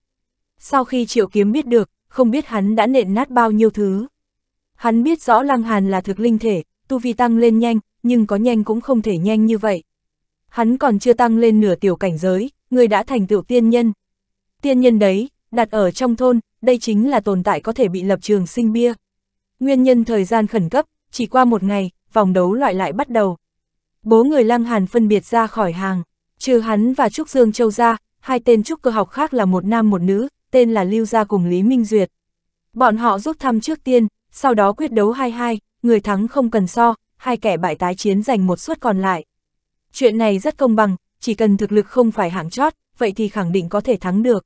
Sau khi Triệu Kiếm biết được, không biết hắn đã nện nát bao nhiêu thứ. Hắn biết rõ Lăng Hàn là thực linh thể, tu vi tăng lên nhanh, nhưng có nhanh cũng không thể nhanh như vậy. Hắn còn chưa tăng lên nửa tiểu cảnh giới, người đã thành tựu tiên nhân. Tiên nhân đấy, đặt ở trong thôn, đây chính là tồn tại có thể bị lập trường sinh bia. Nguyên nhân thời gian khẩn cấp, chỉ qua một ngày, vòng đấu loại lại bắt đầu. Bố người Lăng Hàn phân biệt ra khỏi hàng, trừ hắn và Trúc Dương Châu ra, hai tên trúc cơ học khác là một nam một nữ, tên là Lưu Gia cùng Lý Minh Duyệt. Bọn họ rút thăm trước tiên, sau đó quyết đấu hai hai người thắng không cần so, hai kẻ bại tái chiến giành một suất còn lại. Chuyện này rất công bằng, chỉ cần thực lực không phải hạng chót, vậy thì khẳng định có thể thắng được.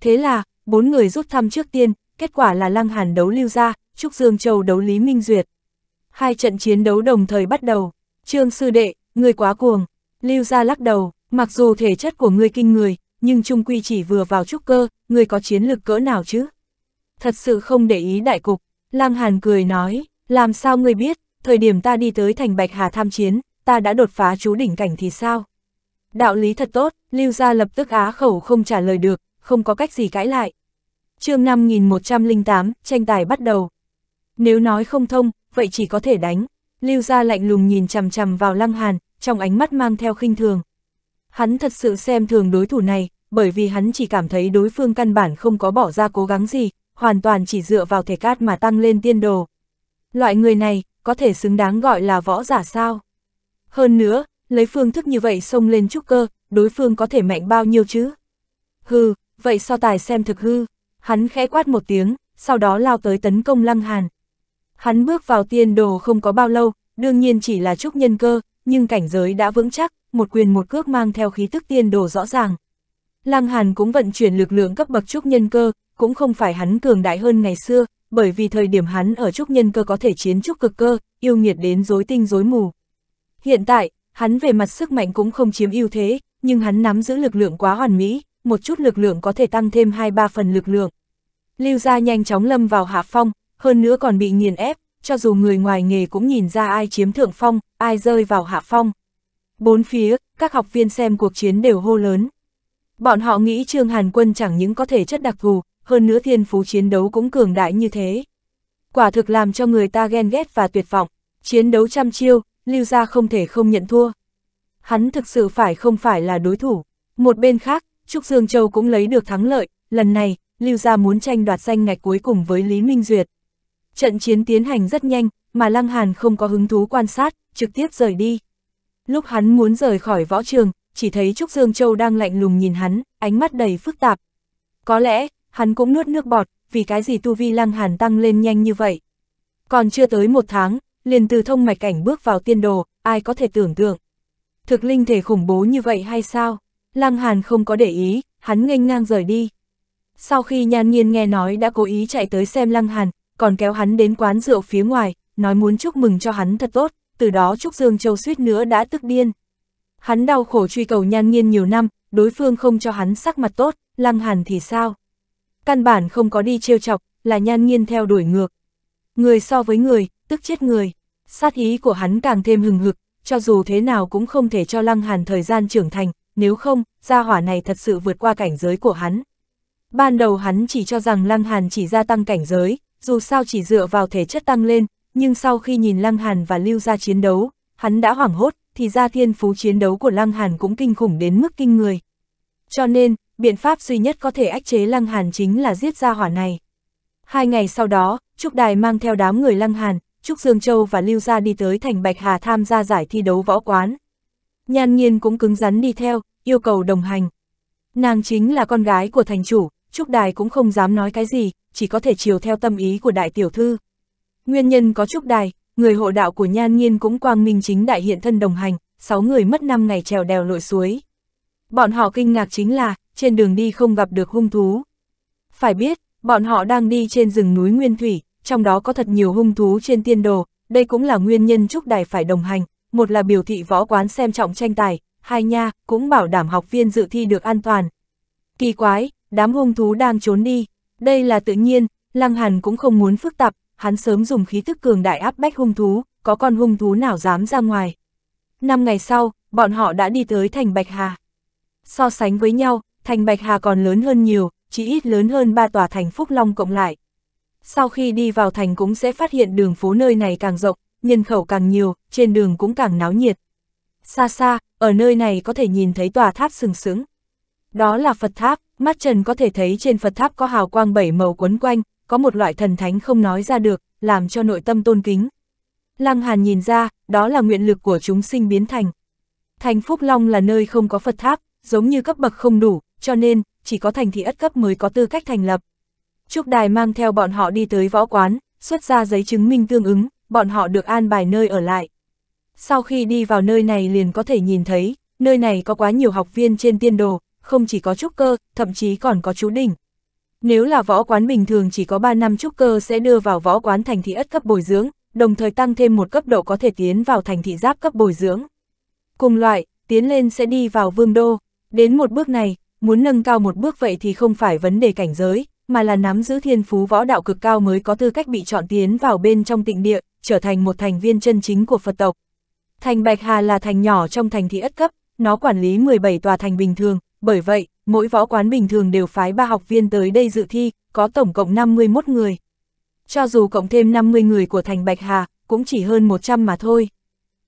Thế là, bốn người rút thăm trước tiên, kết quả là Lăng Hàn đấu Lưu Gia, Trúc Dương Châu đấu Lý Minh Duyệt hai trận chiến đấu đồng thời bắt đầu. Trương sư đệ, ngươi quá cuồng, lưu gia lắc đầu, mặc dù thể chất của ngươi kinh người, nhưng trung quy chỉ vừa vào trúc cơ, ngươi có chiến lực cỡ nào chứ? Thật sự không để ý đại cục, Lang Hàn cười nói, làm sao ngươi biết, thời điểm ta đi tới thành Bạch Hà tham chiến, ta đã đột phá chú đỉnh cảnh thì sao? Đạo lý thật tốt, lưu gia lập tức á khẩu không trả lời được, không có cách gì cãi lại. chương 5108, tranh tài bắt đầu. Nếu nói không thông, vậy chỉ có thể đánh. Lưu Gia lạnh lùng nhìn chằm chằm vào Lăng Hàn, trong ánh mắt mang theo khinh thường. Hắn thật sự xem thường đối thủ này, bởi vì hắn chỉ cảm thấy đối phương căn bản không có bỏ ra cố gắng gì, hoàn toàn chỉ dựa vào thể cát mà tăng lên tiên đồ. Loại người này, có thể xứng đáng gọi là võ giả sao? Hơn nữa, lấy phương thức như vậy xông lên trúc cơ, đối phương có thể mạnh bao nhiêu chứ? Hư, vậy so tài xem thực hư. Hắn khẽ quát một tiếng, sau đó lao tới tấn công Lăng Hàn. Hắn bước vào tiên đồ không có bao lâu, đương nhiên chỉ là trúc nhân cơ, nhưng cảnh giới đã vững chắc, một quyền một cước mang theo khí tức tiên đồ rõ ràng. Lăng Hàn cũng vận chuyển lực lượng cấp bậc trúc nhân cơ, cũng không phải hắn cường đại hơn ngày xưa, bởi vì thời điểm hắn ở trúc nhân cơ có thể chiến trúc cực cơ, yêu nghiệt đến rối tinh rối mù. Hiện tại, hắn về mặt sức mạnh cũng không chiếm ưu thế, nhưng hắn nắm giữ lực lượng quá hoàn mỹ, một chút lực lượng có thể tăng thêm 2-3 phần lực lượng. Lưu gia nhanh chóng lâm vào hạ phong, hơn nữa còn bị nghiền ép, cho dù người ngoài nghề cũng nhìn ra ai chiếm thượng phong, ai rơi vào hạ phong. Bốn phía, các học viên xem cuộc chiến đều hô lớn. Bọn họ nghĩ Trương Hàn Quân chẳng những có thể chất đặc thù, hơn nữa thiên phú chiến đấu cũng cường đại như thế. Quả thực làm cho người ta ghen ghét và tuyệt vọng, chiến đấu trăm chiêu, lưu ra không thể không nhận thua. Hắn thực sự phải không phải là đối thủ. Một bên khác, Trúc Dương Châu cũng lấy được thắng lợi, lần này, lưu gia muốn tranh đoạt danh ngạch cuối cùng với Lý Minh Duyệt. Trận chiến tiến hành rất nhanh, mà Lăng Hàn không có hứng thú quan sát, trực tiếp rời đi. Lúc hắn muốn rời khỏi võ trường, chỉ thấy Trúc Dương Châu đang lạnh lùng nhìn hắn, ánh mắt đầy phức tạp. Có lẽ, hắn cũng nuốt nước bọt, vì cái gì tu vi Lăng Hàn tăng lên nhanh như vậy. Còn chưa tới một tháng, liền từ thông mạch cảnh bước vào tiên đồ, ai có thể tưởng tượng. Thực linh thể khủng bố như vậy hay sao? Lăng Hàn không có để ý, hắn nghênh ngang rời đi. Sau khi nhan nghiên nghe nói đã cố ý chạy tới xem Lăng Hàn, còn kéo hắn đến quán rượu phía ngoài, nói muốn chúc mừng cho hắn thật tốt, từ đó Trúc Dương Châu suýt nữa đã tức điên. Hắn đau khổ truy cầu nhan nghiên nhiều năm, đối phương không cho hắn sắc mặt tốt, lăng hàn thì sao? Căn bản không có đi trêu chọc, là nhan nghiên theo đuổi ngược. Người so với người, tức chết người. Sát ý của hắn càng thêm hừng hực, cho dù thế nào cũng không thể cho lăng hàn thời gian trưởng thành, nếu không, gia hỏa này thật sự vượt qua cảnh giới của hắn. Ban đầu hắn chỉ cho rằng lăng hàn chỉ gia tăng cảnh giới, dù sao chỉ dựa vào thể chất tăng lên, nhưng sau khi nhìn Lăng Hàn và Lưu Gia chiến đấu, hắn đã hoảng hốt, thì ra thiên phú chiến đấu của Lăng Hàn cũng kinh khủng đến mức kinh người. Cho nên, biện pháp duy nhất có thể ách chế Lăng Hàn chính là giết ra hỏa này. Hai ngày sau đó, Trúc Đài mang theo đám người Lăng Hàn, Trúc Dương Châu và Lưu Gia đi tới thành Bạch Hà tham gia giải thi đấu võ quán. Nhan Nhiên cũng cứng rắn đi theo, yêu cầu đồng hành. Nàng chính là con gái của thành chủ, Trúc Đài cũng không dám nói cái gì, chỉ có thể chiều theo tâm ý của đại tiểu thư. Nguyên nhân có trúc đài, người hộ đạo của Nhan Nhiên cũng quang minh chính đại hiện thân đồng hành, 6 người mất 5 ngày trèo đèo lội suối. Bọn họ kinh ngạc chính là, trên đường đi không gặp được hung thú. Phải biết, bọn họ đang đi trên rừng núi Nguyên Thủy, trong đó có thật nhiều hung thú trên tiên đồ, đây cũng là nguyên nhân Trúc Đài phải đồng hành, một là biểu thị võ quán xem trọng tranh tài, hai nha, cũng bảo đảm học viên dự thi được an toàn. Kỳ quái, đám hung thú đang trốn đi, đây là tự nhiên, Lăng Hàn cũng không muốn phức tạp, hắn sớm dùng khí thức cường đại áp bách hung thú, có con hung thú nào dám ra ngoài. Năm ngày sau, bọn họ đã đi tới thành Bạch Hà. So sánh với nhau, thành Bạch Hà còn lớn hơn nhiều, chỉ ít lớn hơn ba tòa thành Phúc Long cộng lại. Sau khi đi vào thành cũng sẽ phát hiện đường phố nơi này càng rộng, nhân khẩu càng nhiều, trên đường cũng càng náo nhiệt. Xa xa, ở nơi này có thể nhìn thấy tòa tháp sừng sững. Đó là Phật tháp, mắt trần có thể thấy trên Phật tháp có hào quang bảy màu quấn quanh, có một loại thần thánh không nói ra được, làm cho nội tâm tôn kính. Lăng Hàn nhìn ra, đó là nguyện lực của chúng sinh biến thành. Thành Phúc Long là nơi không có Phật tháp, giống như cấp bậc không đủ, cho nên, chỉ có thành thị ất cấp mới có tư cách thành lập. Trúc Đài mang theo bọn họ đi tới võ quán, xuất ra giấy chứng minh tương ứng, bọn họ được an bài nơi ở lại. Sau khi đi vào nơi này liền có thể nhìn thấy, nơi này có quá nhiều học viên trên tiên đồ, không chỉ có trúc cơ, thậm chí còn có chú đỉnh. Nếu là võ quán bình thường chỉ có 3 năm trúc cơ sẽ đưa vào võ quán thành thị ất cấp bồi dưỡng, đồng thời tăng thêm một cấp độ có thể tiến vào thành thị giáp cấp bồi dưỡng. Cùng loại, tiến lên sẽ đi vào vương đô. Đến một bước này, muốn nâng cao một bước vậy thì không phải vấn đề cảnh giới, mà là nắm giữ thiên phú võ đạo cực cao mới có tư cách bị chọn tiến vào bên trong tịnh địa, trở thành một thành viên chân chính của Phật tộc. Thành Bạch Hà là thành nhỏ trong thành thị ất cấp, nó quản lý 17 tòa thành bình thường, bởi vậy, mỗi võ quán bình thường đều phái ba học viên tới đây dự thi, có tổng cộng 51 người. Cho dù cộng thêm 50 người của thành Bạch Hà, cũng chỉ hơn 100 mà thôi.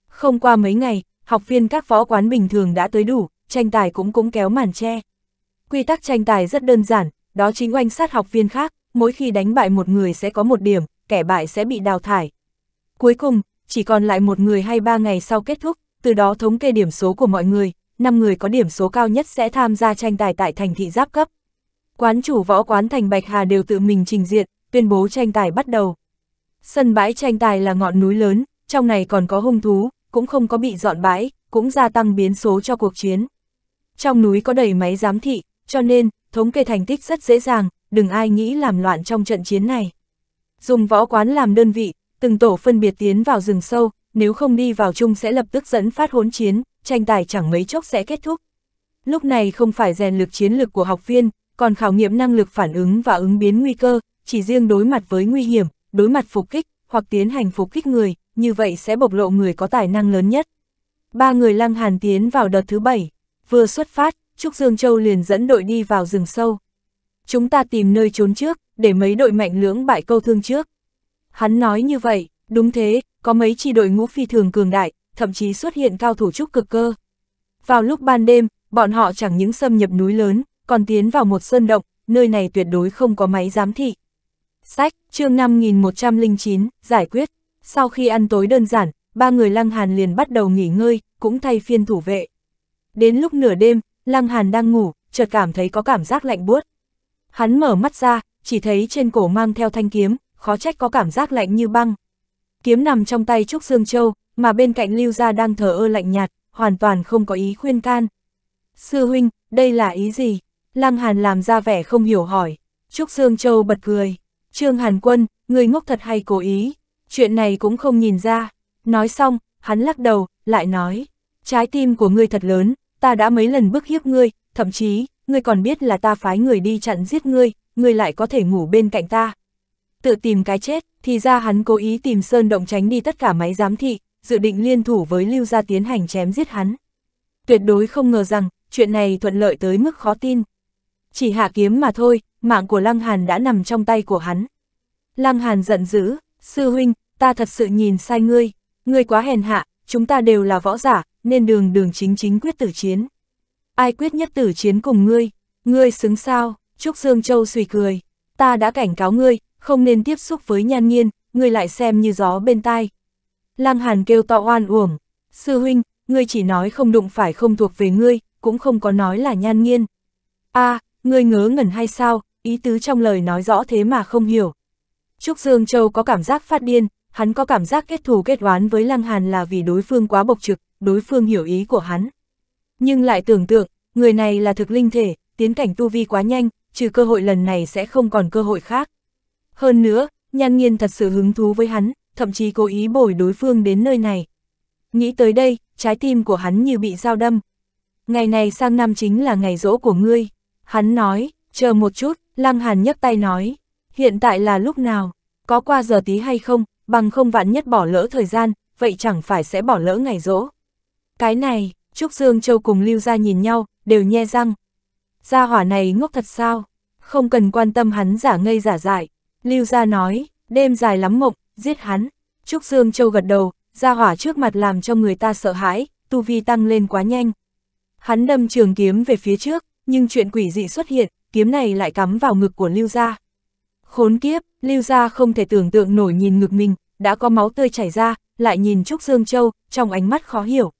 Không qua mấy ngày, học viên các võ quán bình thường đã tới đủ, tranh tài cũng cũng kéo màn che. Quy tắc tranh tài rất đơn giản, đó chính oanh sát học viên khác, mỗi khi đánh bại một người sẽ có một điểm, kẻ bại sẽ bị đào thải. Cuối cùng, chỉ còn lại một người hay ba ngày sau kết thúc, từ đó thống kê điểm số của mọi người, 5 người có điểm số cao nhất sẽ tham gia tranh tài tại thành thị giáp cấp. Quán chủ võ quán thành Bạch Hà đều tự mình trình diện, tuyên bố tranh tài bắt đầu. Sân bãi tranh tài là ngọn núi lớn, trong này còn có hung thú, cũng không có bị dọn bãi, cũng gia tăng biến số cho cuộc chiến. Trong núi có đầy máy giám thị, cho nên, thống kê thành tích rất dễ dàng, đừng ai nghĩ làm loạn trong trận chiến này. Dùng võ quán làm đơn vị, từng tổ phân biệt tiến vào rừng sâu, nếu không đi vào chung sẽ lập tức dẫn phát hỗn chiến, tranh tài chẳng mấy chốc sẽ kết thúc. Lúc này không phải rèn lực chiến lực của học viên, còn khảo nghiệm năng lực phản ứng và ứng biến nguy cơ, chỉ riêng đối mặt với nguy hiểm, đối mặt phục kích, hoặc tiến hành phục kích người, như vậy sẽ bộc lộ người có tài năng lớn nhất. Ba người Lăng Hàn tiến vào đợt thứ bảy, vừa xuất phát, Trúc Dương Châu liền dẫn đội đi vào rừng sâu. Chúng ta tìm nơi trốn trước, để mấy đội mạnh lưỡng bại câu thương trước. Hắn nói như vậy, đúng thế, có mấy chi đội ngũ phi thường cường đại, thậm chí xuất hiện cao thủ trúc cực cơ. Vào lúc ban đêm, bọn họ chẳng những xâm nhập núi lớn, còn tiến vào một sơn động, nơi này tuyệt đối không có máy giám thị. Sách, chương 5109, giải quyết. Sau khi ăn tối đơn giản, ba người Lăng Hàn liền bắt đầu nghỉ ngơi, cũng thay phiên thủ vệ. Đến lúc nửa đêm, Lăng Hàn đang ngủ, chợt cảm thấy có cảm giác lạnh buốt. Hắn mở mắt ra, chỉ thấy trên cổ mang theo thanh kiếm, khó trách có cảm giác lạnh như băng. Kiếm nằm trong tay Trúc Dương Châu, mà bên cạnh Lưu Gia đang thờ ơ lạnh nhạt, hoàn toàn không có ý khuyên can. Sư huynh, đây là ý gì? Lăng Hàn làm ra vẻ không hiểu hỏi. Trúc Dương Châu bật cười. Trương Hàn Quân, người ngốc thật hay cố ý. Chuyện này cũng không nhìn ra. Nói xong, hắn lắc đầu, lại nói. Trái tim của ngươi thật lớn, ta đã mấy lần bức hiếp ngươi, thậm chí, ngươi còn biết là ta phái người đi chặn giết ngươi, ngươi lại có thể ngủ bên cạnh ta. Tự tìm cái chết, thì ra hắn cố ý tìm sơn động tránh đi tất cả máy giám thị, dự định liên thủ với Lưu Gia tiến hành chém giết hắn. Tuyệt đối không ngờ rằng, chuyện này thuận lợi tới mức khó tin. Chỉ hạ kiếm mà thôi, mạng của Lăng Hàn đã nằm trong tay của hắn. Lăng Hàn giận dữ, sư huynh, ta thật sự nhìn sai ngươi, ngươi quá hèn hạ, chúng ta đều là võ giả, nên đường đường chính chính quyết tử chiến. Ai quyết nhất tử chiến cùng ngươi, ngươi xứng sao, Trúc Dương Châu suy cười, ta đã cảnh cáo ngươi, không nên tiếp xúc với nhan nghiên, ngươi lại xem như gió bên tai, Lăng Hàn kêu to oan uổng. Sư huynh, ngươi chỉ nói không đụng phải không thuộc về ngươi, cũng không có nói là nhan nghiên. a à, ngươi ngớ ngẩn hay sao, ý tứ trong lời nói rõ thế mà không hiểu. Trúc Dương Châu có cảm giác phát điên, hắn có cảm giác kết thù kết oán với Lăng Hàn là vì đối phương quá bộc trực, đối phương hiểu ý của hắn. Nhưng lại tưởng tượng, người này là thực linh thể, tiến cảnh tu vi quá nhanh, trừ cơ hội lần này sẽ không còn cơ hội khác. Hơn nữa, nhan nghiên thật sự hứng thú với hắn, thậm chí cố ý bồi đối phương đến nơi này. Nghĩ tới đây, trái tim của hắn như bị dao đâm. Ngày này sang năm chính là ngày rỗ của ngươi. Hắn nói, chờ một chút, Lăng Hàn nhấc tay nói, hiện tại là lúc nào, có qua giờ tí hay không, bằng không vạn nhất bỏ lỡ thời gian, vậy chẳng phải sẽ bỏ lỡ ngày rỗ. Cái này, Trúc Dương Châu cùng Lưu Gia nhìn nhau, đều nhe răng. Gia hỏa này ngốc thật sao, không cần quan tâm hắn giả ngây giả dại. Lưu Gia nói, đêm dài lắm mộng, giết hắn. Trúc Dương Châu gật đầu, ra hỏa trước mặt làm cho người ta sợ hãi, tu vi tăng lên quá nhanh. Hắn đâm trường kiếm về phía trước, nhưng chuyện quỷ dị xuất hiện, kiếm này lại cắm vào ngực của Lưu Gia. Khốn kiếp, Lưu Gia không thể tưởng tượng nổi nhìn ngực mình, đã có máu tươi chảy ra, lại nhìn Trúc Dương Châu, trong ánh mắt khó hiểu.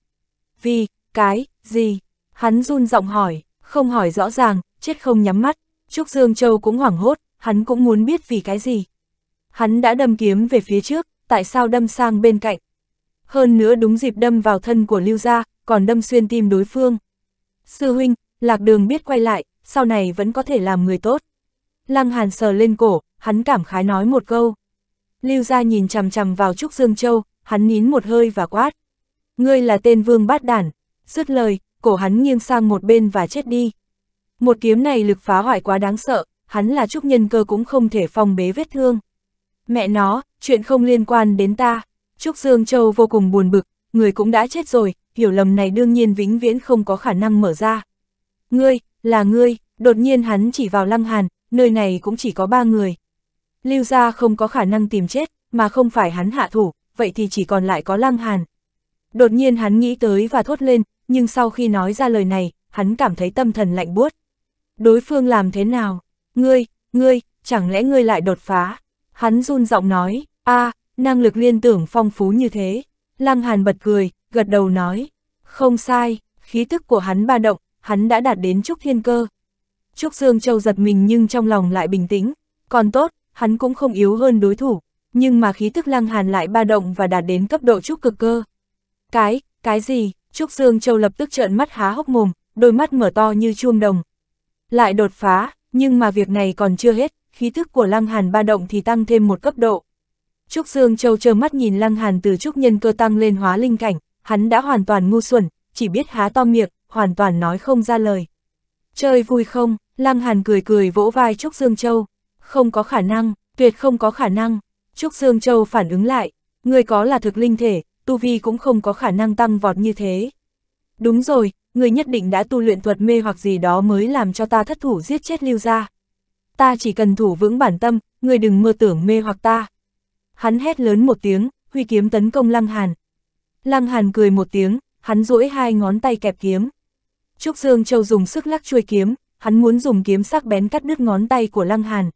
Vì, cái, gì? Hắn run giọng hỏi, không hỏi rõ ràng, chết không nhắm mắt. Trúc Dương Châu cũng hoảng hốt, hắn cũng muốn biết vì cái gì hắn đã đâm kiếm về phía trước, tại sao đâm sang bên cạnh. Hơn nữa đúng dịp đâm vào thân của Lưu Gia, còn đâm xuyên tim đối phương. Sư huynh, lạc đường biết quay lại, sau này vẫn có thể làm người tốt. Lăng Hàn sờ lên cổ, hắn cảm khái nói một câu. Lưu Gia nhìn chằm chằm vào Trúc Dương Châu, hắn nín một hơi và quát. Ngươi là tên vương bát đản, dứt lời, cổ hắn nghiêng sang một bên và chết đi. Một kiếm này lực phá hoại quá đáng sợ, hắn là trúc nhân cơ cũng không thể phòng bế vết thương. Mẹ nó, chuyện không liên quan đến ta. Trúc Dương Châu vô cùng buồn bực, người cũng đã chết rồi, hiểu lầm này đương nhiên vĩnh viễn không có khả năng mở ra. Ngươi, là ngươi, đột nhiên hắn chỉ vào Lăng Hàn, nơi này cũng chỉ có ba người. Lưu gia không có khả năng tìm chết, mà không phải hắn hạ thủ, vậy thì chỉ còn lại có Lăng Hàn. Đột nhiên hắn nghĩ tới và thốt lên, nhưng sau khi nói ra lời này, hắn cảm thấy tâm thần lạnh buốt. Đối phương làm thế nào? Ngươi, ngươi, chẳng lẽ ngươi lại đột phá? Hắn run giọng nói, a à, năng lực liên tưởng phong phú như thế. Lăng Hàn bật cười, gật đầu nói, không sai, khí tức của hắn ba động, hắn đã đạt đến Trúc Thiên Cơ. Trúc Dương Châu giật mình nhưng trong lòng lại bình tĩnh, còn tốt, hắn cũng không yếu hơn đối thủ, nhưng mà khí tức Lăng Hàn lại ba động và đạt đến cấp độ Trúc Cực Cơ. Cái, cái gì? Trúc Dương Châu lập tức trợn mắt há hốc mồm, đôi mắt mở to như chuông đồng. Lại đột phá, nhưng mà việc này còn chưa hết, khí thức của Lăng Hàn ba động thì tăng thêm một cấp độ. Trúc Dương Châu trơ mắt nhìn Lăng Hàn từ trúc nhân cơ tăng lên hóa linh cảnh, hắn đã hoàn toàn ngu xuẩn, chỉ biết há to miệng, hoàn toàn nói không ra lời. Chơi vui không? Lăng Hàn cười cười vỗ vai Trúc Dương Châu. Không có khả năng, tuyệt không có khả năng. Trúc Dương Châu phản ứng lại, người có là thực linh thể, tu vi cũng không có khả năng tăng vọt như thế. Đúng rồi, người nhất định đã tu luyện thuật mê hoặc gì đó mới làm cho ta thất thủ giết chết lưu gia ta chỉ cần thủ vững bản tâm, người đừng mơ tưởng mê hoặc ta. Hắn hét lớn một tiếng, huy kiếm tấn công Lăng Hàn. Lăng Hàn cười một tiếng, hắn duỗi hai ngón tay kẹp kiếm. Trúc Dương Châu dùng sức lắc chuôi kiếm, hắn muốn dùng kiếm sắc bén cắt đứt ngón tay của Lăng Hàn.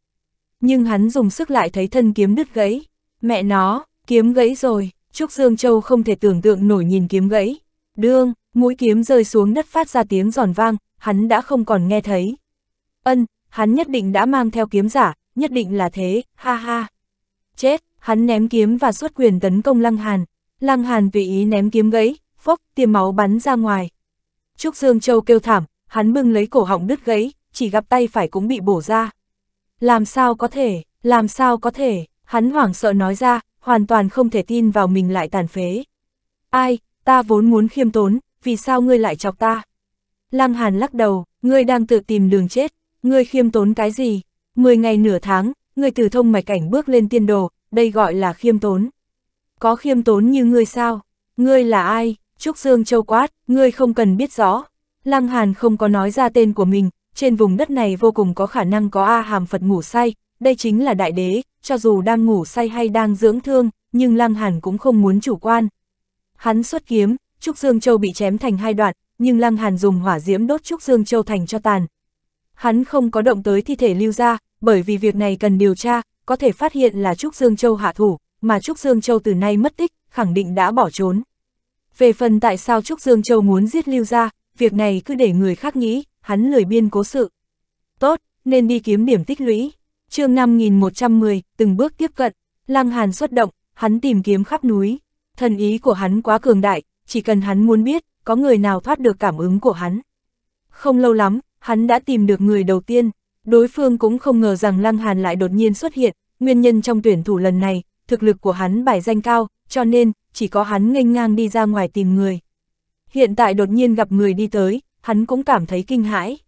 Nhưng hắn dùng sức lại thấy thân kiếm đứt gãy. Mẹ nó, kiếm gãy rồi, Trúc Dương Châu không thể tưởng tượng nổi nhìn kiếm gãy. Đương, mũi kiếm rơi xuống đất phát ra tiếng giòn vang, hắn đã không còn nghe thấy. Ân, hắn nhất định đã mang theo kiếm giả, nhất định là thế, ha ha. Chết, hắn ném kiếm và xuất quyền tấn công Lăng Hàn. Lăng Hàn tùy ý ném kiếm gãy, phốc, tiêm máu bắn ra ngoài. Trúc Dương Châu kêu thảm, hắn bưng lấy cổ họng đứt gãy, chỉ gặp tay phải cũng bị bổ ra. Làm sao có thể, làm sao có thể, hắn hoảng sợ nói ra, hoàn toàn không thể tin vào mình lại tàn phế. Ai, ta vốn muốn khiêm tốn, vì sao ngươi lại chọc ta? Lăng Hàn lắc đầu, ngươi đang tự tìm đường chết, Ngươi khiêm tốn cái gì? Mười ngày nửa tháng, ngươi từ thông mạch cảnh bước lên tiên đồ, đây gọi là khiêm tốn. Có khiêm tốn như ngươi sao? Ngươi là ai? Trúc Dương Châu quát, ngươi không cần biết rõ. Lăng Hàn không có nói ra tên của mình, trên vùng đất này vô cùng có khả năng có A hàm Phật ngủ say, đây chính là đại đế, cho dù đang ngủ say hay đang dưỡng thương, nhưng Lăng Hàn cũng không muốn chủ quan. Hắn xuất kiếm, Trúc Dương Châu bị chém thành hai đoạn, nhưng Lăng Hàn dùng hỏa diễm đốt Trúc Dương Châu thành cho tàn, hắn không có động tới thi thể lưu ra, bởi vì việc này cần điều tra, có thể phát hiện là Trúc Dương Châu hạ thủ, mà Trúc Dương Châu từ nay mất tích, khẳng định đã bỏ trốn. Về phần tại sao Trúc Dương Châu muốn giết lưu ra, việc này cứ để người khác nghĩ, hắn lười biên cố sự. Tốt, nên đi kiếm điểm tích lũy. chương 5110, từng bước tiếp cận, Lăng Hàn xuất động, hắn tìm kiếm khắp núi. Thần ý của hắn quá cường đại, chỉ cần hắn muốn biết, có người nào thoát được cảm ứng của hắn. Không lâu lắm, hắn đã tìm được người đầu tiên, đối phương cũng không ngờ rằng Lăng Hàn lại đột nhiên xuất hiện, nguyên nhân trong tuyển thủ lần này, thực lực của hắn bài danh cao, cho nên, chỉ có hắn nghênh ngang đi ra ngoài tìm người. Hiện tại đột nhiên gặp người đi tới, hắn cũng cảm thấy kinh hãi.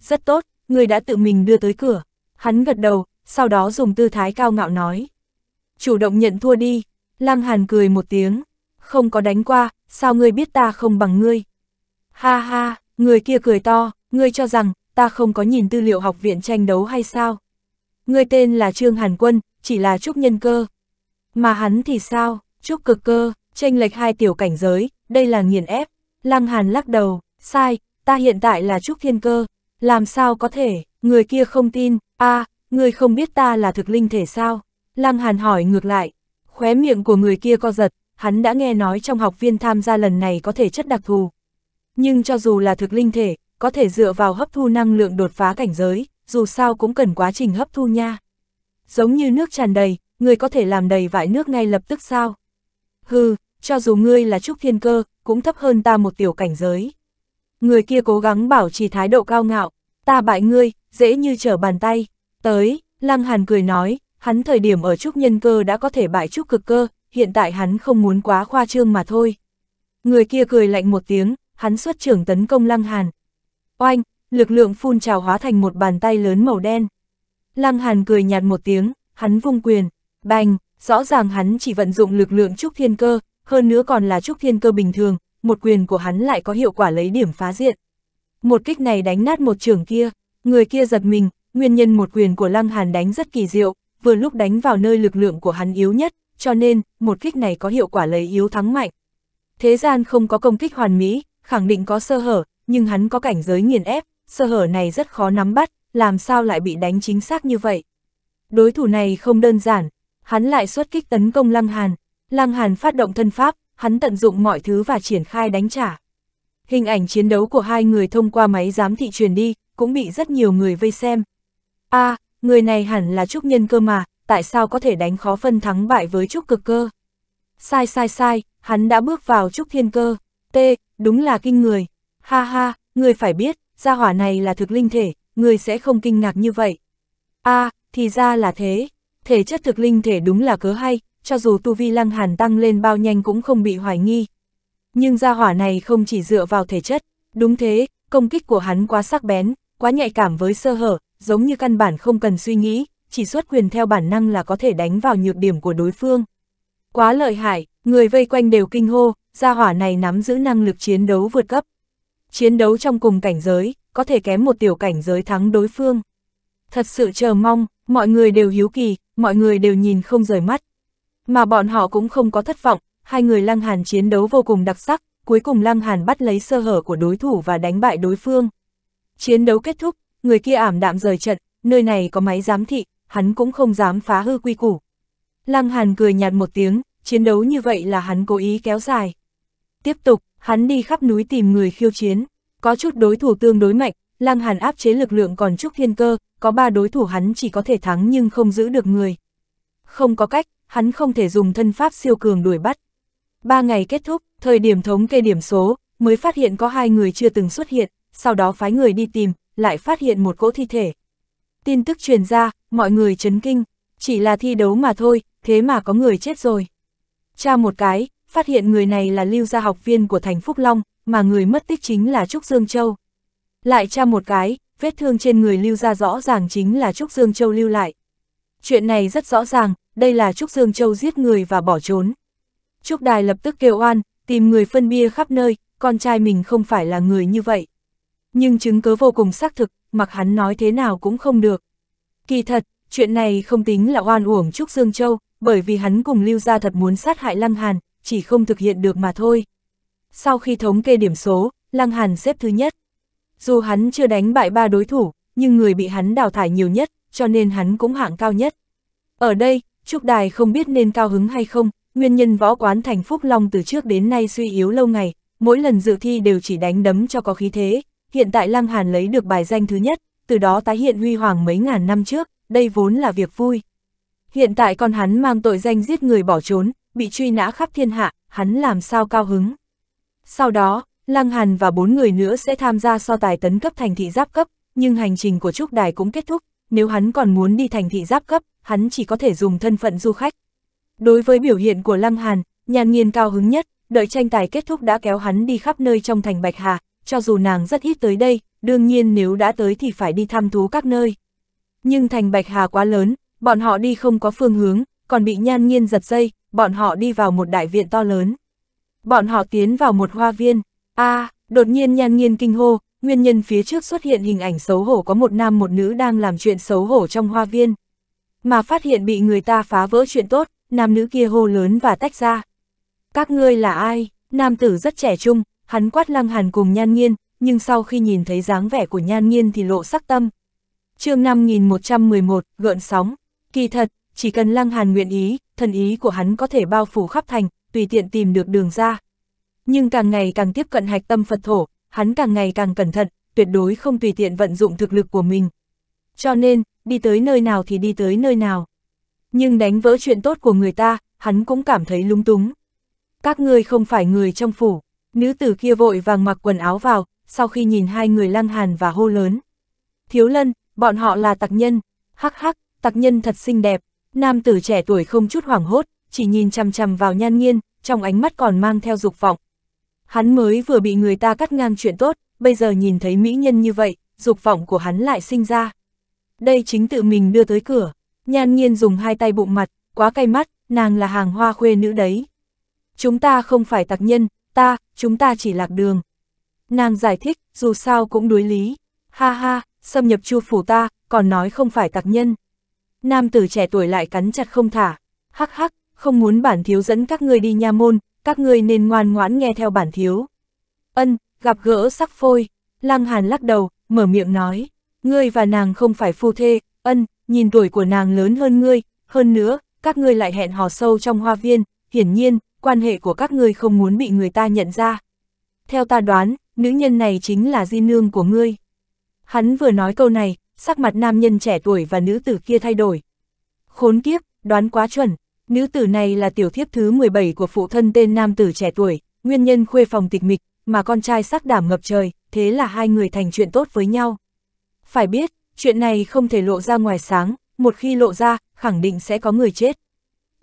Rất tốt, người đã tự mình đưa tới cửa, hắn gật đầu, sau đó dùng tư thái cao ngạo nói. Chủ động nhận thua đi, Lăng Hàn cười một tiếng, không có đánh qua, sao ngươi biết ta không bằng ngươi. Ha ha, người kia cười to, Ngươi cho rằng, ta không có nhìn tư liệu học viện tranh đấu hay sao? Ngươi tên là Trương Hàn Quân, chỉ là Trúc Nhân Cơ. Mà hắn thì sao, Trúc Cực Cơ, tranh lệch hai tiểu cảnh giới, đây là nghiền ép. Lăng Hàn lắc đầu, sai, ta hiện tại là Trúc Thiên Cơ. Làm sao có thể, người kia không tin, a à, người không biết ta là thực linh thể sao? Lăng Hàn hỏi ngược lại, khóe miệng của người kia co giật, hắn đã nghe nói trong học viên tham gia lần này có thể chất đặc thù. Nhưng cho dù là thực linh thể, có thể dựa vào hấp thu năng lượng đột phá cảnh giới, dù sao cũng cần quá trình hấp thu nha. Giống như nước tràn đầy, người có thể làm đầy vại nước ngay lập tức sao? Hừ, cho dù ngươi là trúc thiên cơ, cũng thấp hơn ta một tiểu cảnh giới. Người kia cố gắng bảo trì thái độ cao ngạo, ta bại ngươi, dễ như trở bàn tay. Tới, Lăng Hàn cười nói, hắn thời điểm ở trúc nhân cơ đã có thể bại trúc cực cơ, hiện tại hắn không muốn quá khoa trương mà thôi. Người kia cười lạnh một tiếng, hắn xuất trưởng tấn công Lăng Hàn, oanh, lực lượng phun trào hóa thành một bàn tay lớn màu đen. Lăng Hàn cười nhạt một tiếng, hắn vung quyền, bành, rõ ràng hắn chỉ vận dụng lực lượng trúc thiên cơ, hơn nữa còn là trúc thiên cơ bình thường, một quyền của hắn lại có hiệu quả lấy điểm phá diện. Một kích này đánh nát một trường kia, người kia giật mình, nguyên nhân một quyền của Lăng Hàn đánh rất kỳ diệu, vừa lúc đánh vào nơi lực lượng của hắn yếu nhất, cho nên, một kích này có hiệu quả lấy yếu thắng mạnh. Thế gian không có công kích hoàn mỹ, khẳng định có sơ hở, nhưng hắn có cảnh giới nghiền ép, sơ hở này rất khó nắm bắt, làm sao lại bị đánh chính xác như vậy. Đối thủ này không đơn giản, hắn lại xuất kích tấn công Lăng Hàn, Lăng Hàn phát động thân pháp, hắn tận dụng mọi thứ và triển khai đánh trả. Hình ảnh chiến đấu của hai người thông qua máy giám thị truyền đi, cũng bị rất nhiều người vây xem. a à, người này hẳn là trúc nhân cơ mà, tại sao có thể đánh khó phân thắng bại với trúc cực cơ? Sai sai sai, hắn đã bước vào trúc thiên cơ. T, đúng là kinh người. Ha ha, người phải biết, gia hỏa này là thực linh thể, người sẽ không kinh ngạc như vậy. a à, thì ra là thế. Thể chất thực linh thể đúng là cớ hay, cho dù tu vi lăng hàn tăng lên bao nhanh cũng không bị hoài nghi. Nhưng gia hỏa này không chỉ dựa vào thể chất, đúng thế, công kích của hắn quá sắc bén, quá nhạy cảm với sơ hở, giống như căn bản không cần suy nghĩ, chỉ xuất quyền theo bản năng là có thể đánh vào nhược điểm của đối phương. Quá lợi hại, người vây quanh đều kinh hô, gia hỏa này nắm giữ năng lực chiến đấu vượt cấp chiến đấu trong cùng cảnh giới, có thể kém một tiểu cảnh giới thắng đối phương. Thật sự chờ mong, mọi người đều hiếu kỳ, mọi người đều nhìn không rời mắt. Mà bọn họ cũng không có thất vọng, hai người Lăng Hàn chiến đấu vô cùng đặc sắc, cuối cùng Lăng Hàn bắt lấy sơ hở của đối thủ và đánh bại đối phương. Chiến đấu kết thúc, người kia ảm đạm rời trận, nơi này có máy giám thị, hắn cũng không dám phá hư quy củ. Lăng Hàn cười nhạt một tiếng, chiến đấu như vậy là hắn cố ý kéo dài. Tiếp tục, hắn đi khắp núi tìm người khiêu chiến, có chút đối thủ tương đối mạnh, Lăng Hàn áp chế lực lượng còn chút Thiên Cơ, có ba đối thủ hắn chỉ có thể thắng nhưng không giữ được người. Không có cách, hắn không thể dùng thân pháp siêu cường đuổi bắt. Ba ngày kết thúc, thời điểm thống kê điểm số, mới phát hiện có hai người chưa từng xuất hiện, sau đó phái người đi tìm, lại phát hiện một cỗ thi thể. Tin tức truyền ra, mọi người chấn kinh, chỉ là thi đấu mà thôi, thế mà có người chết rồi. Cha một cái, phát hiện người này là lưu gia học viên của thành Phúc Long, mà người mất tích chính là Trúc Dương Châu. Lại tra một cái, vết thương trên người lưu gia rõ ràng chính là Trúc Dương Châu lưu lại. Chuyện này rất rõ ràng, đây là Trúc Dương Châu giết người và bỏ trốn. Trúc Đài lập tức kêu oan, tìm người phân bia khắp nơi, con trai mình không phải là người như vậy. Nhưng chứng cứ vô cùng xác thực, mặc hắn nói thế nào cũng không được. Kỳ thật, chuyện này không tính là oan uổng Trúc Dương Châu, bởi vì hắn cùng lưu gia thật muốn sát hại Lăng Hàn, chỉ không thực hiện được mà thôi. Sau khi thống kê điểm số, Lăng Hàn xếp thứ nhất. Dù hắn chưa đánh bại ba đối thủ, nhưng người bị hắn đào thải nhiều nhất, cho nên hắn cũng hạng cao nhất. Ở đây, Trúc Đài không biết nên cao hứng hay không, nguyên nhân võ quán thành Phúc Long từ trước đến nay suy yếu lâu ngày, mỗi lần dự thi đều chỉ đánh đấm cho có khí thế, hiện tại Lăng Hàn lấy được bài danh thứ nhất, từ đó tái hiện huy hoàng mấy ngàn năm trước, đây vốn là việc vui. Hiện tại con hắn mang tội danh giết người bỏ trốn, bị truy nã khắp thiên hạ, hắn làm sao cao hứng. Sau đó, Lăng Hàn và bốn người nữa sẽ tham gia so tài tấn cấp thành thị giáp cấp, nhưng hành trình của Trúc Đài cũng kết thúc, nếu hắn còn muốn đi thành thị giáp cấp, hắn chỉ có thể dùng thân phận du khách. Đối với biểu hiện của Lăng Hàn, nhàn nghiên cao hứng nhất, đợi tranh tài kết thúc đã kéo hắn đi khắp nơi trong thành Bạch Hà, cho dù nàng rất ít tới đây, đương nhiên nếu đã tới thì phải đi thăm thú các nơi. Nhưng thành Bạch Hà quá lớn, bọn họ đi không có phương hướng, còn bị nhan nghiên giật dây, bọn họ đi vào một đại viện to lớn. Bọn họ tiến vào một hoa viên. a à, đột nhiên nhan nghiên kinh hô, nguyên nhân phía trước xuất hiện hình ảnh xấu hổ có một nam một nữ đang làm chuyện xấu hổ trong hoa viên. Mà phát hiện bị người ta phá vỡ chuyện tốt, nam nữ kia hô lớn và tách ra. Các ngươi là ai? Nam tử rất trẻ trung, hắn quát lăng hàn cùng nhan nghiên, nhưng sau khi nhìn thấy dáng vẻ của nhan nghiên thì lộ sắc tâm. chương 5111, gợn sóng. Kỳ thật, chỉ cần lăng hàn nguyện ý, thần ý của hắn có thể bao phủ khắp thành, tùy tiện tìm được đường ra. Nhưng càng ngày càng tiếp cận hạch tâm Phật thổ, hắn càng ngày càng cẩn thận, tuyệt đối không tùy tiện vận dụng thực lực của mình. Cho nên, đi tới nơi nào thì đi tới nơi nào. Nhưng đánh vỡ chuyện tốt của người ta, hắn cũng cảm thấy lúng túng. Các ngươi không phải người trong phủ, nữ tử kia vội vàng mặc quần áo vào, sau khi nhìn hai người lăng hàn và hô lớn. Thiếu lân, bọn họ là tặc nhân, hắc hắc, tặc nhân thật xinh đẹp, Nam tử trẻ tuổi không chút hoảng hốt, chỉ nhìn chằm chằm vào nhan nghiên, trong ánh mắt còn mang theo dục vọng. Hắn mới vừa bị người ta cắt ngang chuyện tốt, bây giờ nhìn thấy mỹ nhân như vậy, dục vọng của hắn lại sinh ra. Đây chính tự mình đưa tới cửa, nhan nghiên dùng hai tay bụng mặt, quá cay mắt, nàng là hàng hoa khuê nữ đấy. Chúng ta không phải tặc nhân, ta, chúng ta chỉ lạc đường. Nàng giải thích, dù sao cũng đối lý. Ha ha, xâm nhập chu phủ ta, còn nói không phải tặc nhân nam tử trẻ tuổi lại cắn chặt không thả, hắc hắc, không muốn bản thiếu dẫn các ngươi đi nha môn, các ngươi nên ngoan ngoãn nghe theo bản thiếu. Ân, gặp gỡ sắc phôi, lăng hàn lắc đầu, mở miệng nói, ngươi và nàng không phải phu thê, ân, nhìn tuổi của nàng lớn hơn ngươi, hơn nữa, các ngươi lại hẹn hò sâu trong hoa viên, hiển nhiên, quan hệ của các ngươi không muốn bị người ta nhận ra. Theo ta đoán, nữ nhân này chính là di nương của ngươi. Hắn vừa nói câu này, sắc mặt nam nhân trẻ tuổi và nữ tử kia thay đổi. Khốn kiếp, đoán quá chuẩn, nữ tử này là tiểu thiếp thứ 17 của phụ thân tên nam tử trẻ tuổi, nguyên nhân khuê phòng tịch mịch, mà con trai sắc đảm ngập trời, thế là hai người thành chuyện tốt với nhau. Phải biết, chuyện này không thể lộ ra ngoài sáng, một khi lộ ra, khẳng định sẽ có người chết.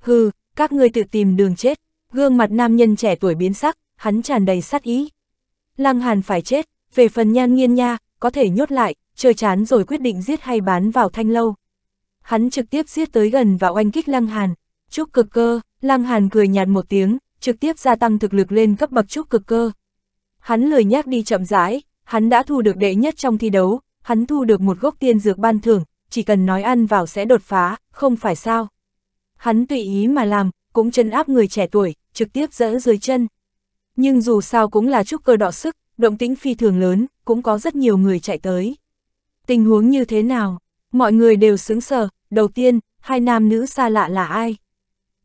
Hừ, các ngươi tự tìm đường chết, gương mặt nam nhân trẻ tuổi biến sắc, hắn tràn đầy sát ý. Lăng Hàn phải chết, về phần nhan nghiên nha, có thể nhốt lại, chơi chán rồi quyết định giết hay bán vào thanh lâu. Hắn trực tiếp giết tới gần và oanh kích Lăng Hàn, trúc cực cơ, Lăng Hàn cười nhạt một tiếng, trực tiếp gia tăng thực lực lên cấp bậc trúc cực cơ. Hắn lười nhác đi chậm rãi, hắn đã thu được đệ nhất trong thi đấu, hắn thu được một gốc tiên dược ban thưởng, chỉ cần nói ăn vào sẽ đột phá, không phải sao. Hắn tùy ý mà làm, cũng chân áp người trẻ tuổi, trực tiếp dỡ dưới chân. Nhưng dù sao cũng là trúc cơ đọ sức, động tĩnh phi thường lớn, cũng có rất nhiều người chạy tới. Tình huống như thế nào? Mọi người đều sững sờ, đầu tiên, hai nam nữ xa lạ là ai?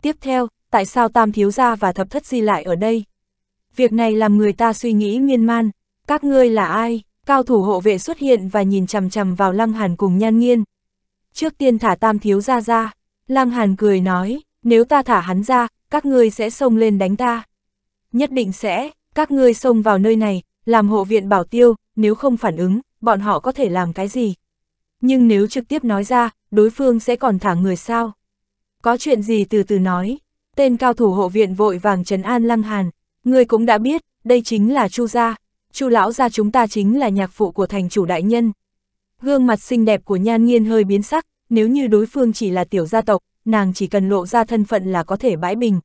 Tiếp theo, tại sao Tam Thiếu Gia và Thập Thất Di lại ở đây? Việc này làm người ta suy nghĩ miên man, các ngươi là ai? Cao thủ hộ vệ xuất hiện và nhìn chằm chằm vào Lăng Hàn cùng nhan nghiên. Trước tiên thả Tam Thiếu Gia ra, Lăng Hàn cười nói, nếu ta thả hắn ra, các ngươi sẽ xông lên đánh ta. Nhất định sẽ, các ngươi xông vào nơi này, làm hộ viện bảo tiêu, nếu không phản ứng, bọn họ có thể làm cái gì. Nhưng nếu trực tiếp nói ra, đối phương sẽ còn thả người sao? Có chuyện gì từ từ nói, tên cao thủ hộ viện vội vàng trấn an lăng hàn, người cũng đã biết, đây chính là Chu gia, Chu lão gia chúng ta chính là nhạc phụ của thành chủ đại nhân. Gương mặt xinh đẹp của Nhan Nghiên hơi biến sắc, nếu như đối phương chỉ là tiểu gia tộc, nàng chỉ cần lộ ra thân phận là có thể bãi bình.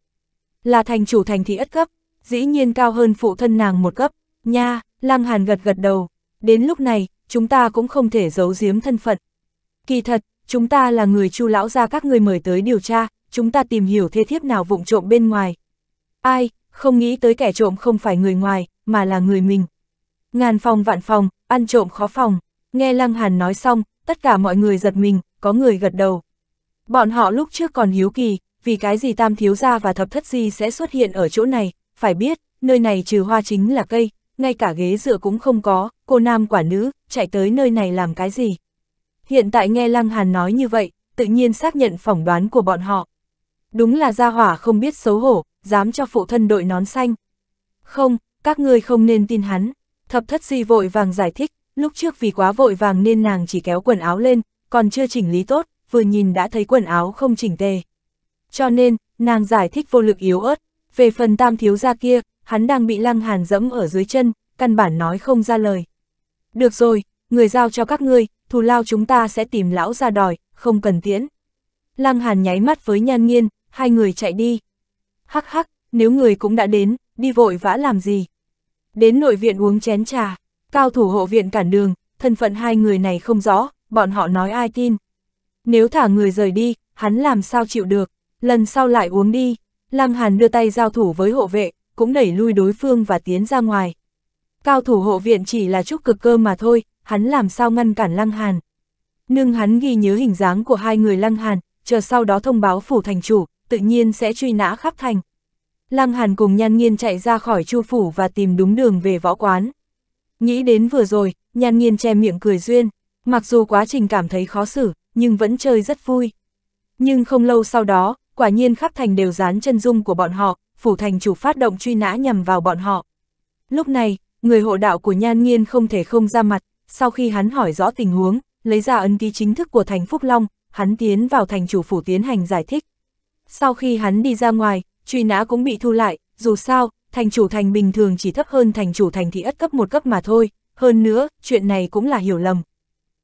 Là thành chủ thành thị ất cấp, dĩ nhiên cao hơn phụ thân nàng một cấp, nha, Lăng Hàn gật gật đầu, Đến lúc này, chúng ta cũng không thể giấu giếm thân phận. Kỳ thật, chúng ta là người chu lão ra các người mời tới điều tra, chúng ta tìm hiểu thế thiếp nào vụng trộm bên ngoài. Ai, không nghĩ tới kẻ trộm không phải người ngoài, mà là người mình. Ngàn phòng vạn phòng, ăn trộm khó phòng. Nghe Lăng Hàn nói xong, tất cả mọi người giật mình, có người gật đầu. Bọn họ lúc trước còn hiếu kỳ, vì cái gì tam thiếu gia và thập thất di sẽ xuất hiện ở chỗ này, phải biết, nơi này trừ hoa chính là cây, ngay cả ghế dựa cũng không có, cô nam quả nữ, chạy tới nơi này làm cái gì? Hiện tại nghe Lăng Hàn nói như vậy, tự nhiên xác nhận phỏng đoán của bọn họ. Đúng là gia hỏa không biết xấu hổ, dám cho phụ thân đội nón xanh. Không, các ngươi không nên tin hắn. Thập thất di vội vàng giải thích, lúc trước vì quá vội vàng nên nàng chỉ kéo quần áo lên, còn chưa chỉnh lý tốt, vừa nhìn đã thấy quần áo không chỉnh tề. Cho nên, nàng giải thích vô lực yếu ớt, về phần tam thiếu gia kia, hắn đang bị lăng hàn dẫm ở dưới chân, căn bản nói không ra lời. Được rồi, người giao cho các ngươi, thù lao chúng ta sẽ tìm lão ra đòi, không cần tiễn. Lăng hàn nháy mắt với nhan nghiên, hai người chạy đi. Hắc hắc, nếu người cũng đã đến, đi vội vã làm gì? Đến nội viện uống chén trà, cao thủ hộ viện cản đường, thân phận hai người này không rõ, bọn họ nói ai tin. Nếu thả người rời đi, hắn làm sao chịu được, lần sau lại uống đi. Lăng Hàn đưa tay giao thủ với hộ vệ, cũng đẩy lui đối phương và tiến ra ngoài. Cao thủ hộ viện chỉ là chút cực cơ mà thôi, hắn làm sao ngăn cản Lăng Hàn. Nhưng hắn ghi nhớ hình dáng của hai người Lăng Hàn, chờ sau đó thông báo phủ thành chủ, tự nhiên sẽ truy nã khắp thành. Lăng Hàn cùng Nhan Nghiên chạy ra khỏi chu phủ và tìm đúng đường về võ quán. Nghĩ đến vừa rồi, Nhan Nghiên che miệng cười duyên, mặc dù quá trình cảm thấy khó xử, nhưng vẫn chơi rất vui. Nhưng không lâu sau đó, quả nhiên khắp thành đều dán chân dung của bọn họ, phủ thành chủ phát động truy nã nhằm vào bọn họ. Lúc này, người hộ đạo của Nhan Nghiên không thể không ra mặt, sau khi hắn hỏi rõ tình huống, lấy ra ấn ký chính thức của thành Phúc Long, hắn tiến vào thành chủ phủ tiến hành giải thích. Sau khi hắn đi ra ngoài, truy nã cũng bị thu lại, dù sao, thành chủ thành bình thường chỉ thấp hơn thành chủ thành thị ất cấp một cấp mà thôi, hơn nữa, chuyện này cũng là hiểu lầm.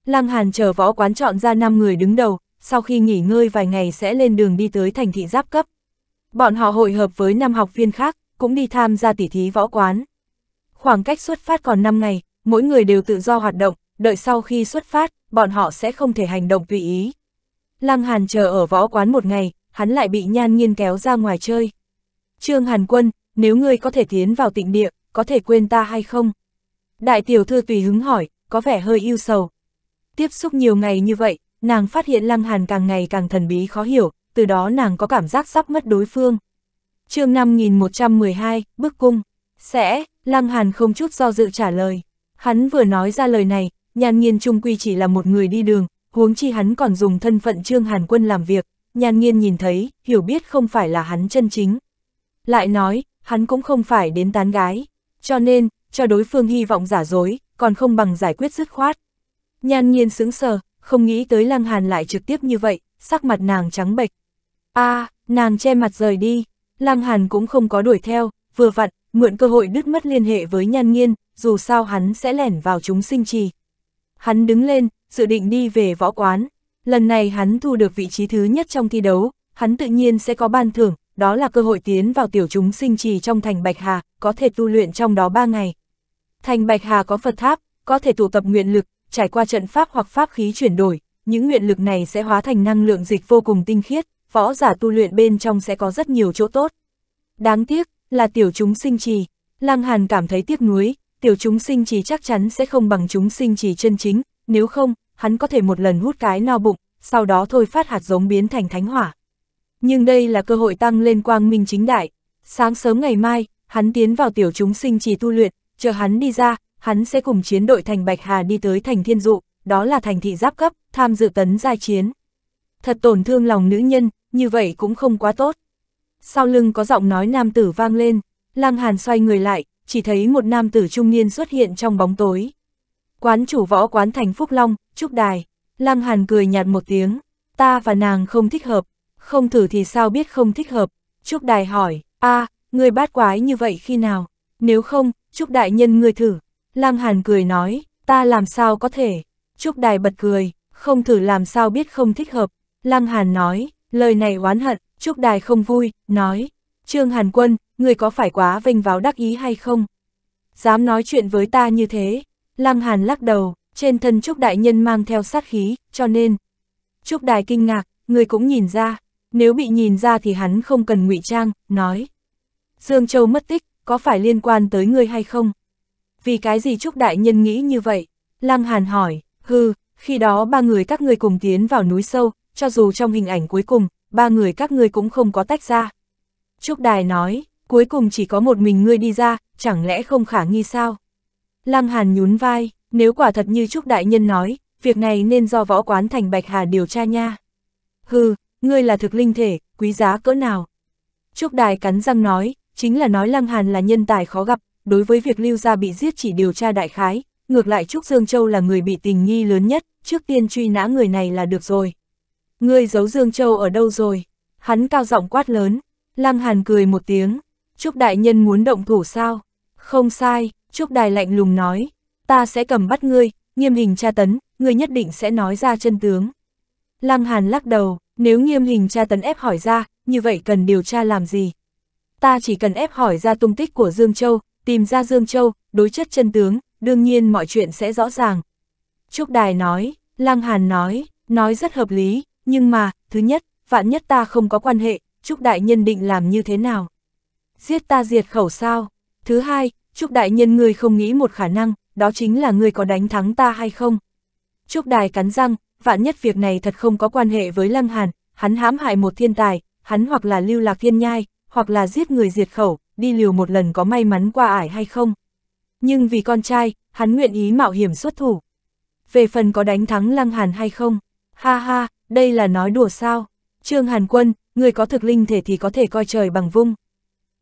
Lăng Hàn chờ võ quán chọn ra 5 người đứng đầu, sau khi nghỉ ngơi vài ngày sẽ lên đường đi tới thành thị giáp cấp. Bọn họ hội hợp với năm học viên khác, cũng đi tham gia tỉ thí võ quán. Khoảng cách xuất phát còn 5 ngày, mỗi người đều tự do hoạt động, đợi sau khi xuất phát, bọn họ sẽ không thể hành động tùy ý. Lăng Hàn chờ ở võ quán một ngày, hắn lại bị nhan nghiên kéo ra ngoài chơi. Trương Hàn Quân, nếu ngươi có thể tiến vào tịnh địa, có thể quên ta hay không? Đại tiểu thư tùy hứng hỏi, có vẻ hơi yêu sầu. Tiếp xúc nhiều ngày như vậy, nàng phát hiện Lăng Hàn càng ngày càng thần bí khó hiểu, từ đó nàng có cảm giác sắp mất đối phương. chương 5112, bức cung, sẽ, Lăng Hàn không chút do dự trả lời. Hắn vừa nói ra lời này, nhàn nghiên trung quy chỉ là một người đi đường, huống chi hắn còn dùng thân phận Trương Hàn Quân làm việc, nhàn nghiên nhìn thấy, hiểu biết không phải là hắn chân chính. Lại nói, hắn cũng không phải đến tán gái, cho nên, cho đối phương hy vọng giả dối, còn không bằng giải quyết dứt khoát. Nhàn nghiên sững sờ, không nghĩ tới Lăng Hàn lại trực tiếp như vậy, sắc mặt nàng trắng bệch, a à, nàng che mặt rời đi, Lam Hàn cũng không có đuổi theo, vừa vặn, mượn cơ hội đứt mất liên hệ với nhan nghiên, dù sao hắn sẽ lẻn vào chúng sinh trì. Hắn đứng lên, dự định đi về võ quán, lần này hắn thu được vị trí thứ nhất trong thi đấu, hắn tự nhiên sẽ có ban thưởng, đó là cơ hội tiến vào tiểu chúng sinh trì trong thành Bạch Hà, có thể tu luyện trong đó ba ngày. Thành Bạch Hà có Phật tháp, có thể tụ tập nguyện lực, trải qua trận pháp hoặc pháp khí chuyển đổi, những nguyện lực này sẽ hóa thành năng lượng dịch vô cùng tinh khiết, võ giả tu luyện bên trong sẽ có rất nhiều chỗ tốt. Đáng tiếc, là tiểu chúng sinh trì. Lăng Hàn cảm thấy tiếc nuối, tiểu chúng sinh trì chắc chắn sẽ không bằng chúng sinh trì chân chính, nếu không, hắn có thể một lần hút cái no bụng, sau đó thôi phát hạt giống biến thành thánh hỏa. Nhưng đây là cơ hội tăng lên quang minh chính đại. Sáng sớm ngày mai, hắn tiến vào tiểu chúng sinh trì tu luyện, chờ hắn đi ra, hắn sẽ cùng chiến đội thành Bạch Hà đi tới thành Thiên Dụ, đó là thành thị giáp cấp, tham dự tấn giai chiến. Thật tổn thương lòng nữ nhân, như vậy cũng không quá tốt. Sau lưng có giọng nói nam tử vang lên, Lăng Hàn xoay người lại, chỉ thấy một nam tử trung niên xuất hiện trong bóng tối. Quán chủ võ quán thành Phúc Long, Trúc Đài, Lăng Hàn cười nhạt một tiếng, ta và nàng không thích hợp, không thử thì sao biết không thích hợp, Trúc Đài hỏi, a à, người bát quái như vậy khi nào, nếu không, Trúc Đại nhân người thử, Lăng Hàn cười nói, ta làm sao có thể, Trúc Đài bật cười, không thử làm sao biết không thích hợp, Lăng Hàn nói, Lời này oán hận, Trúc Đài không vui, nói, Trương Hàn Quân, người có phải quá vinh váo đắc ý hay không? Dám nói chuyện với ta như thế, Lăng Hàn lắc đầu, trên thân Trúc Đại Nhân mang theo sát khí, cho nên. Trúc Đài kinh ngạc, người cũng nhìn ra, nếu bị nhìn ra thì hắn không cần ngụy trang, nói. Dương Châu mất tích, có phải liên quan tới ngươi hay không? Vì cái gì Trúc Đại Nhân nghĩ như vậy? Lăng Hàn hỏi, hư khi đó ba người các ngươi cùng tiến vào núi sâu, cho dù trong hình ảnh cuối cùng, ba người các ngươi cũng không có tách ra. Trúc Đài nói, cuối cùng chỉ có một mình ngươi đi ra, chẳng lẽ không khả nghi sao? Lăng Hàn nhún vai, nếu quả thật như Trúc Đại Nhân nói, việc này nên do võ quán thành Bạch Hà điều tra nha. Hừ, ngươi là thực linh thể, quý giá cỡ nào? Trúc Đài cắn răng nói, chính là nói Lăng Hàn là nhân tài khó gặp, đối với việc lưu gia bị giết chỉ điều tra đại khái, ngược lại Trúc Dương Châu là người bị tình nghi lớn nhất, trước tiên truy nã người này là được rồi. Ngươi giấu Dương Châu ở đâu rồi? Hắn cao giọng quát lớn, Lăng Hàn cười một tiếng, Trúc Đại Nhân muốn động thủ sao? Không sai, Trúc Đài lạnh lùng nói, ta sẽ cầm bắt ngươi, nghiêm hình tra tấn, ngươi nhất định sẽ nói ra chân tướng. Lăng Hàn lắc đầu, nếu nghiêm hình tra tấn ép hỏi ra, như vậy cần điều tra làm gì? Ta chỉ cần ép hỏi ra tung tích của Dương Châu, tìm ra Dương Châu, đối chất chân tướng, đương nhiên mọi chuyện sẽ rõ ràng. Trúc Đài nói, Lăng Hàn nói, nói rất hợp lý, nhưng mà, thứ nhất, vạn nhất ta không có quan hệ, Trúc Đại Nhân định làm như thế nào? Giết ta diệt khẩu sao? Thứ hai, Trúc Đại Nhân người không nghĩ một khả năng, đó chính là người có đánh thắng ta hay không? Trúc Đài cắn răng, vạn nhất việc này thật không có quan hệ với Lăng Hàn, hắn hãm hại một thiên tài, hắn hoặc là lưu lạc thiên nhai, hoặc là giết người diệt khẩu, đi liều một lần có may mắn qua ải hay không. Nhưng vì con trai, hắn nguyện ý mạo hiểm xuất thủ. Về phần có đánh thắng Lăng Hàn hay không, ha ha, đây là nói đùa sao? Trương Hàn Quân, người có thực linh thể thì có thể coi trời bằng vung.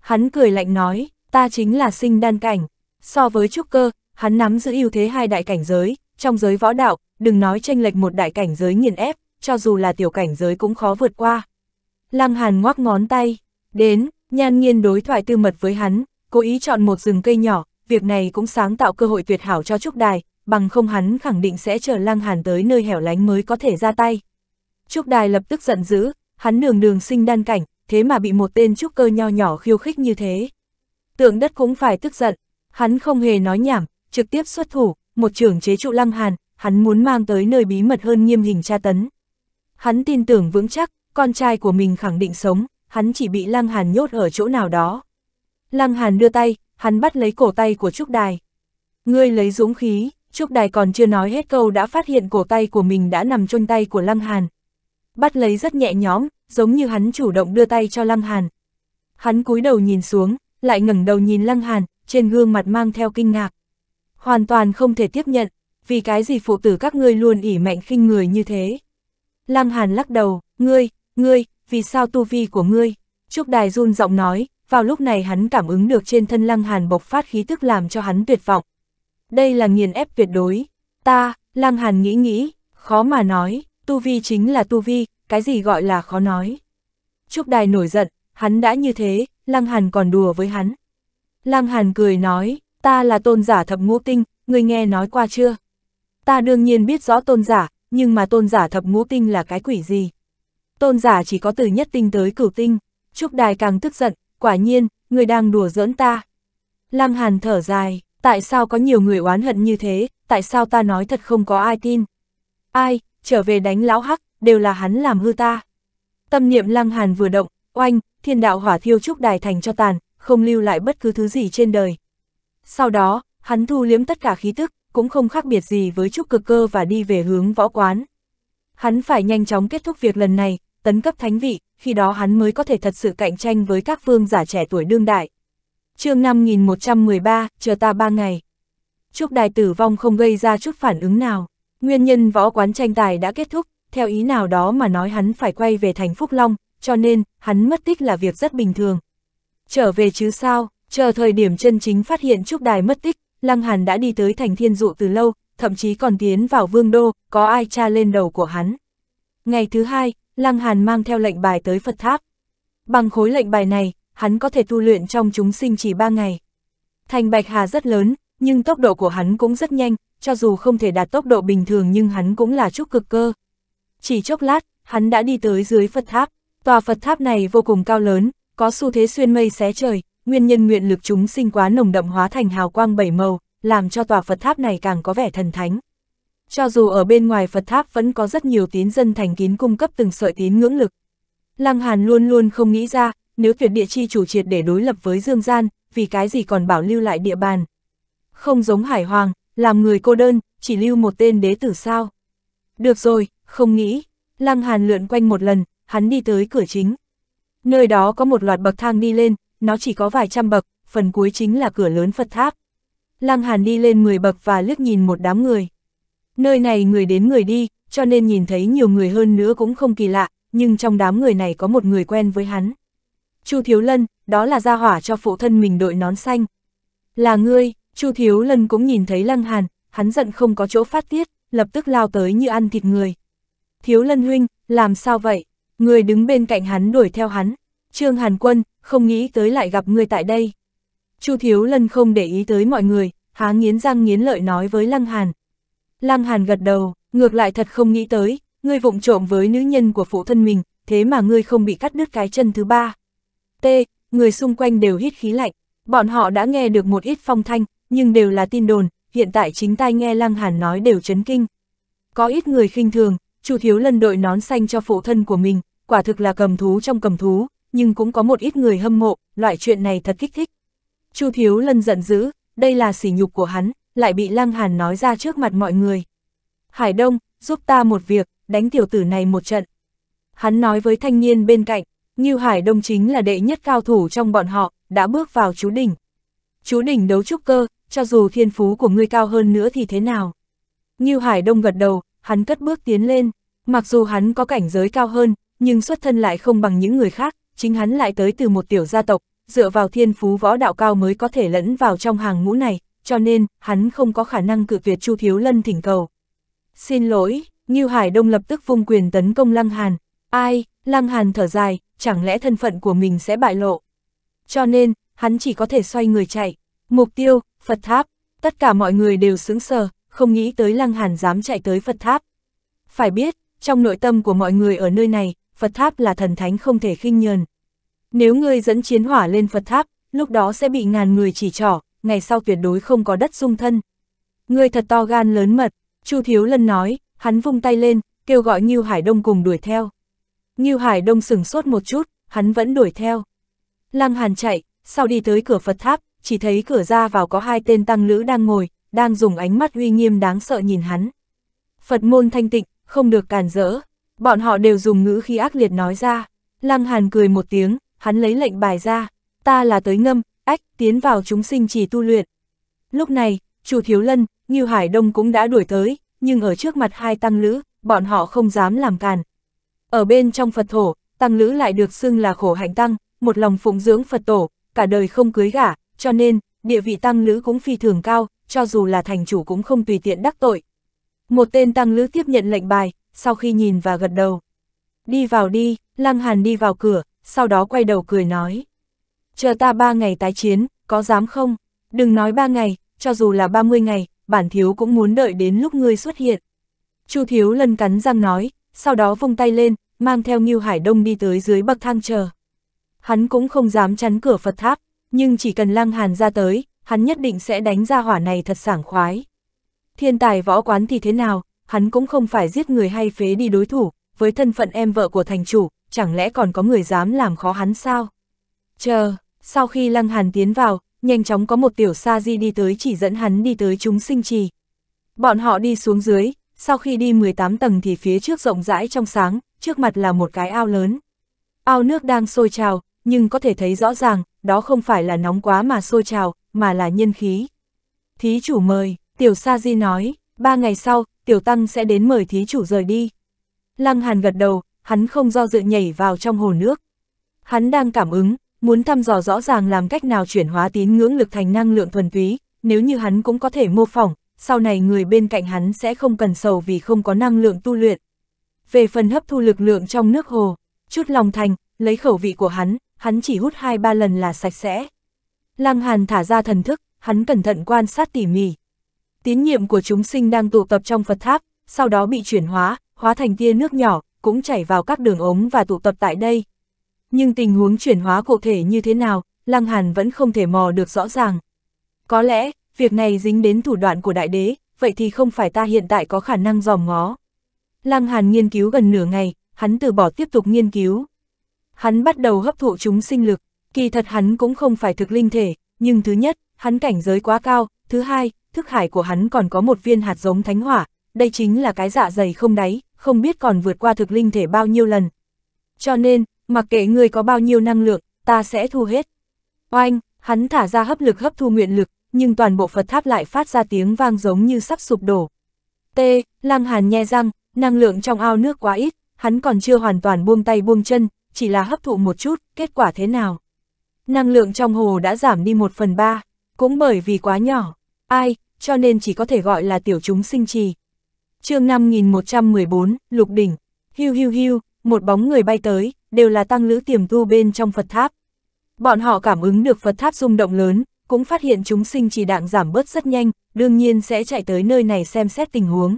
Hắn cười lạnh nói, ta chính là sinh đan cảnh. So với trúc cơ, hắn nắm giữ ưu thế hai đại cảnh giới, trong giới võ đạo, đừng nói tranh lệch một đại cảnh giới nghiền ép, cho dù là tiểu cảnh giới cũng khó vượt qua. Lăng Hàn ngoác ngón tay, đến, nhan nhiên đối thoại tư mật với hắn, cố ý chọn một rừng cây nhỏ, việc này cũng sáng tạo cơ hội tuyệt hảo cho Trúc Đài, bằng không hắn khẳng định sẽ chờ Lăng Hàn tới nơi hẻo lánh mới có thể ra tay. Trúc Đài lập tức giận dữ, hắn đường đường sinh đan cảnh, thế mà bị một tên trúc cơ nho nhỏ khiêu khích như thế. Tượng đất cũng phải tức giận, hắn không hề nói nhảm, trực tiếp xuất thủ, một trưởng chế trụ lăng hàn, hắn muốn mang tới nơi bí mật hơn nghiêm hình tra tấn. Hắn tin tưởng vững chắc, con trai của mình khẳng định sống, hắn chỉ bị lăng hàn nhốt ở chỗ nào đó. Lăng hàn đưa tay, hắn bắt lấy cổ tay của Trúc Đài. Ngươi lấy dũng khí, Trúc Đài còn chưa nói hết câu đã phát hiện cổ tay của mình đã nằm trong tay của Lăng Hàn bắt lấy rất nhẹ nhõm, giống như hắn chủ động đưa tay cho Lăng Hàn. Hắn cúi đầu nhìn xuống, lại ngẩng đầu nhìn Lăng Hàn, trên gương mặt mang theo kinh ngạc. Hoàn toàn không thể tiếp nhận, vì cái gì phụ tử các ngươi luôn ỉ mạnh khinh người như thế. Lăng Hàn lắc đầu, ngươi, ngươi, vì sao tu vi của ngươi? Trúc Đài run giọng nói, vào lúc này hắn cảm ứng được trên thân Lăng Hàn bộc phát khí tức làm cho hắn tuyệt vọng. Đây là nghiền ép tuyệt đối. Ta, Lăng Hàn nghĩ nghĩ, khó mà nói, tu vi chính là tu vi, cái gì gọi là khó nói. Trúc Đài nổi giận, hắn đã như thế, Lăng Hàn còn đùa với hắn. Lăng Hàn cười nói, ta là tôn giả thập ngũ tinh, người nghe nói qua chưa? Ta đương nhiên biết rõ tôn giả, nhưng mà tôn giả thập ngũ tinh là cái quỷ gì? Tôn giả chỉ có từ nhất tinh tới cửu tinh, Trúc Đài càng tức giận, quả nhiên, người đang đùa giỡn ta. Lăng Hàn thở dài, tại sao có nhiều người oán hận như thế, tại sao ta nói thật không có ai tin? Ai, trở về đánh lão hắc, đều là hắn làm hư ta. Tâm niệm lăng hàn vừa động, oanh, thiên đạo hỏa thiêu trúc đài thành cho tàn, không lưu lại bất cứ thứ gì trên đời. Sau đó, hắn thu liếm tất cả khí tức, cũng không khác biệt gì với trúc cực cơ và đi về hướng võ quán. Hắn phải nhanh chóng kết thúc việc lần này, tấn cấp thánh vị, khi đó hắn mới có thể thật sự cạnh tranh với các vương giả trẻ tuổi đương đại. chương 5113, chờ ta ba ngày. Trúc đài tử vong không gây ra chút phản ứng nào. Nguyên nhân võ quán tranh tài đã kết thúc, theo ý nào đó mà nói hắn phải quay về thành Phúc Long, cho nên, hắn mất tích là việc rất bình thường. Trở về chứ sao, chờ thời điểm chân chính phát hiện Trúc Đài mất tích, Lăng Hàn đã đi tới thành thiên dụ từ lâu, thậm chí còn tiến vào vương đô, có ai tra lên đầu của hắn. Ngày thứ hai, Lăng Hàn mang theo lệnh bài tới Phật Tháp. Bằng khối lệnh bài này, hắn có thể tu luyện trong chúng sinh chỉ ba ngày. Thành Bạch Hà rất lớn, nhưng tốc độ của hắn cũng rất nhanh, cho dù không thể đạt tốc độ bình thường nhưng hắn cũng là chút cực cơ. Chỉ chốc lát, hắn đã đi tới dưới Phật tháp. Tòa Phật tháp này vô cùng cao lớn, có xu thế xuyên mây xé trời, nguyên nhân nguyện lực chúng sinh quá nồng đậm hóa thành hào quang bảy màu, làm cho tòa Phật tháp này càng có vẻ thần thánh. Cho dù ở bên ngoài Phật tháp vẫn có rất nhiều tín dân thành kín cung cấp từng sợi tín ngưỡng lực. Lăng Hàn luôn luôn không nghĩ ra, nếu tuyệt địa chi chủ triệt để đối lập với dương gian, vì cái gì còn bảo lưu lại địa bàn, không giống hải hoàng, làm người cô đơn, chỉ lưu một tên đế tử sao. Được rồi, không nghĩ, Lăng Hàn lượn quanh một lần, hắn đi tới cửa chính. Nơi đó có một loạt bậc thang đi lên, nó chỉ có vài trăm bậc, phần cuối chính là cửa lớn Phật tháp. Lăng Hàn đi lên 10 bậc và liếc nhìn một đám người. Nơi này người đến người đi, cho nên nhìn thấy nhiều người hơn nữa cũng không kỳ lạ, nhưng trong đám người này có một người quen với hắn. Chu Thiếu Lân, đó là gia hỏa cho phụ thân mình đội nón xanh. Là ngươi, Chu Thiếu Lân cũng nhìn thấy Lăng Hàn, hắn giận không có chỗ phát tiết, lập tức lao tới như ăn thịt người. Thiếu Lân huynh, làm sao vậy? Người đứng bên cạnh hắn đuổi theo hắn. Trương Hàn Quân, không nghĩ tới lại gặp người tại đây. Chu Thiếu Lân không để ý tới mọi người, há nghiến răng nghiến lợi nói với Lăng Hàn. Lăng Hàn gật đầu, ngược lại thật không nghĩ tới, ngươi vụng trộm với nữ nhân của phụ thân mình, thế mà ngươi không bị cắt đứt cái chân thứ ba. T, người xung quanh đều hít khí lạnh, bọn họ đã nghe được một ít phong thanh, nhưng đều là tin đồn, hiện tại chính tai nghe Lăng Hàn nói đều chấn kinh. Có ít người khinh thường, Chu Thiếu Lân đội nón xanh cho phụ thân của mình, quả thực là cầm thú trong cầm thú, nhưng cũng có một ít người hâm mộ, loại chuyện này thật kích thích. Chu Thiếu Lân giận dữ, đây là sỉ nhục của hắn, lại bị Lăng Hàn nói ra trước mặt mọi người. Hải Đông, giúp ta một việc, đánh tiểu tử này một trận. Hắn nói với thanh niên bên cạnh, Ngưu Hải Đông chính là đệ nhất cao thủ trong bọn họ, đã bước vào chú đỉnh. Chú đỉnh đấu trúc cơ, cho dù thiên phú của ngươi cao hơn nữa thì thế nào. Như Hải Đông gật đầu, hắn cất bước tiến lên, mặc dù hắn có cảnh giới cao hơn, nhưng xuất thân lại không bằng những người khác, chính hắn lại tới từ một tiểu gia tộc, dựa vào thiên phú võ đạo cao mới có thể lẫn vào trong hàng ngũ này, cho nên, hắn không có khả năng cự tuyệt Chu Thiếu Lân thỉnh cầu. Xin lỗi, Như Hải Đông lập tức vung quyền tấn công Lăng Hàn. Ai, Lăng Hàn thở dài, chẳng lẽ thân phận của mình sẽ bại lộ. Cho nên, hắn chỉ có thể xoay người chạy. Mục tiêu, Phật tháp, tất cả mọi người đều xứng sờ, không nghĩ tới Lăng Hàn dám chạy tới Phật tháp. Phải biết, trong nội tâm của mọi người ở nơi này, Phật tháp là thần thánh không thể khinh nhờn. Nếu ngươi dẫn chiến hỏa lên Phật tháp, lúc đó sẽ bị ngàn người chỉ trỏ, ngày sau tuyệt đối không có đất dung thân. Ngươi thật to gan lớn mật, Chu Thiếu Lân nói, hắn vung tay lên, kêu gọi Ngưu Hải Đông cùng đuổi theo. Ngưu Hải Đông sửng sốt một chút, hắn vẫn đuổi theo. Lăng Hàn chạy, sau đi tới cửa Phật tháp, chỉ thấy cửa ra vào có hai tên tăng lữ đang ngồi, đang dùng ánh mắt uy nghiêm đáng sợ nhìn hắn. Phật môn thanh tịnh, không được càn rỡ, bọn họ đều dùng ngữ khi ác liệt nói ra. Lăng Hàn cười một tiếng, hắn lấy lệnh bài ra, ta là tới ngâm, ách, tiến vào chúng sinh chỉ tu luyện. Lúc này, chủ thiếu lân, Như Hải Đông cũng đã đuổi tới, nhưng ở trước mặt hai tăng lữ, bọn họ không dám làm càn. Ở bên trong Phật thổ, tăng lữ lại được xưng là khổ hạnh tăng, một lòng phụng dưỡng Phật tổ, cả đời không cưới gả, cho nên, địa vị tăng lữ cũng phi thường cao, cho dù là thành chủ cũng không tùy tiện đắc tội. Một tên tăng lữ tiếp nhận lệnh bài, sau khi nhìn và gật đầu. Đi vào đi, Lăng Hàn đi vào cửa, sau đó quay đầu cười nói. Chờ ta ba ngày tái chiến, có dám không? Đừng nói ba ngày, cho dù là ba mươi ngày, bản thiếu cũng muốn đợi đến lúc ngươi xuất hiện. Chu thiếu lần cắn răng nói, sau đó vung tay lên, mang theo Ngưu Hải Đông đi tới dưới bậc thang chờ. Hắn cũng không dám chắn cửa Phật tháp, nhưng chỉ cần Lăng Hàn ra tới, hắn nhất định sẽ đánh ra hỏa này thật sảng khoái. Thiên tài võ quán thì thế nào, hắn cũng không phải giết người hay phế đi đối thủ, với thân phận em vợ của thành chủ, chẳng lẽ còn có người dám làm khó hắn sao? Chờ, sau khi Lăng Hàn tiến vào, nhanh chóng có một tiểu sa di đi tới chỉ dẫn hắn đi tới chúng sinh trì. Bọn họ đi xuống dưới, sau khi đi 18 tầng thì phía trước rộng rãi trong sáng, trước mặt là một cái ao lớn. Ao nước đang sôi trào, nhưng có thể thấy rõ ràng, đó không phải là nóng quá mà sôi trào, mà là nhân khí. Thí chủ mời, tiểu sa di nói, ba ngày sau, tiểu tăng sẽ đến mời thí chủ rời đi. Lăng hàn gật đầu, hắn không do dự nhảy vào trong hồ nước. Hắn đang cảm ứng, muốn thăm dò rõ ràng làm cách nào chuyển hóa tín ngưỡng lực thành năng lượng thuần túy, nếu như hắn cũng có thể mô phỏng, sau này người bên cạnh hắn sẽ không cần sầu vì không có năng lượng tu luyện. Về phần hấp thu lực lượng trong nước hồ, chút lòng thành, lấy khẩu vị của hắn, hắn chỉ hút hai ba lần là sạch sẽ. Lăng Hàn thả ra thần thức, hắn cẩn thận quan sát tỉ mỉ. Tín nhiệm của chúng sinh đang tụ tập trong Phật tháp, sau đó bị chuyển hóa, hóa thành tia nước nhỏ, cũng chảy vào các đường ống và tụ tập tại đây. Nhưng tình huống chuyển hóa cụ thể như thế nào, Lăng Hàn vẫn không thể mò được rõ ràng. Có lẽ, việc này dính đến thủ đoạn của đại đế, vậy thì không phải ta hiện tại có khả năng dòm ngó. Lăng Hàn nghiên cứu gần nửa ngày, hắn từ bỏ tiếp tục nghiên cứu hắn bắt đầu hấp thụ chúng sinh lực, kỳ thật hắn cũng không phải thực linh thể, nhưng thứ nhất, hắn cảnh giới quá cao, thứ hai, thức hải của hắn còn có một viên hạt giống thánh hỏa, đây chính là cái dạ dày không đáy, không biết còn vượt qua thực linh thể bao nhiêu lần. Cho nên, mặc kệ người có bao nhiêu năng lượng, ta sẽ thu hết. Oanh, hắn thả ra hấp lực hấp thu nguyện lực, nhưng toàn bộ Phật tháp lại phát ra tiếng vang giống như sắp sụp đổ. T, Lăng Hàn nhe răng, năng lượng trong ao nước quá ít, hắn còn chưa hoàn toàn buông tay buông chân, chỉ là hấp thụ một chút, kết quả thế nào? Năng lượng trong hồ đã giảm đi một phần ba, cũng bởi vì quá nhỏ, ai, cho nên chỉ có thể gọi là tiểu chúng sinh trì. chương 5114, Lục Đỉnh, hưu hưu hưu, một bóng người bay tới, đều là tăng lữ tiềm tu bên trong Phật tháp. Bọn họ cảm ứng được Phật tháp rung động lớn, cũng phát hiện chúng sinh trì đạn giảm bớt rất nhanh, đương nhiên sẽ chạy tới nơi này xem xét tình huống.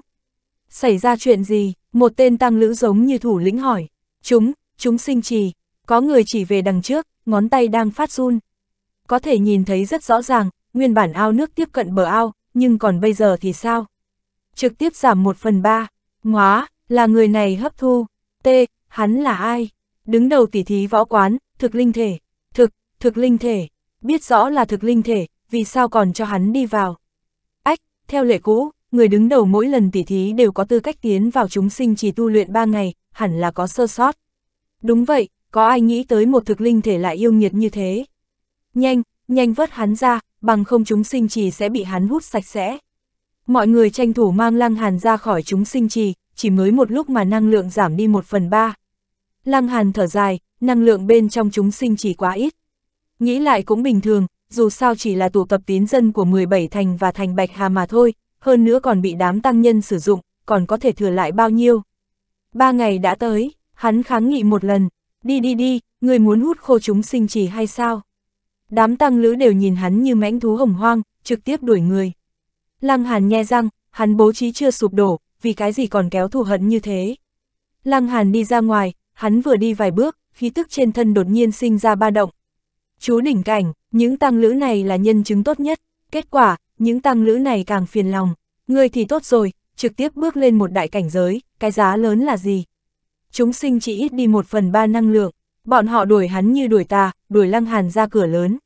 Xảy ra chuyện gì? Một tên tăng lữ giống như thủ lĩnh hỏi. Chúng, chúng sinh trì, có người chỉ về đằng trước, ngón tay đang phát run. Có thể nhìn thấy rất rõ ràng, nguyên bản ao nước tiếp cận bờ ao, nhưng còn bây giờ thì sao? Trực tiếp giảm một phần ba, ngóa, là người này hấp thu, t, hắn là ai? Đứng đầu tỉ thí võ quán, thực linh thể, thực, thực linh thể, biết rõ là thực linh thể, vì sao còn cho hắn đi vào? Ách, theo lệ cũ, người đứng đầu mỗi lần tỉ thí đều có tư cách tiến vào chúng sinh chỉ tu luyện ba ngày, hẳn là có sơ sót. Đúng vậy, có ai nghĩ tới một thực linh thể lại yêu nghiệt như thế? Nhanh, nhanh vớt hắn ra, bằng không chúng sinh trì sẽ bị hắn hút sạch sẽ. Mọi người tranh thủ mang Lăng Hàn ra khỏi chúng sinh trì, chỉ mới một lúc mà năng lượng giảm đi một phần ba. Lăng Hàn thở dài, năng lượng bên trong chúng sinh trì quá ít. Nghĩ lại cũng bình thường, dù sao chỉ là tụ tập tín dân của 17 thành và thành Bạch Hà mà thôi, hơn nữa còn bị đám tăng nhân sử dụng, còn có thể thừa lại bao nhiêu. Ba ngày đã tới, Hắn kháng nghị một lần, đi đi đi, người muốn hút khô chúng sinh chỉ hay sao? Đám tăng lữ đều nhìn hắn như mãnh thú hồng hoang, trực tiếp đuổi người. Lăng Hàn nhe răng, hắn bố trí chưa sụp đổ, vì cái gì còn kéo thù hận như thế? Lăng Hàn đi ra ngoài, hắn vừa đi vài bước, khí tức trên thân đột nhiên sinh ra ba động. Chú đỉnh cảnh, những tăng lữ này là nhân chứng tốt nhất, kết quả, những tăng lữ này càng phiền lòng. Người thì tốt rồi, trực tiếp bước lên một đại cảnh giới, cái giá lớn là gì? chúng sinh chỉ ít đi một phần ba năng lượng, bọn họ đuổi hắn như đuổi ta, đuổi Lăng Hàn ra cửa lớn.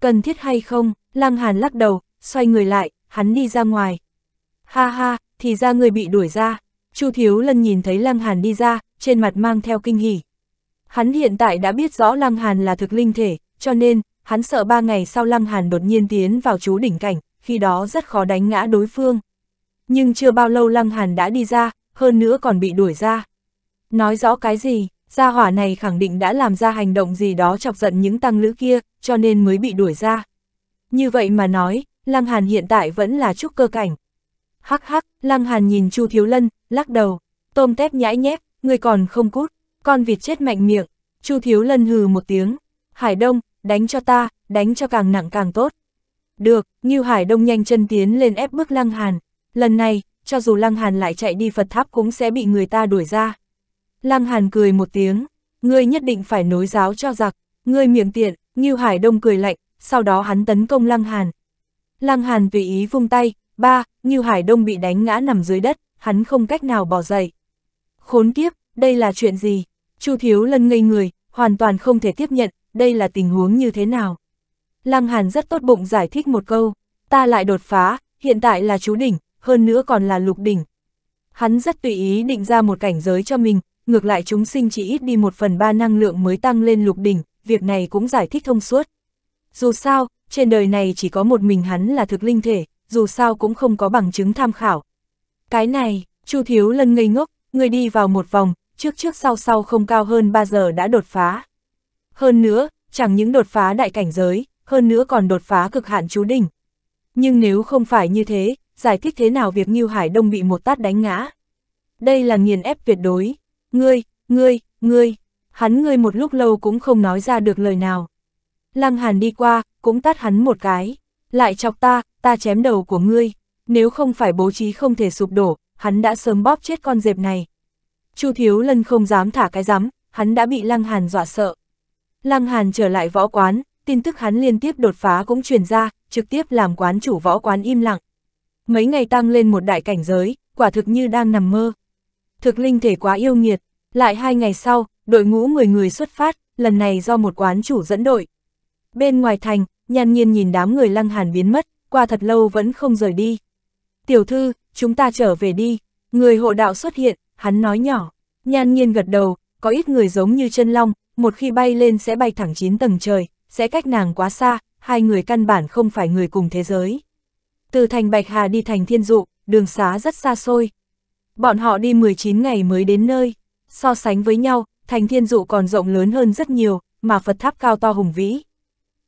Cần thiết hay không, Lăng Hàn lắc đầu, xoay người lại, hắn đi ra ngoài. Ha ha, thì ra người bị đuổi ra. Chu Thiếu Lân nhìn thấy Lăng Hàn đi ra, trên mặt mang theo kinh hỉ. Hắn hiện tại đã biết rõ Lăng Hàn là thực linh thể, cho nên, hắn sợ ba ngày sau Lăng Hàn đột nhiên tiến vào chú đỉnh cảnh, khi đó rất khó đánh ngã đối phương. Nhưng chưa bao lâu Lăng Hàn đã đi ra, hơn nữa còn bị đuổi ra. Nói rõ cái gì, gia hỏa này khẳng định đã làm ra hành động gì đó chọc giận những tăng lữ kia, cho nên mới bị đuổi ra. Như vậy mà nói, Lăng Hàn hiện tại vẫn là trúc cơ cảnh. Hắc hắc, Lăng Hàn nhìn Chu Thiếu Lân, lắc đầu, tôm tép nhãi nhép, người còn không cút, con vịt chết mạnh miệng. Chu Thiếu Lân hừ một tiếng, Hải Đông, đánh cho ta, đánh cho càng nặng càng tốt. Được, Ngưu Hải Đông nhanh chân tiến lên ép bước Lăng Hàn. Lần này, cho dù Lăng Hàn lại chạy đi Phật Tháp cũng sẽ bị người ta đuổi ra. Lăng Hàn cười một tiếng, ngươi nhất định phải nối giáo cho giặc, ngươi miệng tiện, Ngưu Hải Đông cười lạnh, sau đó hắn tấn công Lăng Hàn. Lăng Hàn tùy ý vung tay, ba, Ngưu Hải Đông bị đánh ngã nằm dưới đất, hắn không cách nào bỏ dậy. Khốn kiếp, đây là chuyện gì? Chu Thiếu Lân ngây người, hoàn toàn không thể tiếp nhận, đây là tình huống như thế nào? Lăng Hàn rất tốt bụng giải thích một câu, ta lại đột phá, hiện tại là chú đỉnh, hơn nữa còn là lục đỉnh. Hắn rất tùy ý định ra một cảnh giới cho mình, ngược lại chúng sinh chỉ ít đi một phần ba năng lượng mới tăng lên lục đỉnh, việc này cũng giải thích thông suốt. Dù sao, trên đời này chỉ có một mình hắn là thực linh thể, dù sao cũng không có bằng chứng tham khảo. Cái này, Chu Thiếu Lân ngây ngốc, người đi vào một vòng, trước trước sau sau không cao hơn 3 giờ đã đột phá. Hơn nữa, chẳng những đột phá đại cảnh giới, hơn nữa còn đột phá cực hạn chú đỉnh. Nhưng nếu không phải như thế, giải thích thế nào việc Ngưu Hải Đông bị một tát đánh ngã? Đây là nghiền ép tuyệt đối ngươi, ngươi, ngươi, hắn ngươi một lúc lâu cũng không nói ra được lời nào. Lăng Hàn đi qua, cũng tát hắn một cái, lại chọc ta, ta chém đầu của ngươi, nếu không phải bố trí không thể sụp đổ, hắn đã sớm bóp chết con dẹp này. Chu Thiếu Lân không dám thả cái dám, hắn đã bị Lăng Hàn dọa sợ. Lăng Hàn trở lại võ quán, tin tức hắn liên tiếp đột phá cũng truyền ra, trực tiếp làm quán chủ võ quán im lặng. Mấy ngày tăng lên một đại cảnh giới, quả thực như đang nằm mơ thực linh thể quá yêu nghiệt. Lại hai ngày sau, đội ngũ 10 người xuất phát, lần này do một quán chủ dẫn đội. Bên ngoài thành, nhàn nhiên nhìn đám người lăng hàn biến mất, qua thật lâu vẫn không rời đi. Tiểu thư, chúng ta trở về đi. Người hộ đạo xuất hiện, hắn nói nhỏ. Nhan nhiên gật đầu, có ít người giống như chân long, một khi bay lên sẽ bay thẳng 9 tầng trời, sẽ cách nàng quá xa, hai người căn bản không phải người cùng thế giới. Từ thành Bạch Hà đi thành Thiên Dụ, đường xá rất xa xôi. Bọn họ đi 19 ngày mới đến nơi. So sánh với nhau, thành thiên dụ còn rộng lớn hơn rất nhiều, mà Phật tháp cao to hùng vĩ.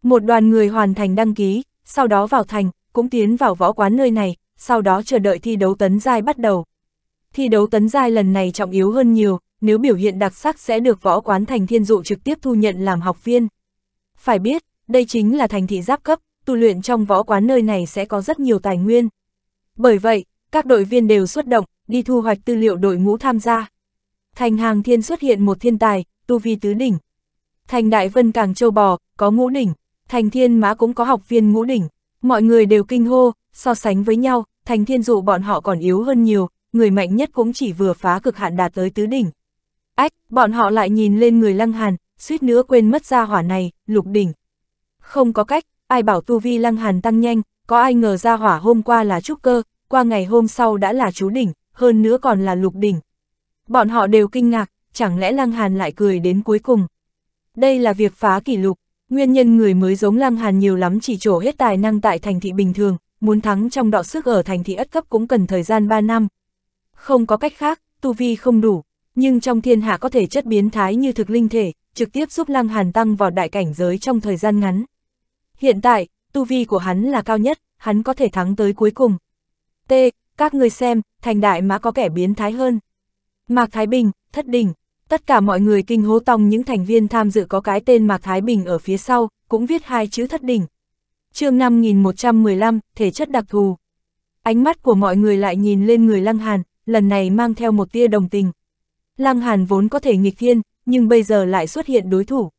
Một đoàn người hoàn thành đăng ký, sau đó vào thành, cũng tiến vào võ quán nơi này, sau đó chờ đợi thi đấu tấn giai bắt đầu. Thi đấu tấn giai lần này trọng yếu hơn nhiều, nếu biểu hiện đặc sắc sẽ được võ quán thành thiên dụ trực tiếp thu nhận làm học viên. Phải biết, đây chính là thành thị giáp cấp, tu luyện trong võ quán nơi này sẽ có rất nhiều tài nguyên. Bởi vậy, các đội viên đều xuất động, đi thu hoạch tư liệu đội ngũ tham gia. Thành hàng thiên xuất hiện một thiên tài, tu vi tứ đỉnh. Thành đại vân càng châu bò, có ngũ đỉnh, thành thiên mã cũng có học viên ngũ đỉnh. Mọi người đều kinh hô, so sánh với nhau, thành thiên dụ bọn họ còn yếu hơn nhiều, người mạnh nhất cũng chỉ vừa phá cực hạn đạt tới tứ đỉnh. Ách, bọn họ lại nhìn lên người lăng hàn, suýt nữa quên mất ra hỏa này, lục đỉnh. Không có cách, ai bảo tu vi lăng hàn tăng nhanh, có ai ngờ ra hỏa hôm qua là trúc cơ, qua ngày hôm sau đã là chú đỉnh, hơn nữa còn là lục đỉnh. Bọn họ đều kinh ngạc, chẳng lẽ Lăng Hàn lại cười đến cuối cùng. Đây là việc phá kỷ lục, nguyên nhân người mới giống Lăng Hàn nhiều lắm chỉ trổ hết tài năng tại thành thị bình thường, muốn thắng trong đọ sức ở thành thị ất cấp cũng cần thời gian 3 năm. Không có cách khác, tu vi không đủ, nhưng trong thiên hạ có thể chất biến thái như thực linh thể, trực tiếp giúp Lăng Hàn tăng vào đại cảnh giới trong thời gian ngắn. Hiện tại, tu vi của hắn là cao nhất, hắn có thể thắng tới cuối cùng. T, các người xem, thành đại mã có kẻ biến thái hơn. Mạc Thái Bình, thất đỉnh, tất cả mọi người kinh hố tòng những thành viên tham dự có cái tên Mạc Thái Bình ở phía sau, cũng viết hai chữ thất đỉnh. chương 5115, thể chất đặc thù. Ánh mắt của mọi người lại nhìn lên người Lăng Hàn, lần này mang theo một tia đồng tình. Lăng Hàn vốn có thể nghịch thiên, nhưng bây giờ lại xuất hiện đối thủ.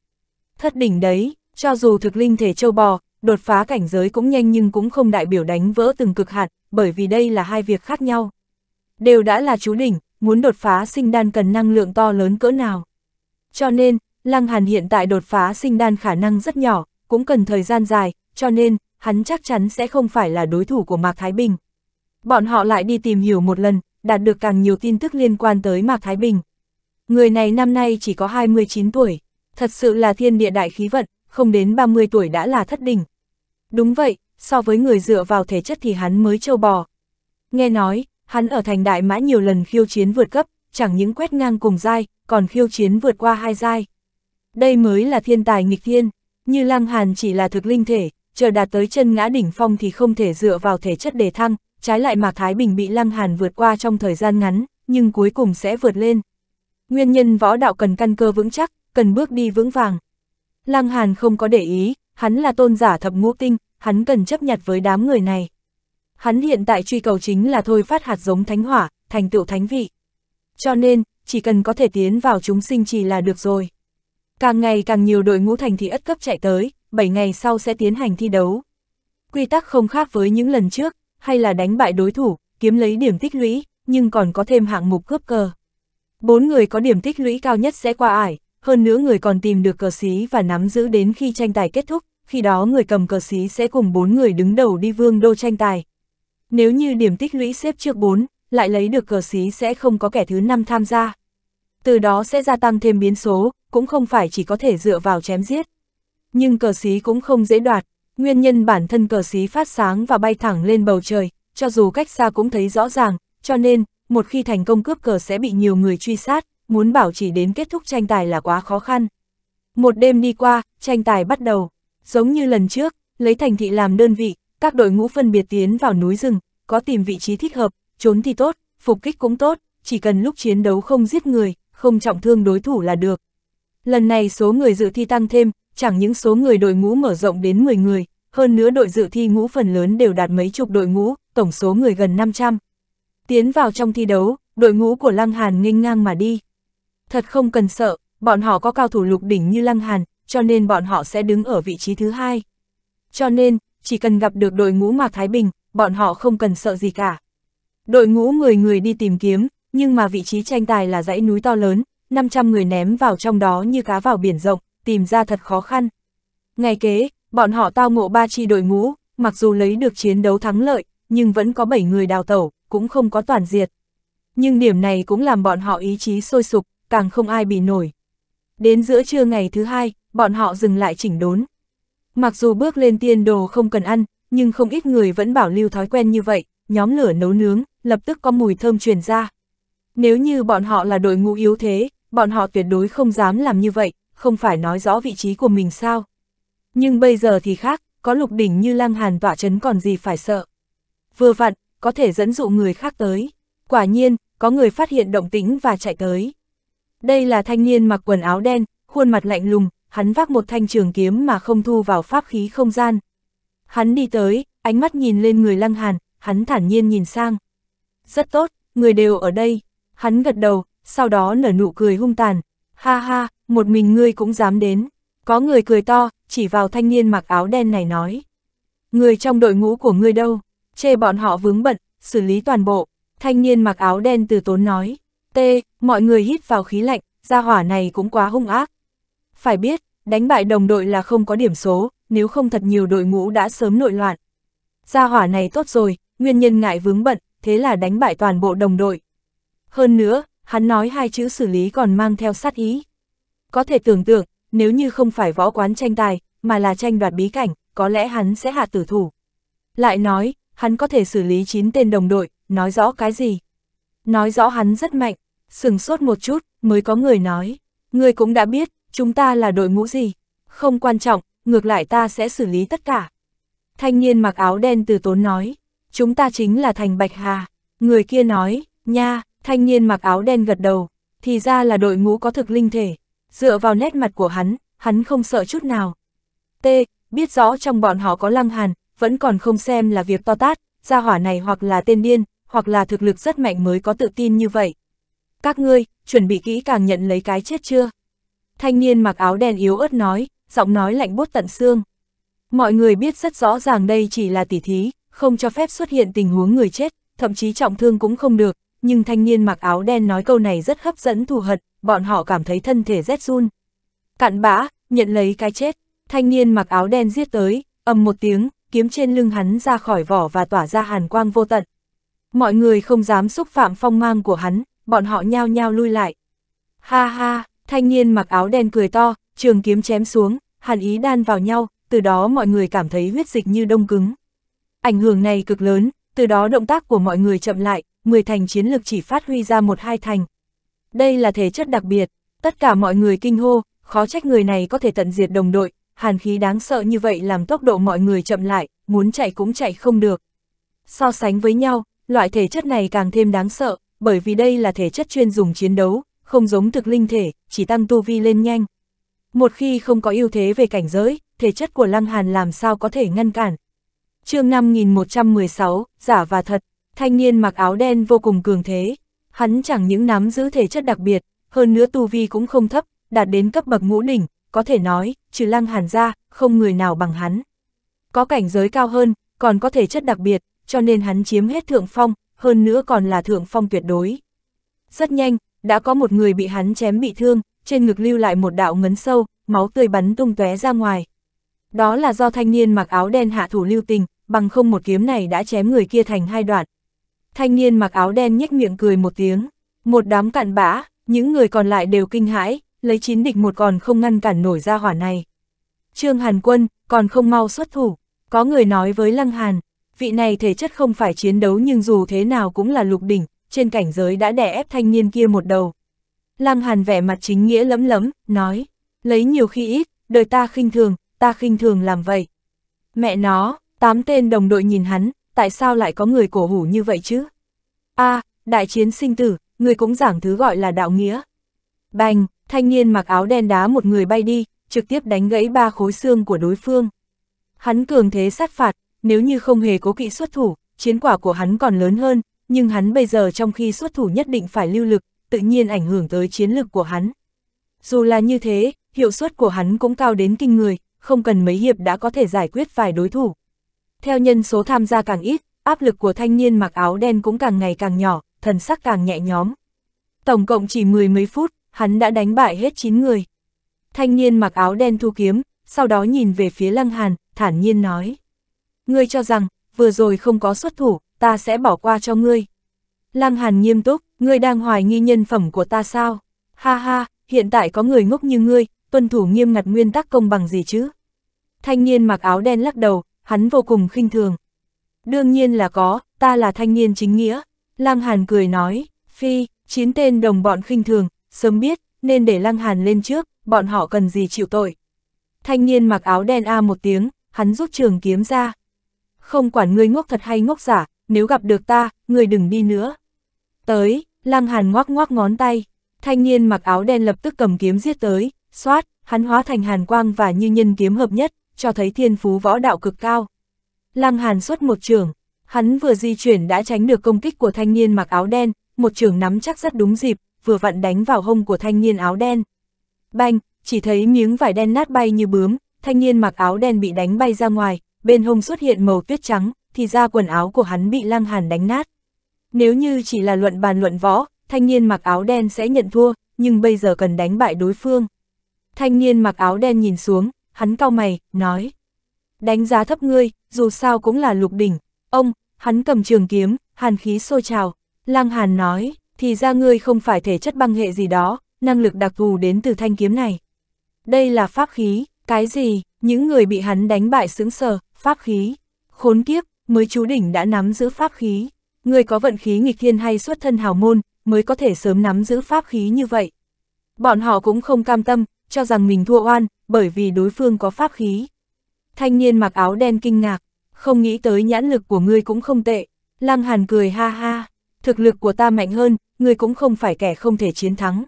Thất đỉnh đấy, cho dù thực linh thể châu bò, đột phá cảnh giới cũng nhanh nhưng cũng không đại biểu đánh vỡ từng cực hạn, bởi vì đây là hai việc khác nhau. Đều đã là chú đỉnh, muốn đột phá sinh đan cần năng lượng to lớn cỡ nào. Cho nên, Lăng Hàn hiện tại đột phá sinh đan khả năng rất nhỏ, cũng cần thời gian dài, cho nên, hắn chắc chắn sẽ không phải là đối thủ của Mạc Thái Bình. Bọn họ lại đi tìm hiểu một lần, đạt được càng nhiều tin tức liên quan tới Mạc Thái Bình. Người này năm nay chỉ có 29 tuổi, thật sự là thiên địa đại khí vận, không đến 30 tuổi đã là thất đỉnh. Đúng vậy, so với người dựa vào thể chất thì hắn mới trâu bò. Nghe nói, hắn ở thành đại mã nhiều lần khiêu chiến vượt cấp, chẳng những quét ngang cùng dai, còn khiêu chiến vượt qua hai dai. Đây mới là thiên tài nghịch thiên, như Lăng Hàn chỉ là thực linh thể, chờ đạt tới chân ngã đỉnh phong thì không thể dựa vào thể chất để thăng, trái lại Mạc Thái Bình bị Lăng Hàn vượt qua trong thời gian ngắn, nhưng cuối cùng sẽ vượt lên. Nguyên nhân võ đạo cần căn cơ vững chắc, cần bước đi vững vàng. Lăng Hàn không có để ý, hắn là tôn giả thập ngũ tinh, hắn cần chấp nhặt với đám người này. Hắn hiện tại truy cầu chính là thôi phát hạt giống thánh hỏa, thành tựu thánh vị. Cho nên, chỉ cần có thể tiến vào chúng sinh trì là được rồi. Càng ngày càng nhiều đội ngũ thành thị ất cấp chạy tới, 7 ngày sau sẽ tiến hành thi đấu. Quy tắc không khác với những lần trước, hay là đánh bại đối thủ, kiếm lấy điểm tích lũy, nhưng còn có thêm hạng mục cướp cờ. Bốn người có điểm tích lũy cao nhất sẽ qua ải, hơn nữa người còn tìm được cờ xí và nắm giữ đến khi tranh tài kết thúc khi đó người cầm cờ xí sẽ cùng bốn người đứng đầu đi vương đô tranh tài. Nếu như điểm tích lũy xếp trước bốn lại lấy được cờ xí sẽ không có kẻ thứ năm tham gia. Từ đó sẽ gia tăng thêm biến số, cũng không phải chỉ có thể dựa vào chém giết. Nhưng cờ xí cũng không dễ đoạt, nguyên nhân bản thân cờ xí phát sáng và bay thẳng lên bầu trời, cho dù cách xa cũng thấy rõ ràng, cho nên, một khi thành công cướp cờ sẽ bị nhiều người truy sát, muốn bảo chỉ đến kết thúc tranh tài là quá khó khăn. Một đêm đi qua, tranh tài bắt đầu. Giống như lần trước, lấy thành thị làm đơn vị, các đội ngũ phân biệt tiến vào núi rừng, có tìm vị trí thích hợp, trốn thì tốt, phục kích cũng tốt, chỉ cần lúc chiến đấu không giết người, không trọng thương đối thủ là được. Lần này số người dự thi tăng thêm, chẳng những số người đội ngũ mở rộng đến 10 người, hơn nữa đội dự thi ngũ phần lớn đều đạt mấy chục đội ngũ, tổng số người gần 500. Tiến vào trong thi đấu, đội ngũ của Lăng Hàn nghênh ngang mà đi. Thật không cần sợ, bọn họ có cao thủ lục đỉnh như Lăng Hàn, cho nên bọn họ sẽ đứng ở vị trí thứ hai. Cho nên, chỉ cần gặp được đội ngũ Mạc Thái Bình, bọn họ không cần sợ gì cả. Đội ngũ người người đi tìm kiếm, nhưng mà vị trí tranh tài là dãy núi to lớn, 500 người ném vào trong đó như cá vào biển rộng, tìm ra thật khó khăn. Ngày kế, bọn họ tao ngộ ba chi đội ngũ, mặc dù lấy được chiến đấu thắng lợi, nhưng vẫn có 7 người đào tẩu, cũng không có toàn diệt. Nhưng điểm này cũng làm bọn họ ý chí sôi sục, càng không ai bị nổi. Đến giữa trưa ngày thứ hai, bọn họ dừng lại chỉnh đốn. Mặc dù bước lên tiên đồ không cần ăn, nhưng không ít người vẫn bảo lưu thói quen như vậy, nhóm lửa nấu nướng, lập tức có mùi thơm truyền ra. Nếu như bọn họ là đội ngũ yếu thế, bọn họ tuyệt đối không dám làm như vậy, không phải nói rõ vị trí của mình sao. Nhưng bây giờ thì khác, có lục đỉnh như lang hàn tỏa chấn còn gì phải sợ. Vừa vặn, có thể dẫn dụ người khác tới. Quả nhiên, có người phát hiện động tĩnh và chạy tới. Đây là thanh niên mặc quần áo đen, khuôn mặt lạnh lùng, hắn vác một thanh trường kiếm mà không thu vào pháp khí không gian. Hắn đi tới, ánh mắt nhìn lên người lăng hàn, hắn thản nhiên nhìn sang. Rất tốt, người đều ở đây. Hắn gật đầu, sau đó nở nụ cười hung tàn. Ha ha, một mình ngươi cũng dám đến. Có người cười to, chỉ vào thanh niên mặc áo đen này nói. Người trong đội ngũ của ngươi đâu? Chê bọn họ vướng bận, xử lý toàn bộ. Thanh niên mặc áo đen từ tốn nói. T, mọi người hít vào khí lạnh, gia hỏa này cũng quá hung ác. Phải biết, đánh bại đồng đội là không có điểm số, nếu không thật nhiều đội ngũ đã sớm nội loạn. Gia hỏa này tốt rồi, nguyên nhân ngại vướng bận, thế là đánh bại toàn bộ đồng đội. Hơn nữa, hắn nói hai chữ xử lý còn mang theo sát ý. Có thể tưởng tượng, nếu như không phải võ quán tranh tài, mà là tranh đoạt bí cảnh, có lẽ hắn sẽ hạ tử thủ. Lại nói, hắn có thể xử lý 9 tên đồng đội, nói rõ cái gì? Nói rõ hắn rất mạnh, sừng sốt một chút, mới có người nói. Người cũng đã biết, chúng ta là đội ngũ gì? Không quan trọng, ngược lại ta sẽ xử lý tất cả. Thanh niên mặc áo đen từ tốn nói, chúng ta chính là thành Bạch Hà. Người kia nói, nha, thanh niên mặc áo đen gật đầu, thì ra là đội ngũ có thực linh thể. Dựa vào nét mặt của hắn, hắn không sợ chút nào. T, biết rõ trong bọn họ có lăng hàn, vẫn còn không xem là việc to tát, gia hỏa này hoặc là tên điên, hoặc là thực lực rất mạnh mới có tự tin như vậy. Các ngươi, chuẩn bị kỹ càng nhận lấy cái chết chưa? Thanh niên mặc áo đen yếu ớt nói, giọng nói lạnh buốt tận xương. Mọi người biết rất rõ ràng đây chỉ là tỉ thí, không cho phép xuất hiện tình huống người chết, thậm chí trọng thương cũng không được, nhưng thanh niên mặc áo đen nói câu này rất hấp dẫn thù hận, bọn họ cảm thấy thân thể rét run. Cạn bã, nhận lấy cái chết, thanh niên mặc áo đen giết tới, ầm một tiếng, kiếm trên lưng hắn ra khỏi vỏ và tỏa ra hàn quang vô tận. Mọi người không dám xúc phạm phong mang của hắn, bọn họ nhao nhao lui lại. Ha ha, Thanh niên mặc áo đen cười to, trường kiếm chém xuống, hàn ý đan vào nhau, từ đó mọi người cảm thấy huyết dịch như đông cứng. Ảnh hưởng này cực lớn, từ đó động tác của mọi người chậm lại, 10 thành chiến lực chỉ phát huy ra một hai thành. Đây là thể chất đặc biệt, tất cả mọi người kinh hô, khó trách người này có thể tận diệt đồng đội, hàn khí đáng sợ như vậy làm tốc độ mọi người chậm lại, muốn chạy cũng chạy không được. So sánh với nhau, loại thể chất này càng thêm đáng sợ, bởi vì đây là thể chất chuyên dùng chiến đấu, không giống thực linh thể, chỉ tăng tu vi lên nhanh. Một khi không có ưu thế về cảnh giới, thể chất của Lăng Hàn làm sao có thể ngăn cản. chương 5116, giả và thật, thanh niên mặc áo đen vô cùng cường thế. Hắn chẳng những nắm giữ thể chất đặc biệt, hơn nữa tu vi cũng không thấp, đạt đến cấp bậc ngũ đỉnh, có thể nói, trừ Lăng Hàn ra, không người nào bằng hắn. Có cảnh giới cao hơn, còn có thể chất đặc biệt, cho nên hắn chiếm hết thượng phong, hơn nữa còn là thượng phong tuyệt đối. Rất nhanh, đã có một người bị hắn chém bị thương, trên ngực lưu lại một đạo ngấn sâu, máu tươi bắn tung tóe ra ngoài. Đó là do thanh niên mặc áo đen hạ thủ lưu tình, bằng không một kiếm này đã chém người kia thành hai đoạn. Thanh niên mặc áo đen nhếch miệng cười một tiếng, một đám cặn bã, những người còn lại đều kinh hãi, lấy chín địch một còn không ngăn cản nổi ra hỏa này. Trương Hàn Quân, còn không mau xuất thủ, có người nói với Lăng Hàn, vị này thể chất không phải chiến đấu nhưng dù thế nào cũng là lục đỉnh, trên cảnh giới đã đè ép thanh niên kia một đầu. Lăng Hàn vẻ mặt chính nghĩa lấm lấm, nói, lấy nhiều khi ít, đời ta khinh thường, ta khinh thường làm vậy. Mẹ nó, tám tên đồng đội nhìn hắn, tại sao lại có người cổ hủ như vậy chứ? a à, đại chiến sinh tử, người cũng giảng thứ gọi là đạo nghĩa. Bành, thanh niên mặc áo đen đá một người bay đi, trực tiếp đánh gãy ba khối xương của đối phương. Hắn cường thế sát phạt, nếu như không hề cố kỵ xuất thủ, chiến quả của hắn còn lớn hơn, nhưng hắn bây giờ trong khi xuất thủ nhất định phải lưu lực, tự nhiên ảnh hưởng tới chiến lược của hắn. Dù là như thế, hiệu suất của hắn cũng cao đến kinh người, không cần mấy hiệp đã có thể giải quyết vài đối thủ. Theo nhân số tham gia càng ít, áp lực của thanh niên mặc áo đen cũng càng ngày càng nhỏ, thần sắc càng nhẹ nhóm. Tổng cộng chỉ mười mấy phút, hắn đã đánh bại hết 9 người. Thanh niên mặc áo đen thu kiếm, sau đó nhìn về phía Lăng Hàn, thản nhiên nói. Ngươi cho rằng, vừa rồi không có xuất thủ, ta sẽ bỏ qua cho ngươi. Lăng Hàn nghiêm túc, ngươi đang hoài nghi nhân phẩm của ta sao? Ha ha, hiện tại có người ngốc như ngươi, tuân thủ nghiêm ngặt nguyên tắc công bằng gì chứ? Thanh niên mặc áo đen lắc đầu, hắn vô cùng khinh thường. Đương nhiên là có, ta là thanh niên chính nghĩa. Lăng Hàn cười nói, phi, chín tên đồng bọn khinh thường, sớm biết, nên để Lăng Hàn lên trước, bọn họ cần gì chịu tội. Thanh niên mặc áo đen A một tiếng, hắn rút trường kiếm ra. Không quản ngươi ngốc thật hay ngốc giả, nếu gặp được ta, người đừng đi nữa. Tới, Lăng Hàn ngoác ngoác ngón tay, thanh niên mặc áo đen lập tức cầm kiếm giết tới, xoát, hắn hóa thành hàn quang và như nhân kiếm hợp nhất, cho thấy thiên phú võ đạo cực cao. Lăng Hàn xuất một trường, hắn vừa di chuyển đã tránh được công kích của thanh niên mặc áo đen, một trường nắm chắc rất đúng dịp, vừa vặn đánh vào hông của thanh niên áo đen. Banh, chỉ thấy miếng vải đen nát bay như bướm, thanh niên mặc áo đen bị đánh bay ra ngoài, bên hông xuất hiện màu tuyết trắng, thì ra quần áo của hắn bị Lăng Hàn đánh nát. Nếu như chỉ là luận bàn luận võ, thanh niên mặc áo đen sẽ nhận thua, nhưng bây giờ cần đánh bại đối phương. Thanh niên mặc áo đen nhìn xuống, hắn cau mày, nói. Đánh giá thấp ngươi, dù sao cũng là lục đỉnh. Ông, hắn cầm trường kiếm, hàn khí sôi trào. Lăng Hàn nói, thì ra ngươi không phải thể chất băng hệ gì đó, năng lực đặc thù đến từ thanh kiếm này. Đây là pháp khí, cái gì, những người bị hắn đánh bại sững sờ, pháp khí. Khốn kiếp, mới chú đỉnh đã nắm giữ pháp khí. Người có vận khí nghịch thiên hay xuất thân hào môn, mới có thể sớm nắm giữ pháp khí như vậy. Bọn họ cũng không cam tâm, cho rằng mình thua oan, bởi vì đối phương có pháp khí. Thanh niên mặc áo đen kinh ngạc, không nghĩ tới nhãn lực của ngươi cũng không tệ. Lăng Hàn cười ha ha, thực lực của ta mạnh hơn, ngươi cũng không phải kẻ không thể chiến thắng.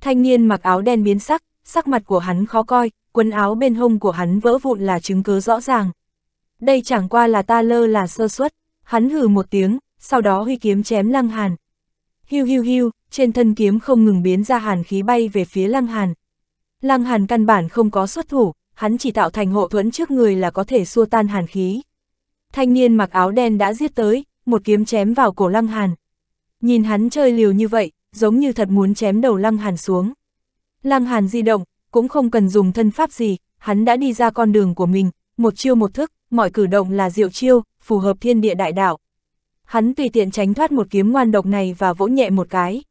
Thanh niên mặc áo đen biến sắc, sắc mặt của hắn khó coi, quần áo bên hông của hắn vỡ vụn là chứng cứ rõ ràng đây chẳng qua là ta lơ là sơ suất, hắn hừ một tiếng, sau đó huy kiếm chém Lăng Hàn. Hiu hiu hiu, trên thân kiếm không ngừng biến ra hàn khí bay về phía Lăng Hàn. Lăng Hàn căn bản không có xuất thủ, hắn chỉ tạo thành hộ thuẫn trước người là có thể xua tan hàn khí. Thanh niên mặc áo đen đã giết tới, một kiếm chém vào cổ Lăng Hàn. Nhìn hắn chơi liều như vậy, giống như thật muốn chém đầu Lăng Hàn xuống. Lăng Hàn di động, cũng không cần dùng thân pháp gì, hắn đã đi ra con đường của mình, một chiêu một thức, mọi cử động là diệu chiêu, phù hợp thiên địa đại đạo. Hắn tùy tiện tránh thoát một kiếm ngoan độc này và vỗ nhẹ một cái.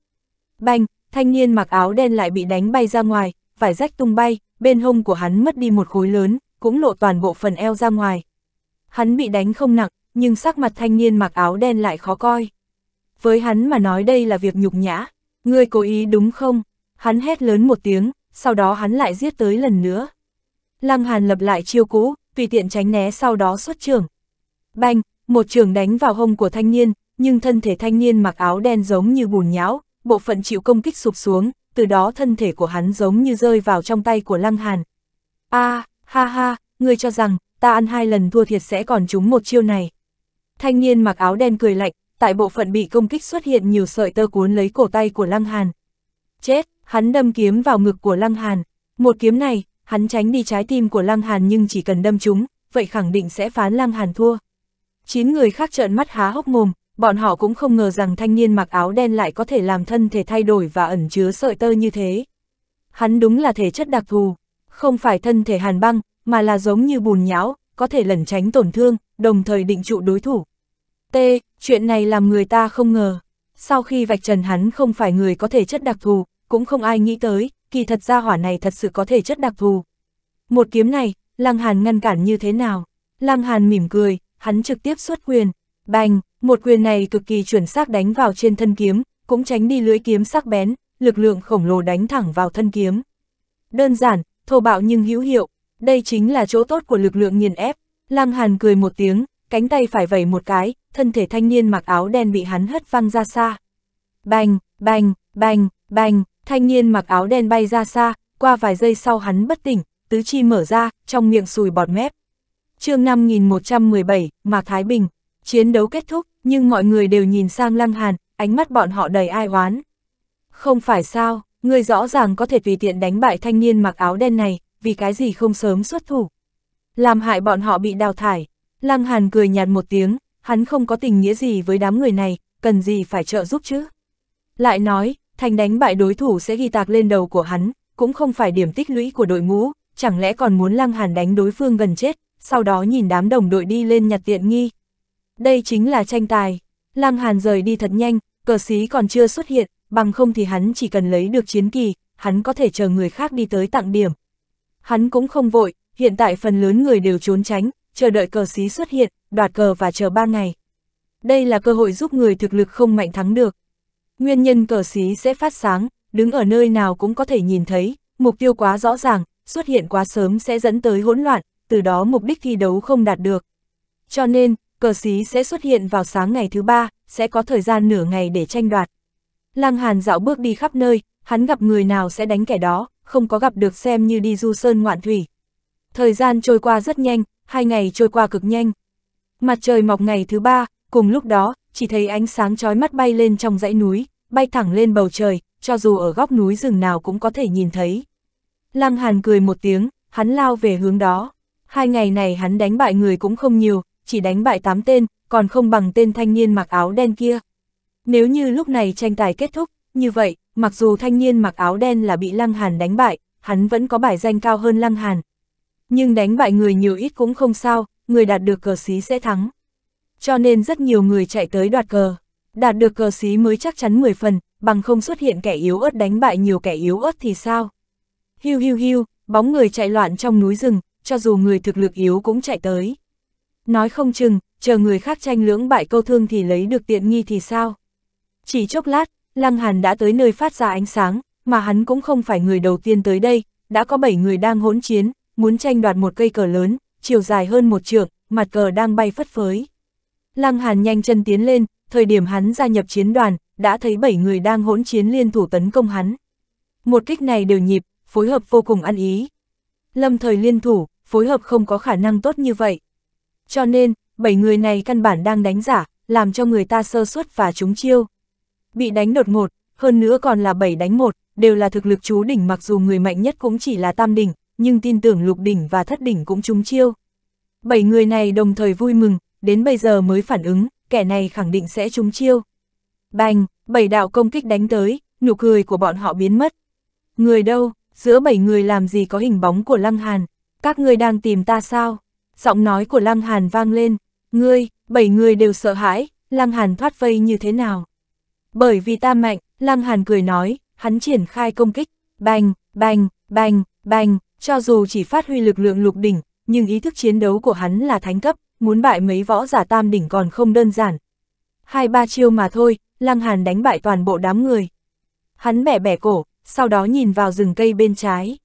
Bành, thanh niên mặc áo đen lại bị đánh bay ra ngoài, vải rách tung bay, bên hông của hắn mất đi một khối lớn, cũng lộ toàn bộ phần eo ra ngoài. Hắn bị đánh không nặng, nhưng sắc mặt thanh niên mặc áo đen lại khó coi. Với hắn mà nói đây là việc nhục nhã, ngươi cố ý đúng không? Hắn hét lớn một tiếng, sau đó hắn lại giết tới lần nữa. Lăng Hàn lập lại chiêu cũ, tùy tiện tránh né sau đó xuất trường. Banh, một trường đánh vào hông của thanh niên, nhưng thân thể thanh niên mặc áo đen giống như bùn nhão, bộ phận chịu công kích sụp xuống, từ đó thân thể của hắn giống như rơi vào trong tay của Lăng Hàn. a à, ha ha, ngươi cho rằng, ta ăn hai lần thua thiệt sẽ còn trúng một chiêu này. Thanh niên mặc áo đen cười lạnh, tại bộ phận bị công kích xuất hiện nhiều sợi tơ cuốn lấy cổ tay của Lăng Hàn. Chết, hắn đâm kiếm vào ngực của Lăng Hàn. Một kiếm này, hắn tránh đi trái tim của Lăng Hàn nhưng chỉ cần đâm chúng, vậy khẳng định sẽ phán Lăng Hàn thua. Chín người khác trợn mắt há hốc mồm, bọn họ cũng không ngờ rằng thanh niên mặc áo đen lại có thể làm thân thể thay đổi và ẩn chứa sợi tơ như thế. Hắn đúng là thể chất đặc thù, không phải thân thể hàn băng, mà là giống như bùn nhão, có thể lẩn tránh tổn thương, đồng thời định trụ đối thủ. T, chuyện này làm người ta không ngờ. Sau khi vạch trần hắn không phải người có thể chất đặc thù, cũng không ai nghĩ tới, kỳ thật ra hỏa này thật sự có thể chất đặc thù. Một kiếm này, Lăng Hàn ngăn cản như thế nào? Lăng Hàn mỉm cười, hắn trực tiếp xuất quyền. Bành, một quyền này cực kỳ chuẩn xác đánh vào trên thân kiếm, cũng tránh đi lưỡi kiếm sắc bén, lực lượng khổng lồ đánh thẳng vào thân kiếm. Đơn giản, thô bạo nhưng hữu hiệu, đây chính là chỗ tốt của lực lượng nghiền ép. Lăng Hàn cười một tiếng, cánh tay phải vẩy một cái, thân thể thanh niên mặc áo đen bị hắn hất văng ra xa. Bành, bành, bành, bành, Thanh niên mặc áo đen bay ra xa, qua vài giây sau hắn bất tỉnh, tứ chi mở ra, trong miệng sùi bọt mép. chương 5117, Mạc Thái Bình, chiến đấu kết thúc, nhưng mọi người đều nhìn sang Lăng Hàn, ánh mắt bọn họ đầy ai oán. Không phải sao, người rõ ràng có thể tùy tiện đánh bại thanh niên mặc áo đen này, vì cái gì không sớm xuất thủ. Làm hại bọn họ bị đào thải. Lăng Hàn cười nhạt một tiếng, hắn không có tình nghĩa gì với đám người này, cần gì phải trợ giúp chứ. Lại nói, Thành đánh bại đối thủ sẽ ghi tạc lên đầu của hắn, cũng không phải điểm tích lũy của đội ngũ, chẳng lẽ còn muốn Lăng Hàn đánh đối phương gần chết, sau đó nhìn đám đồng đội đi lên nhặt tiện nghi. Đây chính là tranh tài. Lăng Hàn rời đi thật nhanh, cờ xí còn chưa xuất hiện, bằng không thì hắn chỉ cần lấy được chiến kỳ, hắn có thể chờ người khác đi tới tặng điểm. Hắn cũng không vội, hiện tại phần lớn người đều trốn tránh, chờ đợi cờ xí xuất hiện, đoạt cờ và chờ ba ngày. Đây là cơ hội giúp người thực lực không mạnh thắng được. Nguyên nhân cờ xí sẽ phát sáng, đứng ở nơi nào cũng có thể nhìn thấy, mục tiêu quá rõ ràng, xuất hiện quá sớm sẽ dẫn tới hỗn loạn, từ đó mục đích thi đấu không đạt được. Cho nên, cờ xí sẽ xuất hiện vào sáng ngày thứ ba, sẽ có thời gian nửa ngày để tranh đoạt. Lăng Hàn dạo bước đi khắp nơi, hắn gặp người nào sẽ đánh kẻ đó, không có gặp được xem như đi du sơn ngoạn thủy. Thời gian trôi qua rất nhanh, hai ngày trôi qua cực nhanh. Mặt trời mọc ngày thứ ba, cùng lúc đó, chỉ thấy ánh sáng chói mắt bay lên trong dãy núi, bay thẳng lên bầu trời, cho dù ở góc núi rừng nào cũng có thể nhìn thấy. Lăng Hàn cười một tiếng, hắn lao về hướng đó. Hai ngày này hắn đánh bại người cũng không nhiều, chỉ đánh bại tám tên, còn không bằng tên thanh niên mặc áo đen kia. Nếu như lúc này tranh tài kết thúc, như vậy, mặc dù thanh niên mặc áo đen là bị Lăng Hàn đánh bại, hắn vẫn có bài danh cao hơn Lăng Hàn. Nhưng đánh bại người nhiều ít cũng không sao, người đạt được cờ xí sẽ thắng cho nên rất nhiều người chạy tới đoạt cờ. Đạt được cờ xí mới chắc chắn 10 phần, bằng không xuất hiện kẻ yếu ớt đánh bại nhiều kẻ yếu ớt thì sao? Hiu hiu hiu, bóng người chạy loạn trong núi rừng, cho dù người thực lực yếu cũng chạy tới. Nói không chừng, chờ người khác tranh lưỡng bại câu thương thì lấy được tiện nghi thì sao? Chỉ chốc lát, Lăng Hàn đã tới nơi phát ra ánh sáng, mà hắn cũng không phải người đầu tiên tới đây, đã có 7 người đang hỗn chiến, muốn tranh đoạt một cây cờ lớn, chiều dài hơn một trượng, mặt cờ đang bay phất phới. Lăng Hàn nhanh chân tiến lên, thời điểm hắn gia nhập chiến đoàn, đã thấy 7 người đang hỗn chiến liên thủ tấn công hắn. Một kích này đều nhịp, phối hợp vô cùng ăn ý. Lâm thời liên thủ, phối hợp không có khả năng tốt như vậy. Cho nên, 7 người này căn bản đang đánh giả, làm cho người ta sơ suất và trúng chiêu. Bị đánh đột ngột, hơn nữa còn là 7 đánh 1, đều là thực lực chú đỉnh mặc dù người mạnh nhất cũng chỉ là tam đỉnh, nhưng tin tưởng lục đỉnh và thất đỉnh cũng trúng chiêu. Bảy người này đồng thời vui mừng, đến bây giờ mới phản ứng, kẻ này khẳng định sẽ trúng chiêu. Bành, bảy đạo công kích đánh tới, nụ cười của bọn họ biến mất. Người đâu, giữa bảy người làm gì có hình bóng của Lăng Hàn, các ngươi đang tìm ta sao? Giọng nói của Lăng Hàn vang lên, ngươi, bảy người đều sợ hãi, Lăng Hàn thoát vây như thế nào? Bởi vì ta mạnh, Lăng Hàn cười nói, hắn triển khai công kích, bành, bành, bành, bành, cho dù chỉ phát huy lực lượng lục đỉnh, nhưng ý thức chiến đấu của hắn là thánh cấp, muốn bại mấy võ giả tam đỉnh còn không đơn giản. Hai ba chiêu mà thôi, Lăng Hàn đánh bại toàn bộ đám người. Hắn bẻ bẻ cổ, sau đó nhìn vào rừng cây bên trái.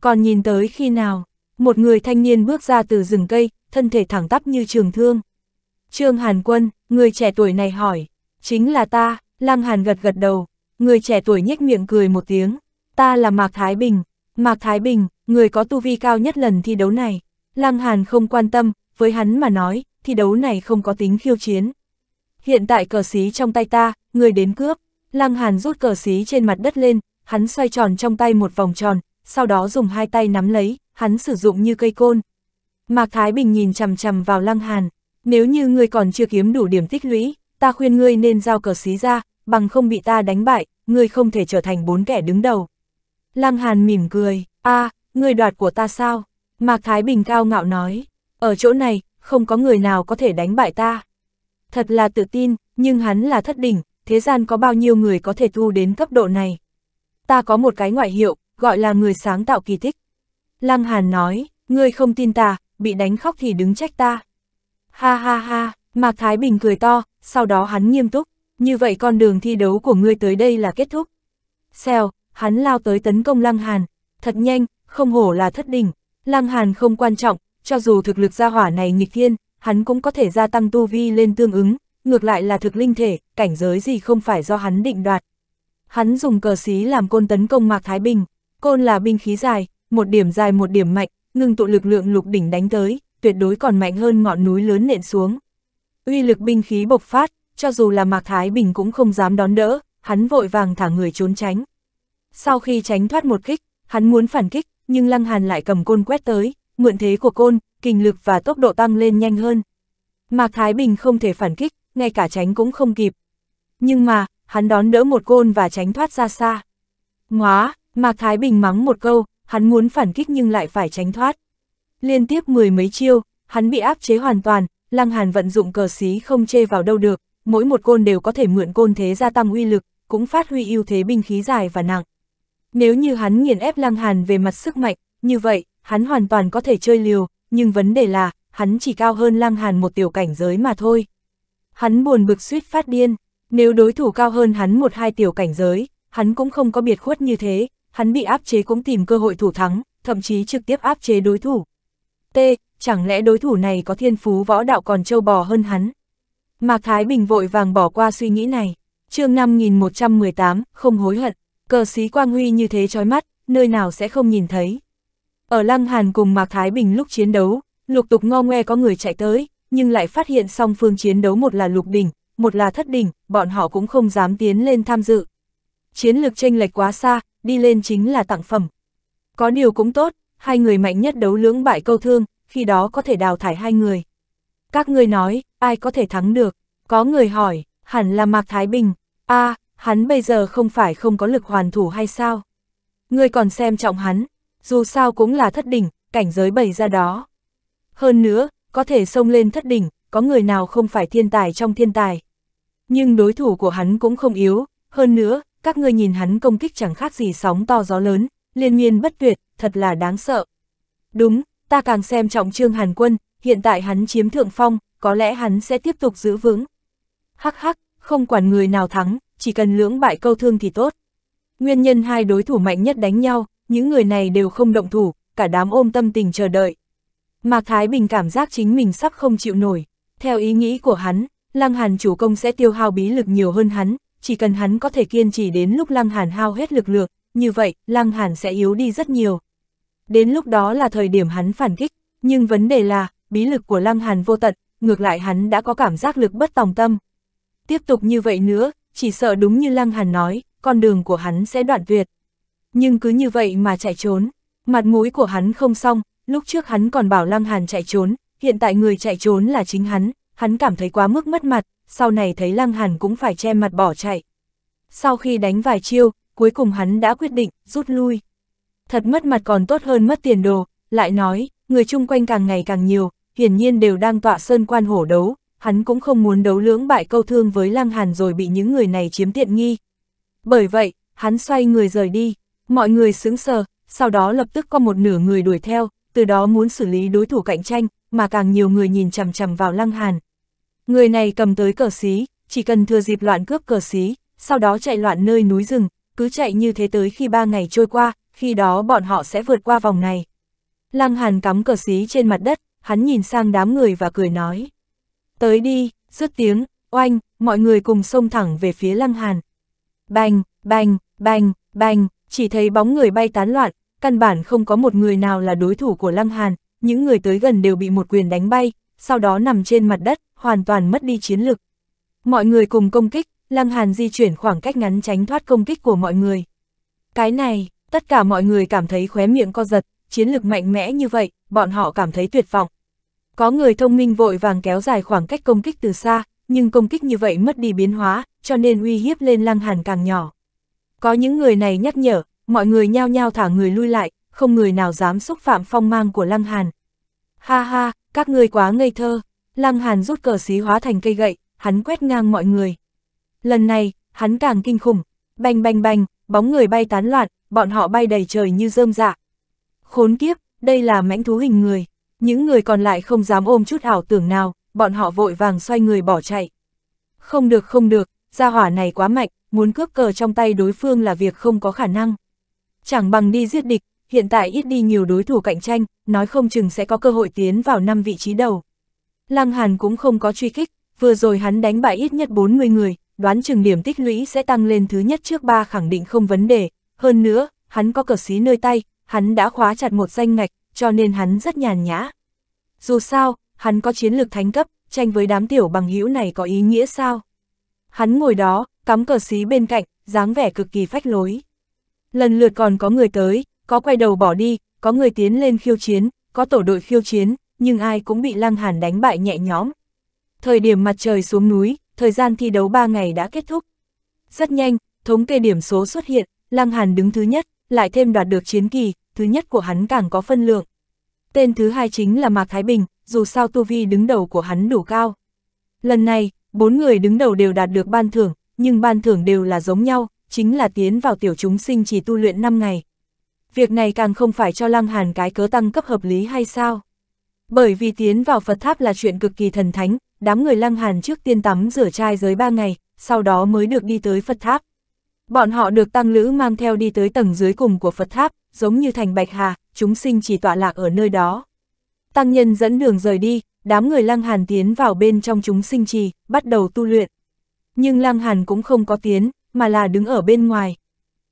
Còn nhìn tới khi nào, một người thanh niên bước ra từ rừng cây, thân thể thẳng tắp như trường thương. Trương Hàn Quân, người trẻ tuổi này hỏi, chính là ta, Lăng Hàn gật gật đầu, người trẻ tuổi nhếch miệng cười một tiếng, ta là Mạc Thái Bình, Mạc Thái Bình, người có tu vi cao nhất lần thi đấu này. Lăng Hàn không quan tâm, với hắn mà nói, thi đấu này không có tính khiêu chiến. Hiện tại cờ xí trong tay ta, người đến cướp, Lăng Hàn rút cờ xí trên mặt đất lên, hắn xoay tròn trong tay một vòng tròn, sau đó dùng hai tay nắm lấy, hắn sử dụng như cây côn. Mạc Thái Bình nhìn chằm chằm vào Lăng Hàn, nếu như ngươi còn chưa kiếm đủ điểm tích lũy, ta khuyên ngươi nên giao cờ xí ra, bằng không bị ta đánh bại, ngươi không thể trở thành bốn kẻ đứng đầu. Lăng Hàn mỉm cười, a, à, ngươi đoạt của ta sao? Mạc Thái Bình cao ngạo nói, ở chỗ này, không có người nào có thể đánh bại ta. Thật là tự tin, nhưng hắn là thất đỉnh, thế gian có bao nhiêu người có thể thu đến cấp độ này. Ta có một cái ngoại hiệu, gọi là người sáng tạo kỳ tích. Lăng Hàn nói, ngươi không tin ta, bị đánh khóc thì đứng trách ta. Ha ha ha, Mạc Thái Bình cười to, sau đó hắn nghiêm túc, như vậy con đường thi đấu của ngươi tới đây là kết thúc. Xèo, hắn lao tới tấn công Lăng Hàn, thật nhanh, không hổ là thất đỉnh, Lăng Hàn không quan trọng, cho dù thực lực gia hỏa này nghịch thiên, hắn cũng có thể gia tăng tu vi lên tương ứng, ngược lại là thực linh thể, cảnh giới gì không phải do hắn định đoạt. Hắn dùng cờ xí làm côn tấn công Mạc Thái Bình, côn là binh khí dài, một điểm dài một điểm mạnh, ngừng tụ lực lượng lục đỉnh đánh tới, tuyệt đối còn mạnh hơn ngọn núi lớn nện xuống. Uy lực binh khí bộc phát, cho dù là Mạc Thái Bình cũng không dám đón đỡ, hắn vội vàng thả người trốn tránh. Sau khi tránh thoát một kích, hắn muốn phản kích, nhưng Lăng Hàn lại cầm côn quét tới, mượn thế của côn, kinh lực và tốc độ tăng lên nhanh hơn. Mạc Thái Bình không thể phản kích, ngay cả tránh cũng không kịp. Nhưng mà, hắn đón đỡ một côn và tránh thoát ra xa. Ngóa, Mạc Thái Bình mắng một câu, hắn muốn phản kích nhưng lại phải tránh thoát. Liên tiếp mười mấy chiêu, hắn bị áp chế hoàn toàn, Lăng Hàn vận dụng cờ xí không chê vào đâu được, mỗi một côn đều có thể mượn côn thế gia tăng uy lực, cũng phát huy ưu thế binh khí dài và nặng. Nếu như hắn nghiền ép Lăng Hàn về mặt sức mạnh, như vậy, hắn hoàn toàn có thể chơi liều, nhưng vấn đề là, hắn chỉ cao hơn Lăng Hàn một tiểu cảnh giới mà thôi. Hắn buồn bực suýt phát điên, nếu đối thủ cao hơn hắn một hai tiểu cảnh giới, hắn cũng không có biệt khuất như thế, hắn bị áp chế cũng tìm cơ hội thủ thắng, thậm chí trực tiếp áp chế đối thủ. T, chẳng lẽ đối thủ này có thiên phú võ đạo còn trâu bò hơn hắn? Mạc Thái Bình vội vàng bỏ qua suy nghĩ này, chương 5118, không hối hận, cờ sĩ quang huy như thế chói mắt, nơi nào sẽ không nhìn thấy. Ở Lăng Hàn cùng Mạc Thái Bình lúc chiến đấu, lục tục ngo ngoe có người chạy tới, nhưng lại phát hiện song phương chiến đấu một là lục đỉnh, một là thất đỉnh, bọn họ cũng không dám tiến lên tham dự. Chiến lược tranh lệch quá xa, đi lên chính là tặng phẩm. Có điều cũng tốt, hai người mạnh nhất đấu lưỡng bại câu thương, khi đó có thể đào thải hai người. Các ngươi nói, ai có thể thắng được? Có người hỏi, hẳn là Mạc Thái Bình. a hắn bây giờ không phải không có lực hoàn thủ hay sao? Ngươi còn xem trọng hắn, dù sao cũng là thất đỉnh, cảnh giới bày ra đó. Hơn nữa, có thể xông lên thất đỉnh, có người nào không phải thiên tài trong thiên tài. Nhưng đối thủ của hắn cũng không yếu, hơn nữa, các ngươi nhìn hắn công kích chẳng khác gì sóng to gió lớn, liên miên bất tuyệt, thật là đáng sợ. Đúng, ta càng xem trọng Trương Hàn Quân, hiện tại hắn chiếm thượng phong, có lẽ hắn sẽ tiếp tục giữ vững. Hắc hắc, không quản người nào thắng, chỉ cần lưỡng bại câu thương thì tốt. Nguyên nhân hai đối thủ mạnh nhất đánh nhau, những người này đều không động thủ, cả đám ôm tâm tình chờ đợi. Mạc Thái Bình cảm giác chính mình sắp không chịu nổi. Theo ý nghĩ của hắn, Lăng Hàn chủ công sẽ tiêu hao bí lực nhiều hơn hắn, chỉ cần hắn có thể kiên trì đến lúc Lăng Hàn hao hết lực lượng, như vậy Lăng Hàn sẽ yếu đi rất nhiều. Đến lúc đó là thời điểm hắn phản kích, nhưng vấn đề là, bí lực của Lăng Hàn vô tận, ngược lại hắn đã có cảm giác lực bất tòng tâm. Tiếp tục như vậy nữa, chỉ sợ đúng như Lăng Hàn nói, con đường của hắn sẽ đoạn tuyệt nhưng cứ như vậy mà chạy trốn. Mặt mũi của hắn không xong, lúc trước hắn còn bảo Lăng Hàn chạy trốn, hiện tại người chạy trốn là chính hắn, hắn cảm thấy quá mức mất mặt, sau này thấy Lăng Hàn cũng phải che mặt bỏ chạy. Sau khi đánh vài chiêu, cuối cùng hắn đã quyết định rút lui. Thật mất mặt còn tốt hơn mất tiền đồ, lại nói, người chung quanh càng ngày càng nhiều, hiển nhiên đều đang tọa sơn quan hổ đấu, hắn cũng không muốn đấu lưỡng bại câu thương với Lăng Hàn rồi bị những người này chiếm tiện nghi. Bởi vậy, hắn xoay người rời đi. Mọi người sững sờ, sau đó lập tức có một nửa người đuổi theo, từ đó muốn xử lý đối thủ cạnh tranh, mà càng nhiều người nhìn chằm chằm vào Lăng Hàn. Người này cầm tới cờ xí, chỉ cần thừa dịp loạn cướp cờ xí, sau đó chạy loạn nơi núi rừng, cứ chạy như thế tới khi ba ngày trôi qua, khi đó bọn họ sẽ vượt qua vòng này. Lăng Hàn cắm cờ xí trên mặt đất, hắn nhìn sang đám người và cười nói. Tới đi, dứt tiếng, oanh, mọi người cùng xông thẳng về phía Lăng Hàn. Bành, bành, bành, bành, chỉ thấy bóng người bay tán loạn, căn bản không có một người nào là đối thủ của Lăng Hàn, những người tới gần đều bị một quyền đánh bay, sau đó nằm trên mặt đất, hoàn toàn mất đi chiến lực. Mọi người cùng công kích, Lăng Hàn di chuyển khoảng cách ngắn tránh thoát công kích của mọi người. Cái này, tất cả mọi người cảm thấy khóe miệng co giật, chiến lực mạnh mẽ như vậy, bọn họ cảm thấy tuyệt vọng. Có người thông minh vội vàng kéo dài khoảng cách công kích từ xa, nhưng công kích như vậy mất đi biến hóa, cho nên uy hiếp lên Lăng Hàn càng nhỏ. Có những người này nhắc nhở, mọi người nhao nhao thả người lui lại, không người nào dám xúc phạm phong mang của Lăng Hàn. Ha ha, các người quá ngây thơ, Lăng Hàn rút cờ xí hóa thành cây gậy, hắn quét ngang mọi người. Lần này, hắn càng kinh khủng, bành bành bành, bóng người bay tán loạn, bọn họ bay đầy trời như rơm dạ. Khốn kiếp, đây là mãnh thú hình người, những người còn lại không dám ôm chút ảo tưởng nào, bọn họ vội vàng xoay người bỏ chạy. Không được không được, gia hỏa này quá mạnh, muốn cướp cờ trong tay đối phương là việc không có khả năng. Chẳng bằng đi giết địch, hiện tại ít đi nhiều đối thủ cạnh tranh, nói không chừng sẽ có cơ hội tiến vào năm vị trí đầu. Lăng Hàn cũng không có truy kích, vừa rồi hắn đánh bại ít nhất 40 người, đoán chừng điểm tích lũy sẽ tăng lên thứ nhất trước ba khẳng định không vấn đề, hơn nữa, hắn có cờ xí nơi tay, hắn đã khóa chặt một danh ngạch, cho nên hắn rất nhàn nhã. Dù sao, hắn có chiến lược thánh cấp, tranh với đám tiểu bằng hữu này có ý nghĩa sao? Hắn ngồi đó, cắm cờ xí bên cạnh, dáng vẻ cực kỳ phách lối. Lần lượt còn có người tới, có quay đầu bỏ đi, có người tiến lên khiêu chiến, có tổ đội khiêu chiến, nhưng ai cũng bị Lăng Hàn đánh bại nhẹ nhõm. Thời điểm mặt trời xuống núi, thời gian thi đấu 3 ngày đã kết thúc. Rất nhanh, thống kê điểm số xuất hiện, Lăng Hàn đứng thứ nhất, lại thêm đoạt được chiến kỳ, thứ nhất của hắn càng có phân lượng. Tên thứ hai chính là Mạc Thái Bình, dù sao tu vi đứng đầu của hắn đủ cao. Lần này, bốn người đứng đầu đều đạt được ban thưởng, nhưng ban thưởng đều là giống nhau, chính là tiến vào tiểu chúng sinh chỉ tu luyện 5 ngày. Việc này càng không phải cho Lăng Hàn cái cớ tăng cấp hợp lý hay sao? Bởi vì tiến vào Phật tháp là chuyện cực kỳ thần thánh, đám người Lăng Hàn trước tiên tắm rửa chai giới 3 ngày, sau đó mới được đi tới Phật tháp. Bọn họ được tăng lữ mang theo đi tới tầng dưới cùng của Phật tháp, giống như thành Bạch Hà, chúng sinh chỉ tọa lạc ở nơi đó. Tăng nhân dẫn đường rời đi, đám người Lăng Hàn tiến vào bên trong chúng sinh trì, bắt đầu tu luyện. Nhưng Lăng Hàn cũng không có tiến, mà là đứng ở bên ngoài.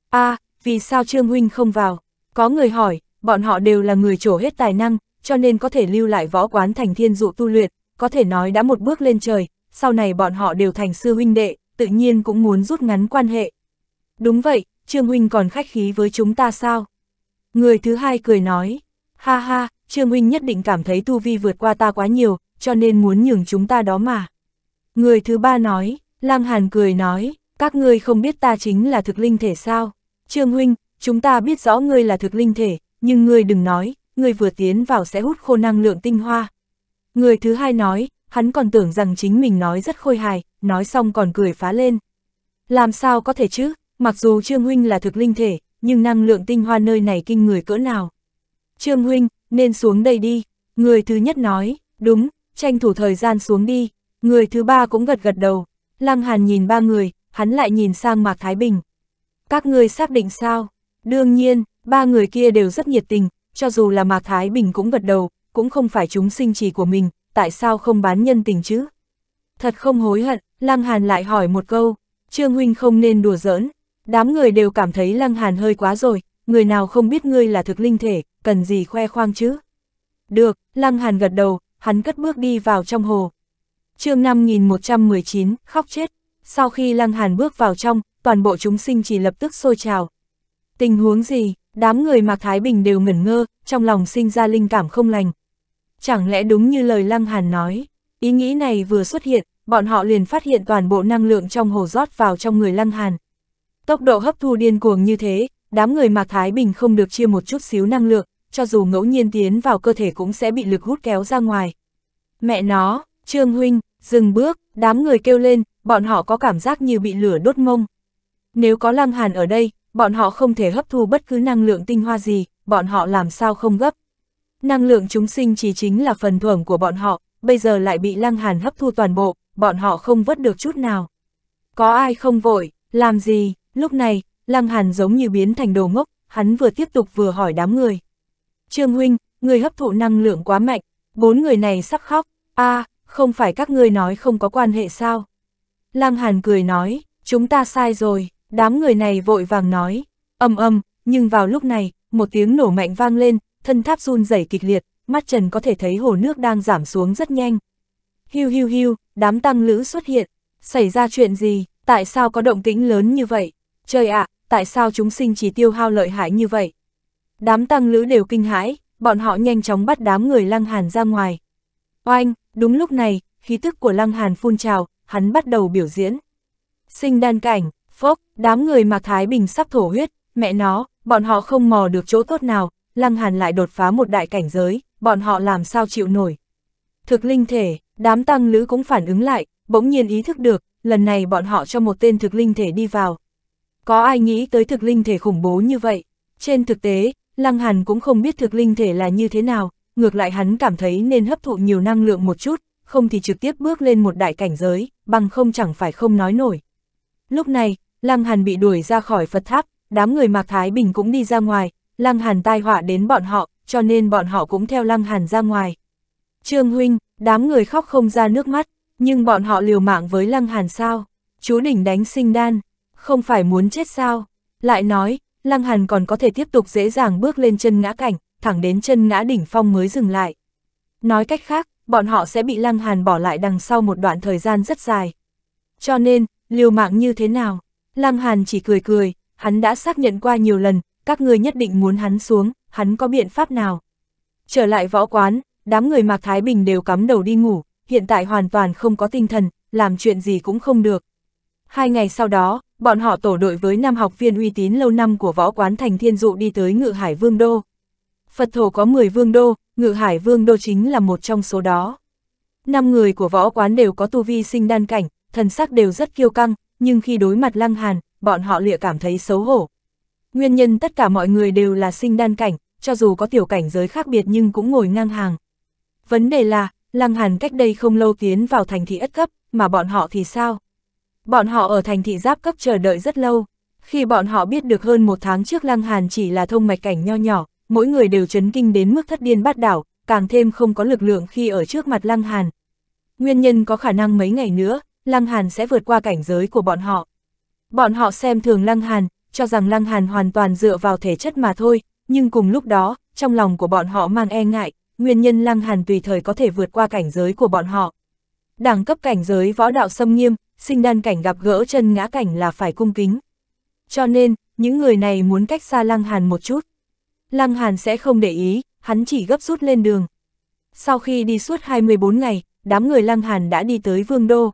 a à, vì sao Trương Huynh không vào? Có người hỏi, bọn họ đều là người trổ hết tài năng, cho nên có thể lưu lại võ quán thành thiên dụ tu luyện, có thể nói đã một bước lên trời, sau này bọn họ đều thành sư huynh đệ, tự nhiên cũng muốn rút ngắn quan hệ. Đúng vậy, Trương Huynh còn khách khí với chúng ta sao? Người thứ hai cười nói, Ha ha, Trương Huynh nhất định cảm thấy tu vi vượt qua ta quá nhiều, cho nên muốn nhường chúng ta đó mà. Người thứ ba nói, Lang Hàn cười nói, các ngươi không biết ta chính là thực linh thể sao? Trương Huynh, chúng ta biết rõ ngươi là thực linh thể, nhưng ngươi đừng nói, ngươi vừa tiến vào sẽ hút khô năng lượng tinh hoa. Người thứ hai nói, hắn còn tưởng rằng chính mình nói rất khôi hài, nói xong còn cười phá lên. Làm sao có thể chứ, mặc dù Trương Huynh là thực linh thể, nhưng năng lượng tinh hoa nơi này kinh người cỡ nào. Trương Huynh, nên xuống đây đi. Người thứ nhất nói, đúng, tranh thủ thời gian xuống đi. Người thứ ba cũng gật gật đầu. Lăng Hàn nhìn ba người, hắn lại nhìn sang Mạc Thái Bình. Các người xác định sao? Đương nhiên, ba người kia đều rất nhiệt tình, cho dù là Mạc Thái Bình cũng gật đầu, cũng không phải chúng sinh trì của mình, tại sao không bán nhân tình chứ? Thật không hối hận, Lăng Hàn lại hỏi một câu, Trương Huynh không nên đùa giỡn. Đám người đều cảm thấy Lăng Hàn hơi quá rồi, người nào không biết ngươi là thực linh thể, cần gì khoe khoang chứ? Được, Lăng Hàn gật đầu, hắn cất bước đi vào trong hồ. chương 5119, khóc chết. Sau khi Lăng Hàn bước vào trong, toàn bộ chúng sinh chỉ lập tức sôi trào. Tình huống gì, đám người Mạc Thái Bình đều ngẩn ngơ, trong lòng sinh ra linh cảm không lành. Chẳng lẽ đúng như lời Lăng Hàn nói, ý nghĩ này vừa xuất hiện, bọn họ liền phát hiện toàn bộ năng lượng trong hồ rót vào trong người Lăng Hàn. Tốc độ hấp thu điên cuồng như thế, đám người Mạc Thái Bình không được chia một chút xíu năng lượng, cho dù ngẫu nhiên tiến vào cơ thể cũng sẽ bị lực hút kéo ra ngoài. Mẹ nó, Trương Huynh, dừng bước, đám người kêu lên, bọn họ có cảm giác như bị lửa đốt mông. Nếu có Lăng Hàn ở đây, bọn họ không thể hấp thu bất cứ năng lượng tinh hoa gì, bọn họ làm sao không gấp. Năng lượng chúng sinh chỉ chính là phần thưởng của bọn họ, bây giờ lại bị Lăng Hàn hấp thu toàn bộ, bọn họ không vớt được chút nào. Có ai không vội, làm gì, lúc này, Lăng Hàn giống như biến thành đồ ngốc, hắn vừa tiếp tục vừa hỏi đám người. Trương Huynh, người hấp thụ năng lượng quá mạnh, bốn người này sắp khóc, a à, không phải các ngươi nói không có quan hệ sao? Lăng Hàn cười nói, chúng ta sai rồi, đám người này vội vàng nói, ầm ầm, nhưng vào lúc này, một tiếng nổ mạnh vang lên, thân tháp run rẩy kịch liệt, mắt Trần có thể thấy hồ nước đang giảm xuống rất nhanh. Hiu hiu hiu, đám tăng lữ xuất hiện, xảy ra chuyện gì, tại sao có động tĩnh lớn như vậy? Trời ạ, à, tại sao chúng sinh chỉ tiêu hao lợi hại như vậy? Đám tăng lữ đều kinh hãi, bọn họ nhanh chóng bắt đám người Lăng Hàn ra ngoài. Oanh, đúng lúc này, khí tức của Lăng Hàn phun trào, hắn bắt đầu biểu diễn. Sinh đan cảnh, phốc, đám người Mạc Thái Bình sắp thổ huyết, mẹ nó, bọn họ không mò được chỗ tốt nào, Lăng Hàn lại đột phá một đại cảnh giới, bọn họ làm sao chịu nổi. Thực linh thể, đám tăng lữ cũng phản ứng lại, bỗng nhiên ý thức được, lần này bọn họ cho một tên thực linh thể đi vào. Có ai nghĩ tới thực linh thể khủng bố như vậy? Trên thực tế, Lăng Hàn cũng không biết thực linh thể là như thế nào, ngược lại hắn cảm thấy nên hấp thụ nhiều năng lượng một chút, không thì trực tiếp bước lên một đại cảnh giới, bằng không chẳng phải không nói nổi. Lúc này, Lăng Hàn bị đuổi ra khỏi Phật Tháp, đám người Mạc Thái Bình cũng đi ra ngoài, Lăng Hàn tai họa đến bọn họ, cho nên bọn họ cũng theo Lăng Hàn ra ngoài. Trương Huynh, đám người khóc không ra nước mắt, nhưng bọn họ liều mạng với Lăng Hàn sao? Chú đỉnh đánh sinh đan, không phải muốn chết sao? Lại nói, Lăng Hàn còn có thể tiếp tục dễ dàng bước lên chân ngã cảnh, thẳng đến chân ngã đỉnh phong mới dừng lại. Nói cách khác, bọn họ sẽ bị Lăng Hàn bỏ lại đằng sau một đoạn thời gian rất dài. Cho nên, liều mạng như thế nào? Lăng Hàn chỉ cười cười, hắn đã xác nhận qua nhiều lần, các người nhất định muốn hắn xuống, hắn có biện pháp nào? Trở lại võ quán, đám người Mạc Thái Bình đều cắm đầu đi ngủ, hiện tại hoàn toàn không có tinh thần, làm chuyện gì cũng không được. Hai ngày sau đó, bọn họ tổ đội với năm học viên uy tín lâu năm của võ quán thành thiên dụ đi tới ngự hải vương đô. Phật thổ có 10 vương đô, ngự hải vương đô chính là một trong số đó. Năm người của võ quán đều có tu vi sinh đan cảnh, thần sắc đều rất kiêu căng, nhưng khi đối mặt lăng hàn, bọn họ lịa cảm thấy xấu hổ. Nguyên nhân tất cả mọi người đều là sinh đan cảnh, cho dù có tiểu cảnh giới khác biệt nhưng cũng ngồi ngang hàng. Vấn đề là, lăng hàn cách đây không lâu tiến vào thành thị ất cấp, mà bọn họ thì sao? Bọn họ ở thành thị giáp cấp chờ đợi rất lâu. Khi bọn họ biết được hơn một tháng trước Lăng Hàn chỉ là thông mạch cảnh nho nhỏ, mỗi người đều chấn kinh đến mức thất điên bát đảo, càng thêm không có lực lượng khi ở trước mặt Lăng Hàn. Nguyên nhân có khả năng mấy ngày nữa, Lăng Hàn sẽ vượt qua cảnh giới của bọn họ. Bọn họ xem thường Lăng Hàn, cho rằng Lăng Hàn hoàn toàn dựa vào thể chất mà thôi, nhưng cùng lúc đó, trong lòng của bọn họ mang e ngại, nguyên nhân Lăng Hàn tùy thời có thể vượt qua cảnh giới của bọn họ. Đẳng cấp cảnh giới võ đạo xâm nghiêm, sinh đan cảnh gặp gỡ chân ngã cảnh là phải cung kính. Cho nên, những người này muốn cách xa Lăng Hàn một chút. Lăng Hàn sẽ không để ý, hắn chỉ gấp rút lên đường. Sau khi đi suốt 24 ngày, đám người Lăng Hàn đã đi tới Vương Đô.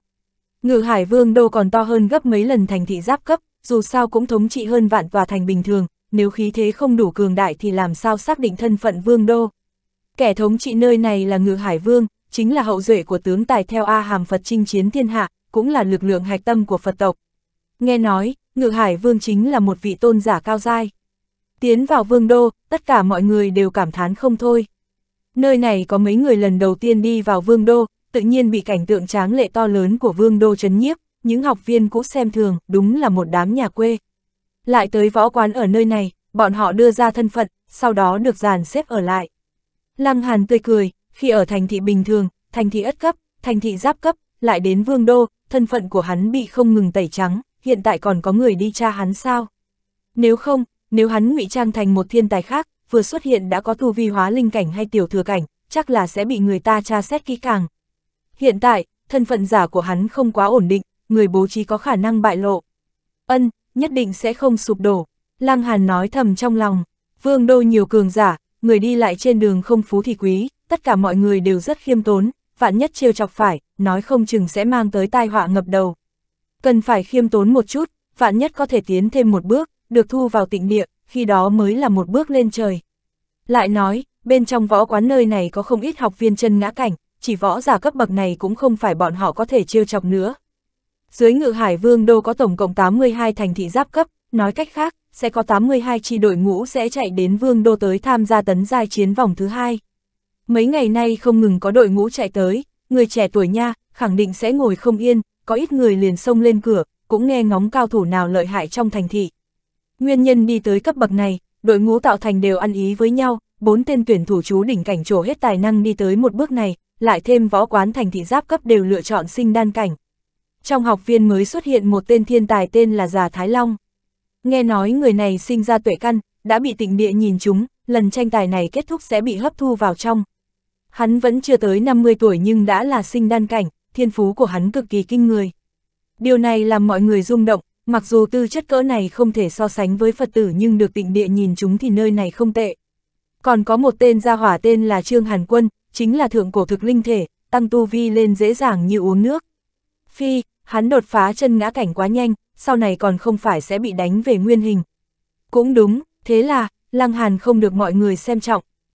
Ngự hải Vương Đô còn to hơn gấp mấy lần thành thị giáp cấp, dù sao cũng thống trị hơn vạn tòa thành bình thường, nếu khí thế không đủ cường đại thì làm sao xác định thân phận Vương Đô. Kẻ thống trị nơi này là Ngự Hải Vương, chính là hậu duệ của tướng tài theo A Hàm Phật chinh chiến thiên hạ, cũng là lực lượng hạch tâm của Phật tộc. Nghe nói, Ngự Hải Vương chính là một vị tôn giả cao giai. Tiến vào vương đô, tất cả mọi người đều cảm thán không thôi. Nơi này có mấy người lần đầu tiên đi vào vương đô, tự nhiên bị cảnh tượng tráng lệ to lớn của vương đô chấn nhiếp, những học viên cũ xem thường, đúng là một đám nhà quê. Lại tới võ quán ở nơi này, bọn họ đưa ra thân phận, sau đó được dàn xếp ở lại. Lăng Hàn tươi cười, khi ở thành thị bình thường, thành thị ất cấp, thành thị giáp cấp, lại đến vương đô, thân phận của hắn bị không ngừng tẩy trắng, hiện tại còn có người đi tra hắn sao? Nếu không, nếu hắn ngụy trang thành một thiên tài khác, vừa xuất hiện đã có tu vi hóa linh cảnh hay tiểu thừa cảnh, chắc là sẽ bị người ta tra xét kỹ càng. Hiện tại, thân phận giả của hắn không quá ổn định, người bố trí có khả năng bại lộ. Ân, nhất định sẽ không sụp đổ, Lăng Hàn nói thầm trong lòng, vương đô nhiều cường giả, người đi lại trên đường không phú thì quý, tất cả mọi người đều rất khiêm tốn, vạn nhất trêu chọc phải, nói không chừng sẽ mang tới tai họa ngập đầu. Cần phải khiêm tốn một chút, vạn nhất có thể tiến thêm một bước, được thu vào tịnh địa, khi đó mới là một bước lên trời. Lại nói, bên trong võ quán nơi này có không ít học viên chân ngã cảnh, chỉ võ giả cấp bậc này cũng không phải bọn họ có thể trêu chọc nữa. Dưới ngự hải vương đô có tổng cộng 82 thành thị giáp cấp, nói cách khác, sẽ có 82 chi đội ngũ sẽ chạy đến vương đô tới tham gia tấn giai chiến vòng thứ hai. Mấy ngày nay không ngừng có đội ngũ chạy tới, người trẻ tuổi nha, khẳng định sẽ ngồi không yên, có ít người liền xông lên cửa, cũng nghe ngóng cao thủ nào lợi hại trong thành thị. Nguyên nhân đi tới cấp bậc này, đội ngũ tạo thành đều ăn ý với nhau, bốn tên tuyển thủ chú đỉnh cảnh trổ hết tài năng đi tới một bước này, lại thêm võ quán thành thị giáp cấp đều lựa chọn sinh đan cảnh. Trong học viên mới xuất hiện một tên thiên tài tên là Già Thái Long. Nghe nói người này sinh ra tuệ căn, đã bị tịnh địa nhìn chúng, lần tranh tài này kết thúc sẽ bị hấp thu vào trong, Hắn vẫn chưa tới 50 tuổi nhưng đã là sinh đan cảnh, thiên phú của hắn cực kỳ kinh người. Điều này làm mọi người rung động, mặc dù tư chất cỡ này không thể so sánh với Phật tử nhưng được tịnh địa nhìn chúng thì nơi này không tệ. Còn có một tên gia hỏa tên là Trương Hàn Quân, chính là thượng cổ thực linh thể, tăng tu vi lên dễ dàng như uống nước. Phi, hắn đột phá chân ngã cảnh quá nhanh, sau này còn không phải sẽ bị đánh về nguyên hình. Cũng đúng, thế là, Lăng Hàn không được mọi người xem trọng,